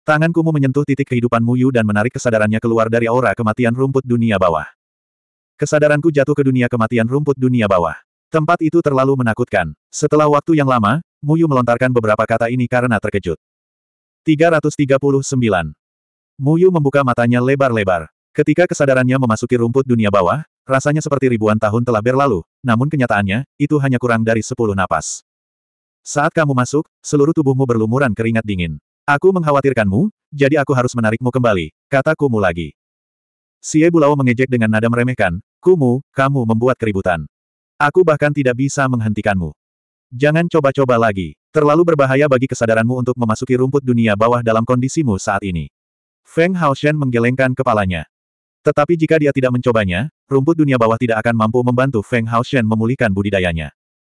Tangan Kumu menyentuh titik kehidupan Muyu dan menarik kesadarannya keluar dari aura kematian rumput dunia bawah. Kesadaranku jatuh ke dunia kematian rumput dunia bawah. Tempat itu terlalu menakutkan. Setelah waktu yang lama, Muyu melontarkan beberapa kata ini karena terkejut. 339. Muyu membuka matanya lebar-lebar. Ketika kesadarannya memasuki rumput dunia bawah, rasanya seperti ribuan tahun telah berlalu, namun kenyataannya, itu hanya kurang dari sepuluh napas. Saat kamu masuk, seluruh tubuhmu berlumuran keringat dingin. Aku mengkhawatirkanmu, jadi aku harus menarikmu kembali, kata Kumu lagi. Xie Bulao mengejek dengan nada meremehkan, Kumu, kamu membuat keributan. Aku bahkan tidak bisa menghentikanmu. Jangan coba-coba lagi. Terlalu berbahaya bagi kesadaranmu untuk memasuki rumput dunia bawah dalam kondisimu saat ini. Feng Haoshen menggelengkan kepalanya. Tetapi jika dia tidak mencobanya, rumput dunia bawah tidak akan mampu membantu Feng Haoshen memulihkan budidayanya.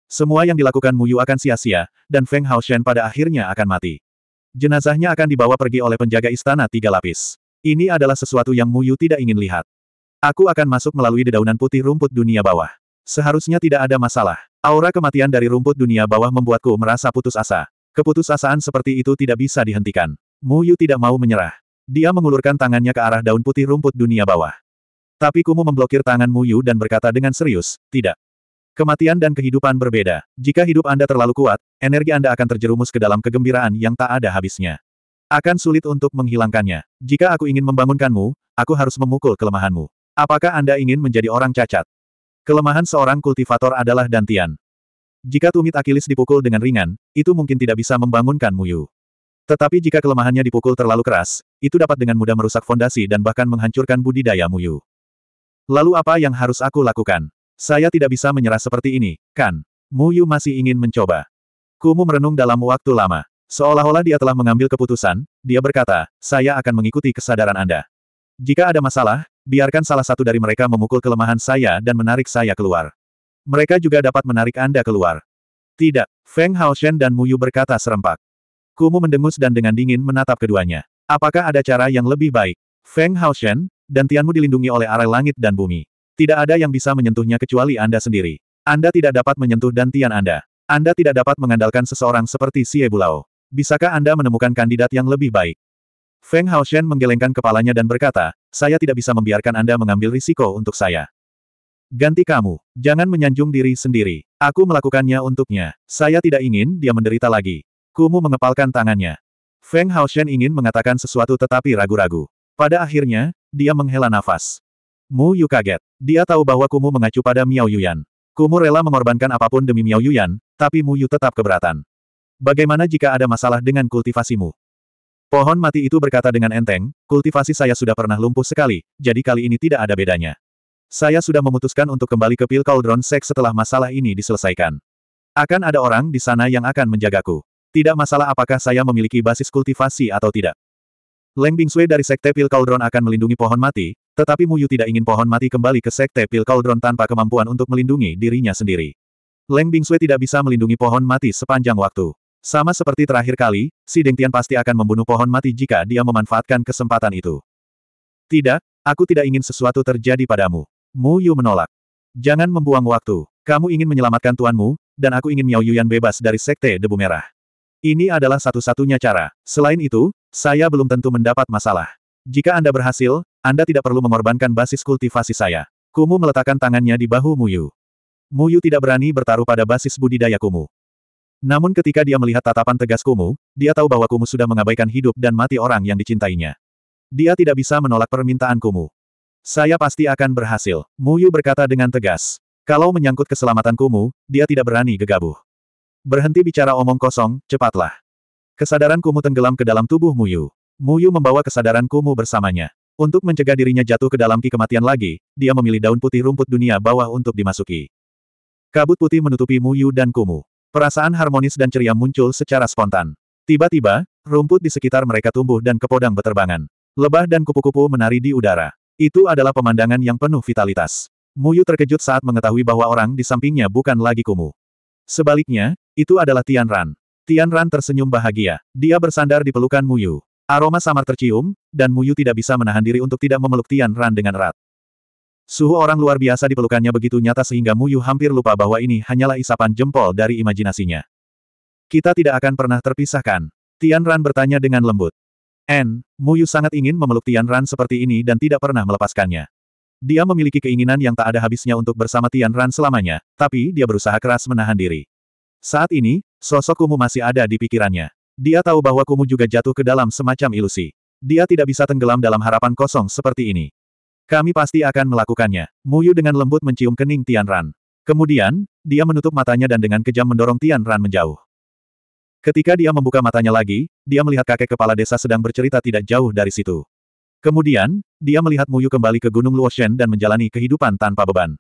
Semua yang dilakukan Mu Yu akan sia-sia, dan Feng Haoshen pada akhirnya akan mati. Jenazahnya akan dibawa pergi oleh penjaga istana tiga lapis. Ini adalah sesuatu yang Mu Yu tidak ingin lihat. Aku akan masuk melalui dedaunan putih rumput dunia bawah. Seharusnya tidak ada masalah. Aura kematian dari rumput dunia bawah membuatku merasa putus asa. Keputusasaan seperti itu tidak bisa dihentikan. Mu Yu tidak mau menyerah. Dia mengulurkan tangannya ke arah daun putih rumput dunia bawah. Tapi Kumu memblokir tangan Mu Yu dan berkata dengan serius, tidak. Kematian dan kehidupan berbeda. Jika hidup Anda terlalu kuat, energi Anda akan terjerumus ke dalam kegembiraan yang tak ada habisnya. Akan sulit untuk menghilangkannya. Jika aku ingin membangunkanmu, aku harus memukul kelemahanmu. Apakah Anda ingin menjadi orang cacat? Kelemahan seorang kultivator adalah dantian. Jika tumit Akilis dipukul dengan ringan, itu mungkin tidak bisa membangunkan Muyu. Tetapi jika kelemahannya dipukul terlalu keras, itu dapat dengan mudah merusak fondasi dan bahkan menghancurkan budidaya Muyu. Lalu apa yang harus aku lakukan? Saya tidak bisa menyerah seperti ini, kan? Muyu masih ingin mencoba. Kumu merenung dalam waktu lama. Seolah-olah dia telah mengambil keputusan, dia berkata, saya akan mengikuti kesadaran Anda. Jika ada masalah, Biarkan salah satu dari mereka memukul kelemahan saya dan menarik saya keluar. Mereka juga dapat menarik Anda keluar. Tidak, Feng Haoshen dan Muyu berkata serempak. Kumu mendengus dan dengan dingin menatap keduanya. Apakah ada cara yang lebih baik? Feng Haoshen, dan Tianmu dilindungi oleh arai langit dan bumi. Tidak ada yang bisa menyentuhnya kecuali Anda sendiri. Anda tidak dapat menyentuh dan Tian Anda. Anda tidak dapat mengandalkan seseorang seperti Xie Bulao. Bisakah Anda menemukan kandidat yang lebih baik? Feng Haoshen menggelengkan kepalanya dan berkata, saya tidak bisa membiarkan Anda mengambil risiko untuk saya. Ganti kamu. Jangan menyanjung diri sendiri. Aku melakukannya untuknya. Saya tidak ingin dia menderita lagi. Kumu mengepalkan tangannya. Feng Haoshen ingin mengatakan sesuatu tetapi ragu-ragu. Pada akhirnya, dia menghela nafas. Mu Yu kaget. Dia tahu bahwa Kumu mengacu pada Miao Yuyan. Kumu rela mengorbankan apapun demi Miao Yuyan, tapi Mu Yu tetap keberatan. Bagaimana jika ada masalah dengan kultivasimu? Pohon mati itu berkata dengan enteng, kultivasi saya sudah pernah lumpuh sekali, jadi kali ini tidak ada bedanya. Saya sudah memutuskan untuk kembali ke Pil Cauldron Sek setelah masalah ini diselesaikan. Akan ada orang di sana yang akan menjagaku. Tidak masalah apakah saya memiliki basis kultivasi atau tidak. Leng Bingsui dari Sekte Pil Cauldron akan melindungi pohon mati, tetapi Muyu tidak ingin pohon mati kembali ke Sekte Pil Cauldron tanpa kemampuan untuk melindungi dirinya sendiri. Leng Bingsui tidak bisa melindungi pohon mati sepanjang waktu. Sama seperti terakhir kali, si Dengtian pasti akan membunuh pohon mati jika dia memanfaatkan kesempatan itu. Tidak, aku tidak ingin sesuatu terjadi padamu. Mu Yu menolak. Jangan membuang waktu. Kamu ingin menyelamatkan tuanmu, dan aku ingin Miao Yuan bebas dari sekte debu merah. Ini adalah satu-satunya cara. Selain itu, saya belum tentu mendapat masalah. Jika Anda berhasil, Anda tidak perlu mengorbankan basis kultivasi saya. Kumu meletakkan tangannya di bahu Mu Yu. Mu Yu tidak berani bertaruh pada basis budidaya Kumu. Namun ketika dia melihat tatapan tegas Kumu, dia tahu bahwa Kumu sudah mengabaikan hidup dan mati orang yang dicintainya. Dia tidak bisa menolak permintaan Kumu. Saya pasti akan berhasil, Mu Yu berkata dengan tegas. Kalau menyangkut keselamatan Kumu, dia tidak berani gegabah. Berhenti bicara omong kosong, cepatlah. Kesadaran Kumu tenggelam ke dalam tubuh Mu Yu. Mu Yu membawa kesadaran Kumu bersamanya. Untuk mencegah dirinya jatuh ke dalam ki kematian lagi, dia memilih daun putih rumput dunia bawah untuk dimasuki. Kabut putih menutupi Mu Yu dan Kumu. Perasaan harmonis dan ceria muncul secara spontan. Tiba-tiba, rumput di sekitar mereka tumbuh dan kepodang beterbangan. Lebah dan kupu-kupu menari di udara. Itu adalah pemandangan yang penuh vitalitas. Muyu terkejut saat mengetahui bahwa orang di sampingnya bukan lagi Kumu. Sebaliknya, itu adalah Tian Ran. Tian Ran tersenyum bahagia. Dia bersandar di pelukan Muyu. Aroma samar tercium, dan Muyu tidak bisa menahan diri untuk tidak memeluk Tian Ran dengan erat. Suhu orang luar biasa di pelukannya begitu nyata sehingga Mu Yu hampir lupa bahwa ini hanyalah isapan jempol dari imajinasinya. Kita tidak akan pernah terpisahkan. Tian Ran bertanya dengan lembut. N, Yu sangat ingin memeluk Tian Ran seperti ini dan tidak pernah melepaskannya. Dia memiliki keinginan yang tak ada habisnya untuk bersama Tian Ran selamanya, tapi dia berusaha keras menahan diri. Saat ini, sosok Kumu masih ada di pikirannya. Dia tahu bahwa Kumu juga jatuh ke dalam semacam ilusi. Dia tidak bisa tenggelam dalam harapan kosong seperti ini. Kami pasti akan melakukannya. Muyu dengan lembut mencium kening Tian Ran. Kemudian, dia menutup matanya dan dengan kejam mendorong Tian Ran menjauh. Ketika dia membuka matanya lagi, dia melihat kakek kepala desa sedang bercerita tidak jauh dari situ. Kemudian, dia melihat Muyu kembali ke Gunung Luoshen dan menjalani kehidupan tanpa beban.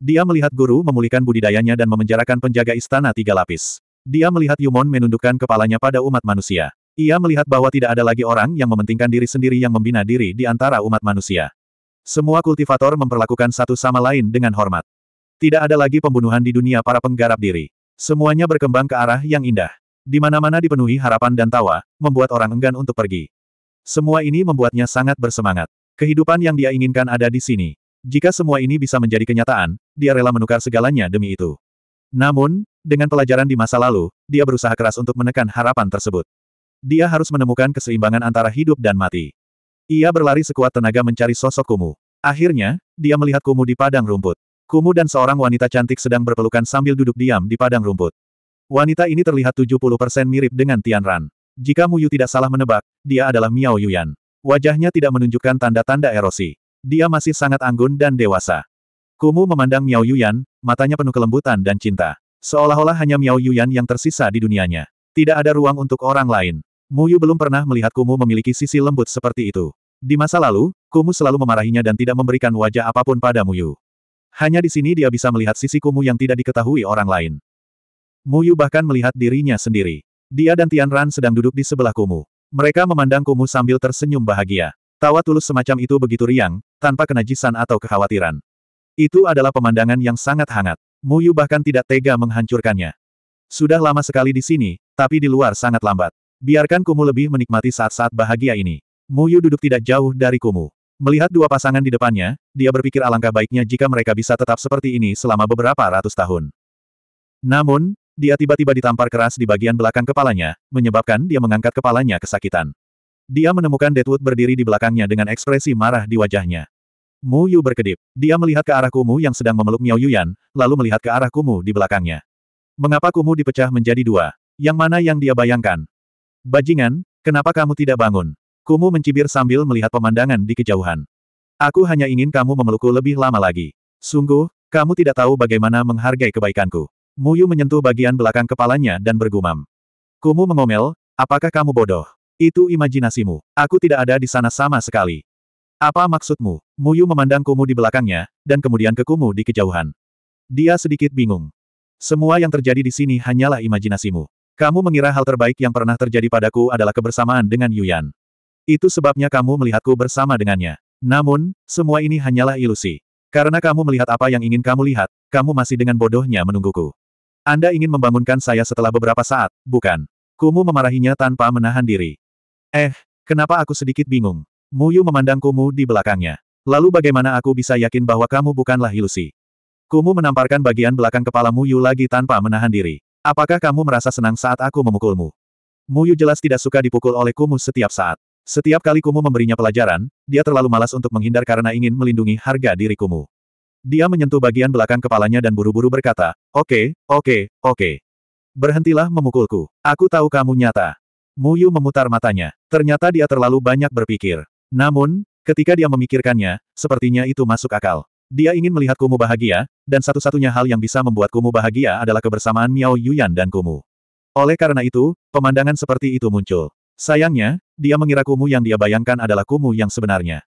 Dia melihat guru memulihkan budidayanya dan memenjarakan penjaga istana tiga lapis. Dia melihat Yumon menundukkan kepalanya pada umat manusia. Ia melihat bahwa tidak ada lagi orang yang mementingkan diri sendiri yang membina diri di antara umat manusia. Semua kultivator memperlakukan satu sama lain dengan hormat. Tidak ada lagi pembunuhan di dunia para penggarap diri. Semuanya berkembang ke arah yang indah. Di mana-mana dipenuhi harapan dan tawa, membuat orang enggan untuk pergi. Semua ini membuatnya sangat bersemangat. Kehidupan yang dia inginkan ada di sini. Jika semua ini bisa menjadi kenyataan, dia rela menukar segalanya demi itu. Namun, dengan pelajaran di masa lalu, dia berusaha keras untuk menekan harapan tersebut. Dia harus menemukan keseimbangan antara hidup dan mati. Ia berlari sekuat tenaga mencari sosok Kumu. Akhirnya, dia melihat Kumu di padang rumput. Kumu dan seorang wanita cantik sedang berpelukan sambil duduk diam di padang rumput. Wanita ini terlihat 70% mirip dengan Tian Ran. Jika Muyu tidak salah menebak, dia adalah Miao Yuyan. Wajahnya tidak menunjukkan tanda-tanda erosi. Dia masih sangat anggun dan dewasa. Kumu memandang Miao Yuyan, matanya penuh kelembutan dan cinta. Seolah-olah hanya Miao Yuyan yang tersisa di dunianya. Tidak ada ruang untuk orang lain. Muyu belum pernah melihat Kumu memiliki sisi lembut seperti itu. Di masa lalu, Kumu selalu memarahinya dan tidak memberikan wajah apapun pada Muyu. Hanya di sini dia bisa melihat sisi Kumu yang tidak diketahui orang lain. Muyu bahkan melihat dirinya sendiri. Dia dan Tian Ran sedang duduk di sebelah Kumu. Mereka memandang Kumu sambil tersenyum bahagia. Tawa tulus semacam itu begitu riang, tanpa kenajisan atau kekhawatiran. Itu adalah pemandangan yang sangat hangat. Muyu bahkan tidak tega menghancurkannya. Sudah lama sekali di sini, tapi di luar sangat lambat. Biarkan Kumu lebih menikmati saat-saat bahagia ini. Mu Yu duduk tidak jauh dari Kumu. Melihat dua pasangan di depannya, dia berpikir alangkah baiknya jika mereka bisa tetap seperti ini selama beberapa ratus tahun. Namun, dia tiba-tiba ditampar keras di bagian belakang kepalanya, menyebabkan dia mengangkat kepalanya kesakitan. Dia menemukan Deadwood berdiri di belakangnya dengan ekspresi marah di wajahnya. Mu Yu berkedip. Dia melihat ke arah Kumu yang sedang memeluk Miao Yuyan, lalu melihat ke arah Kumu di belakangnya. Mengapa Kumu dipecah menjadi dua? Yang mana yang dia bayangkan? Bajingan, kenapa kamu tidak bangun? Kumu mencibir sambil melihat pemandangan di kejauhan. Aku hanya ingin kamu memelukku lebih lama lagi. Sungguh, kamu tidak tahu bagaimana menghargai kebaikanku. Muyu menyentuh bagian belakang kepalanya dan bergumam. Kumu mengomel, apakah kamu bodoh? Itu imajinasimu. Aku tidak ada di sana sama sekali. Apa maksudmu? Muyu memandang Kumu di belakangnya, dan kemudian ke Kumu di kejauhan. Dia sedikit bingung. Semua yang terjadi di sini hanyalah imajinasimu. Kamu mengira hal terbaik yang pernah terjadi padaku adalah kebersamaan dengan Yuyan. Itu sebabnya kamu melihatku bersama dengannya. Namun, semua ini hanyalah ilusi. Karena kamu melihat apa yang ingin kamu lihat, kamu masih dengan bodohnya menungguku. Anda ingin membangunkan saya setelah beberapa saat, bukan? Kumu memarahinya tanpa menahan diri. Eh, kenapa aku sedikit bingung? Muyu memandang Kumu di belakangnya. Lalu bagaimana aku bisa yakin bahwa kamu bukanlah ilusi? Kumu menamparkan bagian belakang kepala Muyu lagi tanpa menahan diri. Apakah kamu merasa senang saat aku memukulmu? Muyu jelas tidak suka dipukul oleh Kumu setiap saat. Setiap kali Kumu memberinya pelajaran, dia terlalu malas untuk menghindar karena ingin melindungi harga diri Kumu. Dia menyentuh bagian belakang kepalanya dan buru-buru berkata, Oke, okay, oke, okay, oke. Okay. Berhentilah memukulku. Aku tahu kamu nyata. Muyu memutar matanya. Ternyata dia terlalu banyak berpikir. Namun, ketika dia memikirkannya, sepertinya itu masuk akal. Dia ingin melihat Kumu bahagia, dan satu-satunya hal yang bisa membuat Kumu bahagia adalah kebersamaan Miao Yuyan dan Kumu. Oleh karena itu, pemandangan seperti itu muncul. Sayangnya, dia mengira Kumu yang dia bayangkan adalah Kumu yang sebenarnya.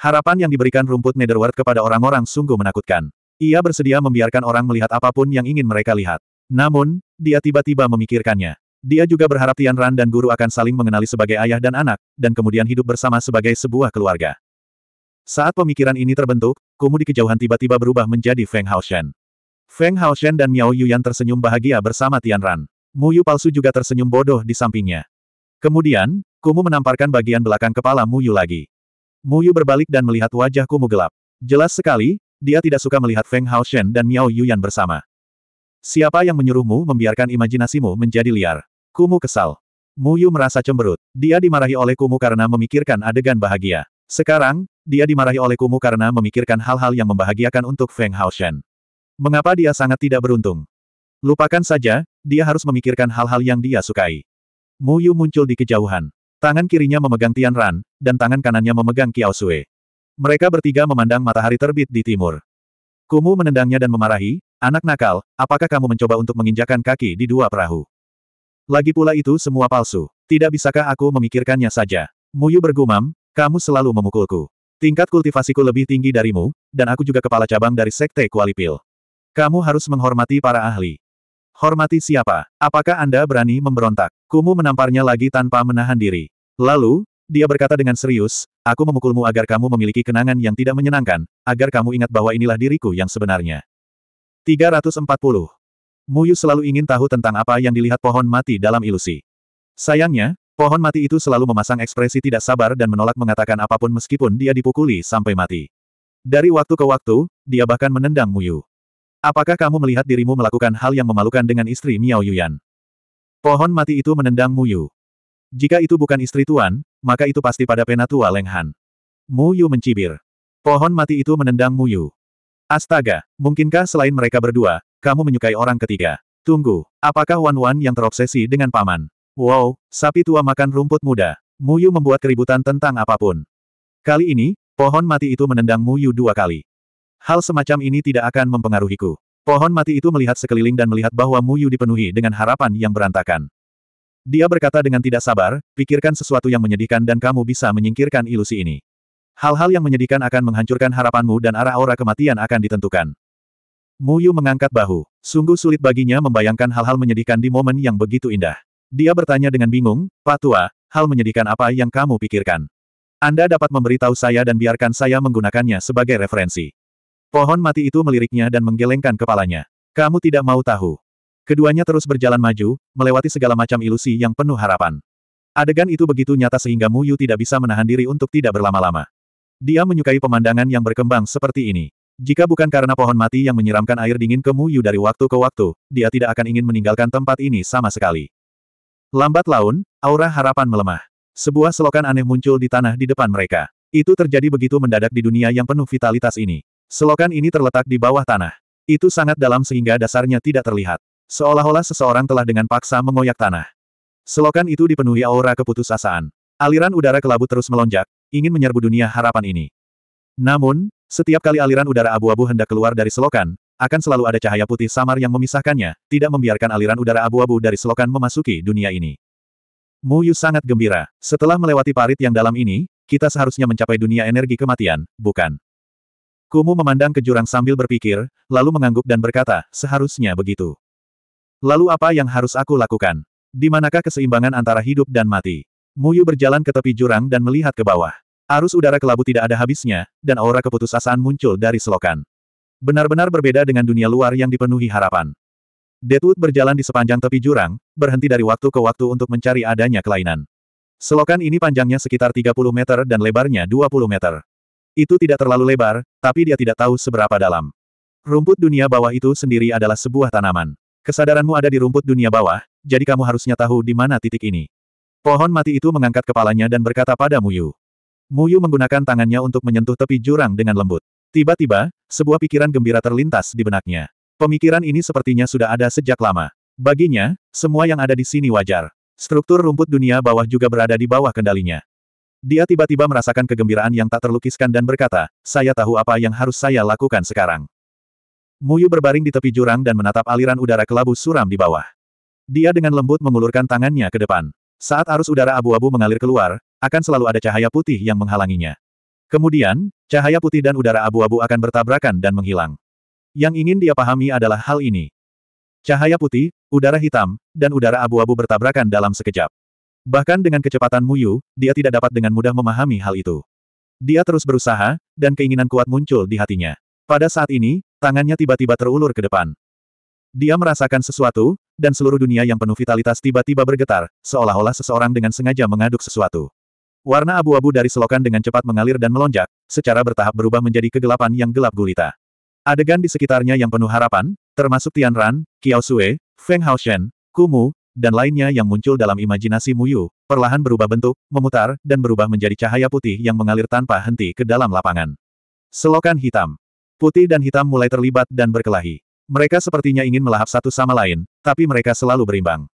Harapan yang diberikan rumput Netherworld kepada orang-orang sungguh menakutkan. Ia bersedia membiarkan orang melihat apapun yang ingin mereka lihat. Namun, dia tiba-tiba memikirkannya. Dia juga berharap Tian Ran dan guru akan saling mengenali sebagai ayah dan anak, dan kemudian hidup bersama sebagai sebuah keluarga. Saat pemikiran ini terbentuk, Kumu di kejauhan tiba-tiba berubah menjadi Feng Hao Shen. Feng Hao Shen dan Miao Yuyan tersenyum bahagia bersama Tianran. Mu Yu palsu juga tersenyum bodoh di sampingnya. Kemudian, Kumu menamparkan bagian belakang kepala Mu Yu lagi. Mu Yu berbalik dan melihat wajah Kumu gelap. Jelas sekali, dia tidak suka melihat Feng Hao Shen dan Miao Yuyan bersama. Siapa yang menyuruhmu membiarkan imajinasimu menjadi liar? Kumu kesal. Mu Yu merasa cemberut. Dia dimarahi oleh Kumu karena memikirkan adegan bahagia. Sekarang, dia dimarahi oleh Kumu karena memikirkan hal-hal yang membahagiakan untuk Feng Haoshen. Mengapa dia sangat tidak beruntung? Lupakan saja, dia harus memikirkan hal-hal yang dia sukai. Mu Yu muncul di kejauhan. Tangan kirinya memegang Tian Ran, dan tangan kanannya memegang Kiao Sui. Mereka bertiga memandang matahari terbit di timur. Kumu menendangnya dan memarahi, anak nakal, apakah kamu mencoba untuk menginjakan kaki di dua perahu? Lagi pula itu semua palsu. Tidak bisakah aku memikirkannya saja? Muyu bergumam, kamu selalu memukulku. Tingkat kultivasiku lebih tinggi darimu, dan aku juga kepala cabang dari Sekte Kualipil. Kamu harus menghormati para ahli. Hormati siapa? Apakah Anda berani memberontak? Kumu menamparnya lagi tanpa menahan diri. Lalu, dia berkata dengan serius, aku memukulmu agar kamu memiliki kenangan yang tidak menyenangkan, agar kamu ingat bahwa inilah diriku yang sebenarnya. 340. Muyu selalu ingin tahu tentang apa yang dilihat pohon mati dalam ilusi. Sayangnya, Pohon mati itu selalu memasang ekspresi tidak sabar dan menolak mengatakan apapun meskipun dia dipukuli sampai mati. Dari waktu ke waktu, dia bahkan menendang Muyu. Apakah kamu melihat dirimu melakukan hal yang memalukan dengan istri Miao Yuyan? Pohon mati itu menendang Muyu. Jika itu bukan istri tuan, maka itu pasti pada penatua Leng Han. Muyu mencibir. Pohon mati itu menendang Muyu. Astaga, mungkinkah selain mereka berdua, kamu menyukai orang ketiga? Tunggu, apakah Wan Wan yang terobsesi dengan paman? Wow, sapi tua makan rumput muda. Muyu membuat keributan tentang apapun. Kali ini, pohon mati itu menendang Muyu dua kali. Hal semacam ini tidak akan mempengaruhiku. Pohon mati itu melihat sekeliling dan melihat bahwa Muyu dipenuhi dengan harapan yang berantakan. Dia berkata dengan tidak sabar, pikirkan sesuatu yang menyedihkan dan kamu bisa menyingkirkan ilusi ini. Hal-hal yang menyedihkan akan menghancurkan harapanmu dan arah aura kematian akan ditentukan. Muyu mengangkat bahu. Sungguh sulit baginya membayangkan hal-hal menyedihkan di momen yang begitu indah. Dia bertanya dengan bingung, Pak Tua, hal menyedihkan apa yang kamu pikirkan? Anda dapat memberitahu saya dan biarkan saya menggunakannya sebagai referensi. Pohon mati itu meliriknya dan menggelengkan kepalanya. Kamu tidak mau tahu. Keduanya terus berjalan maju, melewati segala macam ilusi yang penuh harapan. Adegan itu begitu nyata sehingga Mu Yu tidak bisa menahan diri untuk tidak berlama-lama. Dia menyukai pemandangan yang berkembang seperti ini. Jika bukan karena pohon mati yang menyiramkan air dingin ke Mu Yu dari waktu ke waktu, dia tidak akan ingin meninggalkan tempat ini sama sekali. Lambat laun, aura harapan melemah. Sebuah selokan aneh muncul di tanah di depan mereka. Itu terjadi begitu mendadak di dunia yang penuh vitalitas ini. Selokan ini terletak di bawah tanah. Itu sangat dalam sehingga dasarnya tidak terlihat. Seolah-olah seseorang telah dengan paksa mengoyak tanah. Selokan itu dipenuhi aura keputusasaan. Aliran udara kelabu terus melonjak, ingin menyerbu dunia harapan ini. Namun, setiap kali aliran udara abu-abu hendak keluar dari selokan, akan selalu ada cahaya putih samar yang memisahkannya, tidak membiarkan aliran udara abu-abu dari selokan memasuki dunia ini. Mu Yu sangat gembira. Setelah melewati parit yang dalam ini, kita seharusnya mencapai dunia energi kematian, bukan? Kumu memandang ke jurang sambil berpikir, lalu mengangguk dan berkata, seharusnya begitu. Lalu apa yang harus aku lakukan? Di manakah keseimbangan antara hidup dan mati? Mu Muyu berjalan ke tepi jurang dan melihat ke bawah. Arus udara kelabu tidak ada habisnya, dan aura keputusasaan muncul dari selokan. Benar-benar berbeda dengan dunia luar yang dipenuhi harapan. Deadwood berjalan di sepanjang tepi jurang, berhenti dari waktu ke waktu untuk mencari adanya kelainan. Selokan ini panjangnya sekitar 30 meter dan lebarnya 20 meter. Itu tidak terlalu lebar, tapi dia tidak tahu seberapa dalam. Rumput dunia bawah itu sendiri adalah sebuah tanaman. Kesadaranmu ada di rumput dunia bawah, jadi kamu harusnya tahu di mana titik ini. Pohon mati itu mengangkat kepalanya dan berkata pada Muyu. Muyu menggunakan tangannya untuk menyentuh tepi jurang dengan lembut. Tiba-tiba, sebuah pikiran gembira terlintas di benaknya. Pemikiran ini sepertinya sudah ada sejak lama. Baginya, semua yang ada di sini wajar. Struktur rumput dunia bawah juga berada di bawah kendalinya. Dia tiba-tiba merasakan kegembiraan yang tak terlukiskan dan berkata, saya tahu apa yang harus saya lakukan sekarang. Muyu berbaring di tepi jurang dan menatap aliran udara kelabu suram di bawah. Dia dengan lembut mengulurkan tangannya ke depan. Saat arus udara abu-abu mengalir keluar, akan selalu ada cahaya putih yang menghalanginya. Kemudian, cahaya putih dan udara abu-abu akan bertabrakan dan menghilang. Yang ingin dia pahami adalah hal ini. Cahaya putih, udara hitam, dan udara abu-abu bertabrakan dalam sekejap. Bahkan dengan kecepatan Muyu, dia tidak dapat dengan mudah memahami hal itu. Dia terus berusaha, dan keinginan kuat muncul di hatinya. Pada saat ini, tangannya tiba-tiba terulur ke depan. Dia merasakan sesuatu, dan seluruh dunia yang penuh vitalitas tiba-tiba bergetar, seolah-olah seseorang dengan sengaja mengaduk sesuatu. Warna abu-abu dari selokan dengan cepat mengalir dan melonjak, secara bertahap berubah menjadi kegelapan yang gelap gulita. Adegan di sekitarnya yang penuh harapan, termasuk Tian Ran, Qiao Sue, Feng Haoshen, Kumu, dan lainnya yang muncul dalam imajinasi Muyu, perlahan berubah bentuk, memutar, dan berubah menjadi cahaya putih yang mengalir tanpa henti ke dalam lapangan. Selokan hitam. Putih dan hitam mulai terlibat dan berkelahi. Mereka sepertinya ingin melahap satu sama lain, tapi mereka selalu berimbang.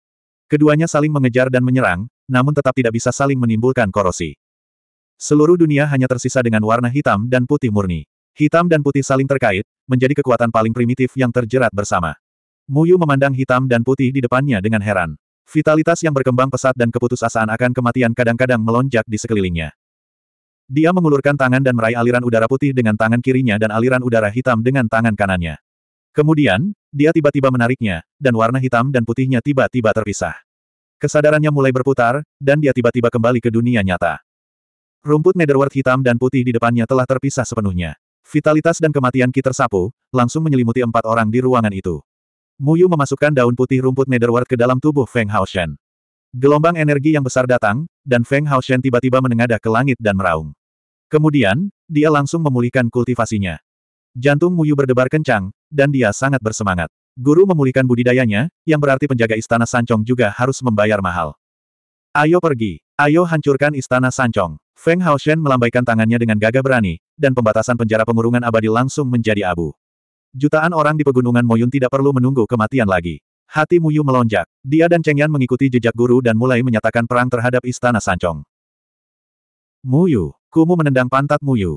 Keduanya saling mengejar dan menyerang, namun tetap tidak bisa saling menimbulkan korosi. Seluruh dunia hanya tersisa dengan warna hitam dan putih murni. Hitam dan putih saling terkait, menjadi kekuatan paling primitif yang terjerat bersama. Muyu memandang hitam dan putih di depannya dengan heran. Vitalitas yang berkembang pesat dan keputusasaan akan kematian kadang-kadang melonjak di sekelilingnya. Dia mengulurkan tangan dan meraih aliran udara putih dengan tangan kirinya dan aliran udara hitam dengan tangan kanannya. Kemudian, dia tiba-tiba menariknya, dan warna hitam dan putihnya tiba-tiba terpisah. Kesadarannya mulai berputar, dan dia tiba-tiba kembali ke dunia nyata. Rumput netherworld hitam dan putih di depannya telah terpisah sepenuhnya. Vitalitas dan kematian Ki tersapu, langsung menyelimuti empat orang di ruangan itu. Muyu memasukkan daun putih rumput netherworld ke dalam tubuh Feng Hao Shen. Gelombang energi yang besar datang, dan Feng Hao Shen tiba-tiba menengadah ke langit dan meraung. Kemudian, dia langsung memulihkan kultivasinya. Jantung Muyu berdebar kencang, dan dia sangat bersemangat. Guru memulihkan budidayanya, yang berarti penjaga istana Sancong juga harus membayar mahal. Ayo pergi, ayo hancurkan istana Sancong. Feng Haoshen melambaikan tangannya dengan gagah berani, dan pembatasan penjara pengurungan abadi langsung menjadi abu. Jutaan orang di pegunungan Moyun tidak perlu menunggu kematian lagi. Hati Muyu melonjak. Dia dan Cheng Yan mengikuti jejak guru dan mulai menyatakan perang terhadap istana Sancong. Muyu, kumu menendang pantat Muyu.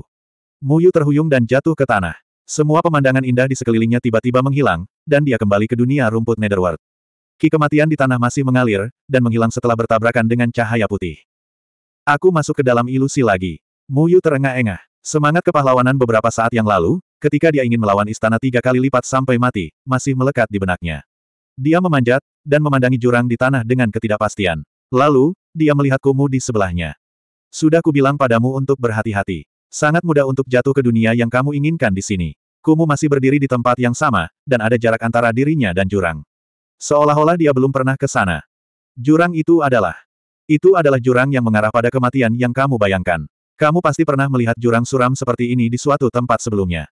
Muyu terhuyung dan jatuh ke tanah. Semua pemandangan indah di sekelilingnya tiba-tiba menghilang, dan dia kembali ke dunia rumput Netherworld. Ki kematian di tanah masih mengalir, dan menghilang setelah bertabrakan dengan cahaya putih. Aku masuk ke dalam ilusi lagi. Muyu terengah-engah. Semangat kepahlawanan beberapa saat yang lalu, ketika dia ingin melawan istana tiga kali lipat sampai mati, masih melekat di benaknya. Dia memanjat, dan memandangi jurang di tanah dengan ketidakpastian. Lalu, dia melihat Kumu di sebelahnya. Sudah kubilang padamu untuk berhati-hati. Sangat mudah untuk jatuh ke dunia yang kamu inginkan di sini. Kumu masih berdiri di tempat yang sama, dan ada jarak antara dirinya dan jurang. Seolah-olah dia belum pernah ke sana. Jurang itu adalah. Itu adalah jurang yang mengarah pada kematian yang kamu bayangkan. Kamu pasti pernah melihat jurang suram seperti ini di suatu tempat sebelumnya.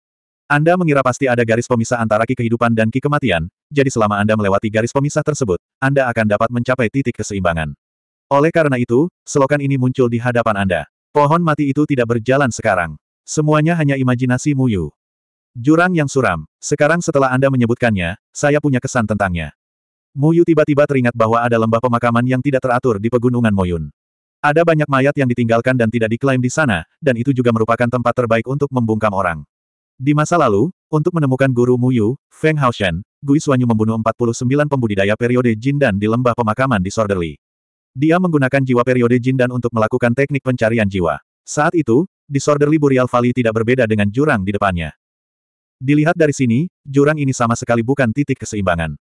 Anda mengira pasti ada garis pemisah antara ki kehidupan dan ki kematian, jadi selama Anda melewati garis pemisah tersebut, Anda akan dapat mencapai titik keseimbangan. Oleh karena itu, selokan ini muncul di hadapan Anda. Pohon mati itu tidak berjalan sekarang. Semuanya hanya imajinasi Muyu. Jurang yang suram, sekarang setelah Anda menyebutkannya, saya punya kesan tentangnya. Muyu tiba-tiba teringat bahwa ada lembah pemakaman yang tidak teratur di pegunungan Moyun. Ada banyak mayat yang ditinggalkan dan tidak diklaim di sana, dan itu juga merupakan tempat terbaik untuk membungkam orang. Di masa lalu, untuk menemukan guru Muyu, Feng Haoshen, Gui Suanyu membunuh 49 pembudidaya periode Jin dan di lembah pemakaman di Sorderly. Dia menggunakan jiwa periode jin dan untuk melakukan teknik pencarian jiwa. Saat itu, disorderly Burial Valley tidak berbeda dengan jurang di depannya. Dilihat dari sini, jurang ini sama sekali bukan titik keseimbangan.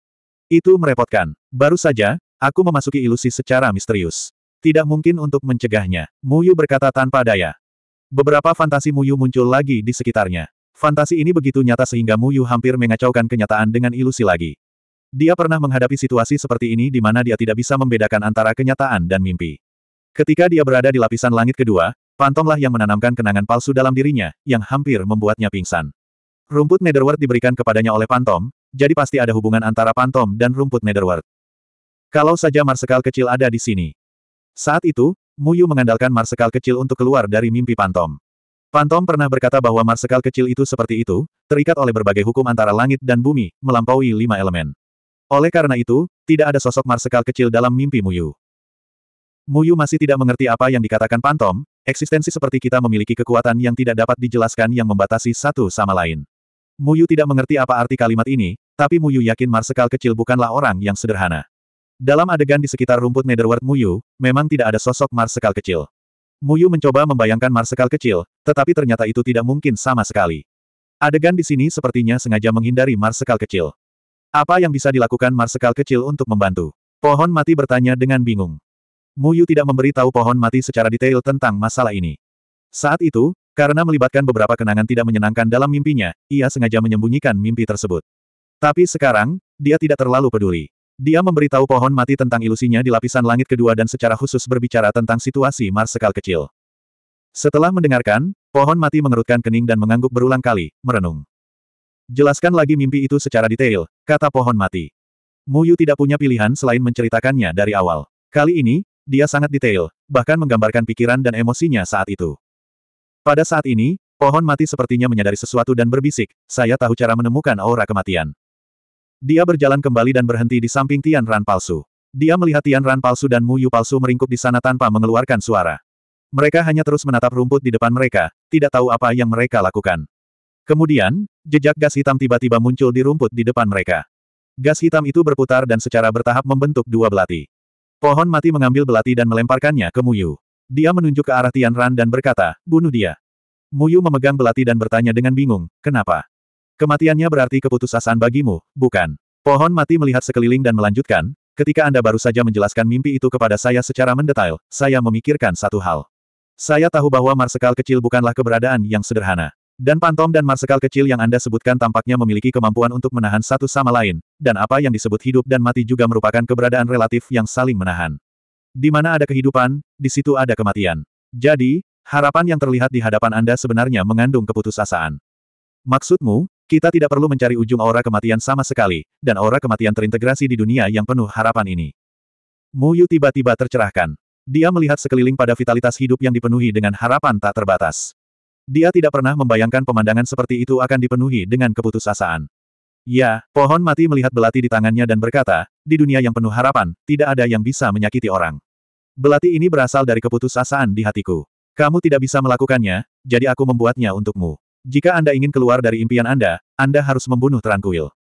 Itu merepotkan. Baru saja, aku memasuki ilusi secara misterius. Tidak mungkin untuk mencegahnya, Muyu berkata tanpa daya. Beberapa fantasi Muyu muncul lagi di sekitarnya. Fantasi ini begitu nyata sehingga Muyu hampir mengacaukan kenyataan dengan ilusi lagi. Dia pernah menghadapi situasi seperti ini di mana dia tidak bisa membedakan antara kenyataan dan mimpi. Ketika dia berada di lapisan langit kedua, Pantonglah yang menanamkan kenangan palsu dalam dirinya, yang hampir membuatnya pingsan. Rumput Netherworld diberikan kepadanya oleh Pantom, jadi pasti ada hubungan antara Pantom dan rumput Netherworld. Kalau saja Marsekal kecil ada di sini. Saat itu, Muyu mengandalkan Marsekal kecil untuk keluar dari mimpi Pantom. Pantom pernah berkata bahwa Marsekal kecil itu seperti itu, terikat oleh berbagai hukum antara langit dan bumi, melampaui lima elemen. Oleh karena itu, tidak ada sosok marsekal kecil dalam mimpi Muyu. Muyu masih tidak mengerti apa yang dikatakan Pantom, eksistensi seperti kita memiliki kekuatan yang tidak dapat dijelaskan yang membatasi satu sama lain. Muyu tidak mengerti apa arti kalimat ini, tapi Muyu yakin marsekal kecil bukanlah orang yang sederhana. Dalam adegan di sekitar rumput Netherworld Muyu, memang tidak ada sosok marsekal kecil. Muyu mencoba membayangkan marsekal kecil, tetapi ternyata itu tidak mungkin sama sekali. Adegan di sini sepertinya sengaja menghindari marsekal kecil. Apa yang bisa dilakukan marsekal kecil untuk membantu? Pohon mati bertanya dengan bingung. Muyu tidak memberi tahu pohon mati secara detail tentang masalah ini. Saat itu, karena melibatkan beberapa kenangan tidak menyenangkan dalam mimpinya, ia sengaja menyembunyikan mimpi tersebut. Tapi sekarang, dia tidak terlalu peduli. Dia memberitahu pohon mati tentang ilusinya di lapisan langit kedua dan secara khusus berbicara tentang situasi marsekal kecil. Setelah mendengarkan, pohon mati mengerutkan kening dan mengangguk berulang kali, merenung. Jelaskan lagi mimpi itu secara detail, kata pohon mati. Muyu tidak punya pilihan selain menceritakannya dari awal. Kali ini, dia sangat detail, bahkan menggambarkan pikiran dan emosinya saat itu. Pada saat ini, pohon mati sepertinya menyadari sesuatu dan berbisik, saya tahu cara menemukan aura kematian. Dia berjalan kembali dan berhenti di samping Tian Ran palsu. Dia melihat Tian Ran palsu dan Muyu palsu meringkuk di sana tanpa mengeluarkan suara. Mereka hanya terus menatap rumput di depan mereka, tidak tahu apa yang mereka lakukan. Kemudian, Jejak gas hitam tiba-tiba muncul di rumput di depan mereka. Gas hitam itu berputar dan secara bertahap membentuk dua belati. Pohon mati mengambil belati dan melemparkannya ke Muyu. Dia menunjuk ke arah Tian Ran dan berkata, bunuh dia. Muyu memegang belati dan bertanya dengan bingung, kenapa? Kematiannya berarti keputusasaan bagimu, bukan? Pohon mati melihat sekeliling dan melanjutkan, ketika Anda baru saja menjelaskan mimpi itu kepada saya secara mendetail, saya memikirkan satu hal. Saya tahu bahwa marsekal kecil bukanlah keberadaan yang sederhana. Dan Pantom dan Marsekal kecil yang Anda sebutkan tampaknya memiliki kemampuan untuk menahan satu sama lain, dan apa yang disebut hidup dan mati juga merupakan keberadaan relatif yang saling menahan. Di mana ada kehidupan, di situ ada kematian. Jadi, harapan yang terlihat di hadapan Anda sebenarnya mengandung keputusasaan. Maksudmu, kita tidak perlu mencari ujung aura kematian sama sekali, dan aura kematian terintegrasi di dunia yang penuh harapan ini. Muyu tiba-tiba tercerahkan. Dia melihat sekeliling pada vitalitas hidup yang dipenuhi dengan harapan tak terbatas. Dia tidak pernah membayangkan pemandangan seperti itu akan dipenuhi dengan keputusasaan. Ya, pohon mati melihat belati di tangannya dan berkata, di dunia yang penuh harapan, tidak ada yang bisa menyakiti orang. Belati ini berasal dari keputusasaan di hatiku. Kamu tidak bisa melakukannya, jadi aku membuatnya untukmu. Jika Anda ingin keluar dari impian Anda, Anda harus membunuh Tranquil.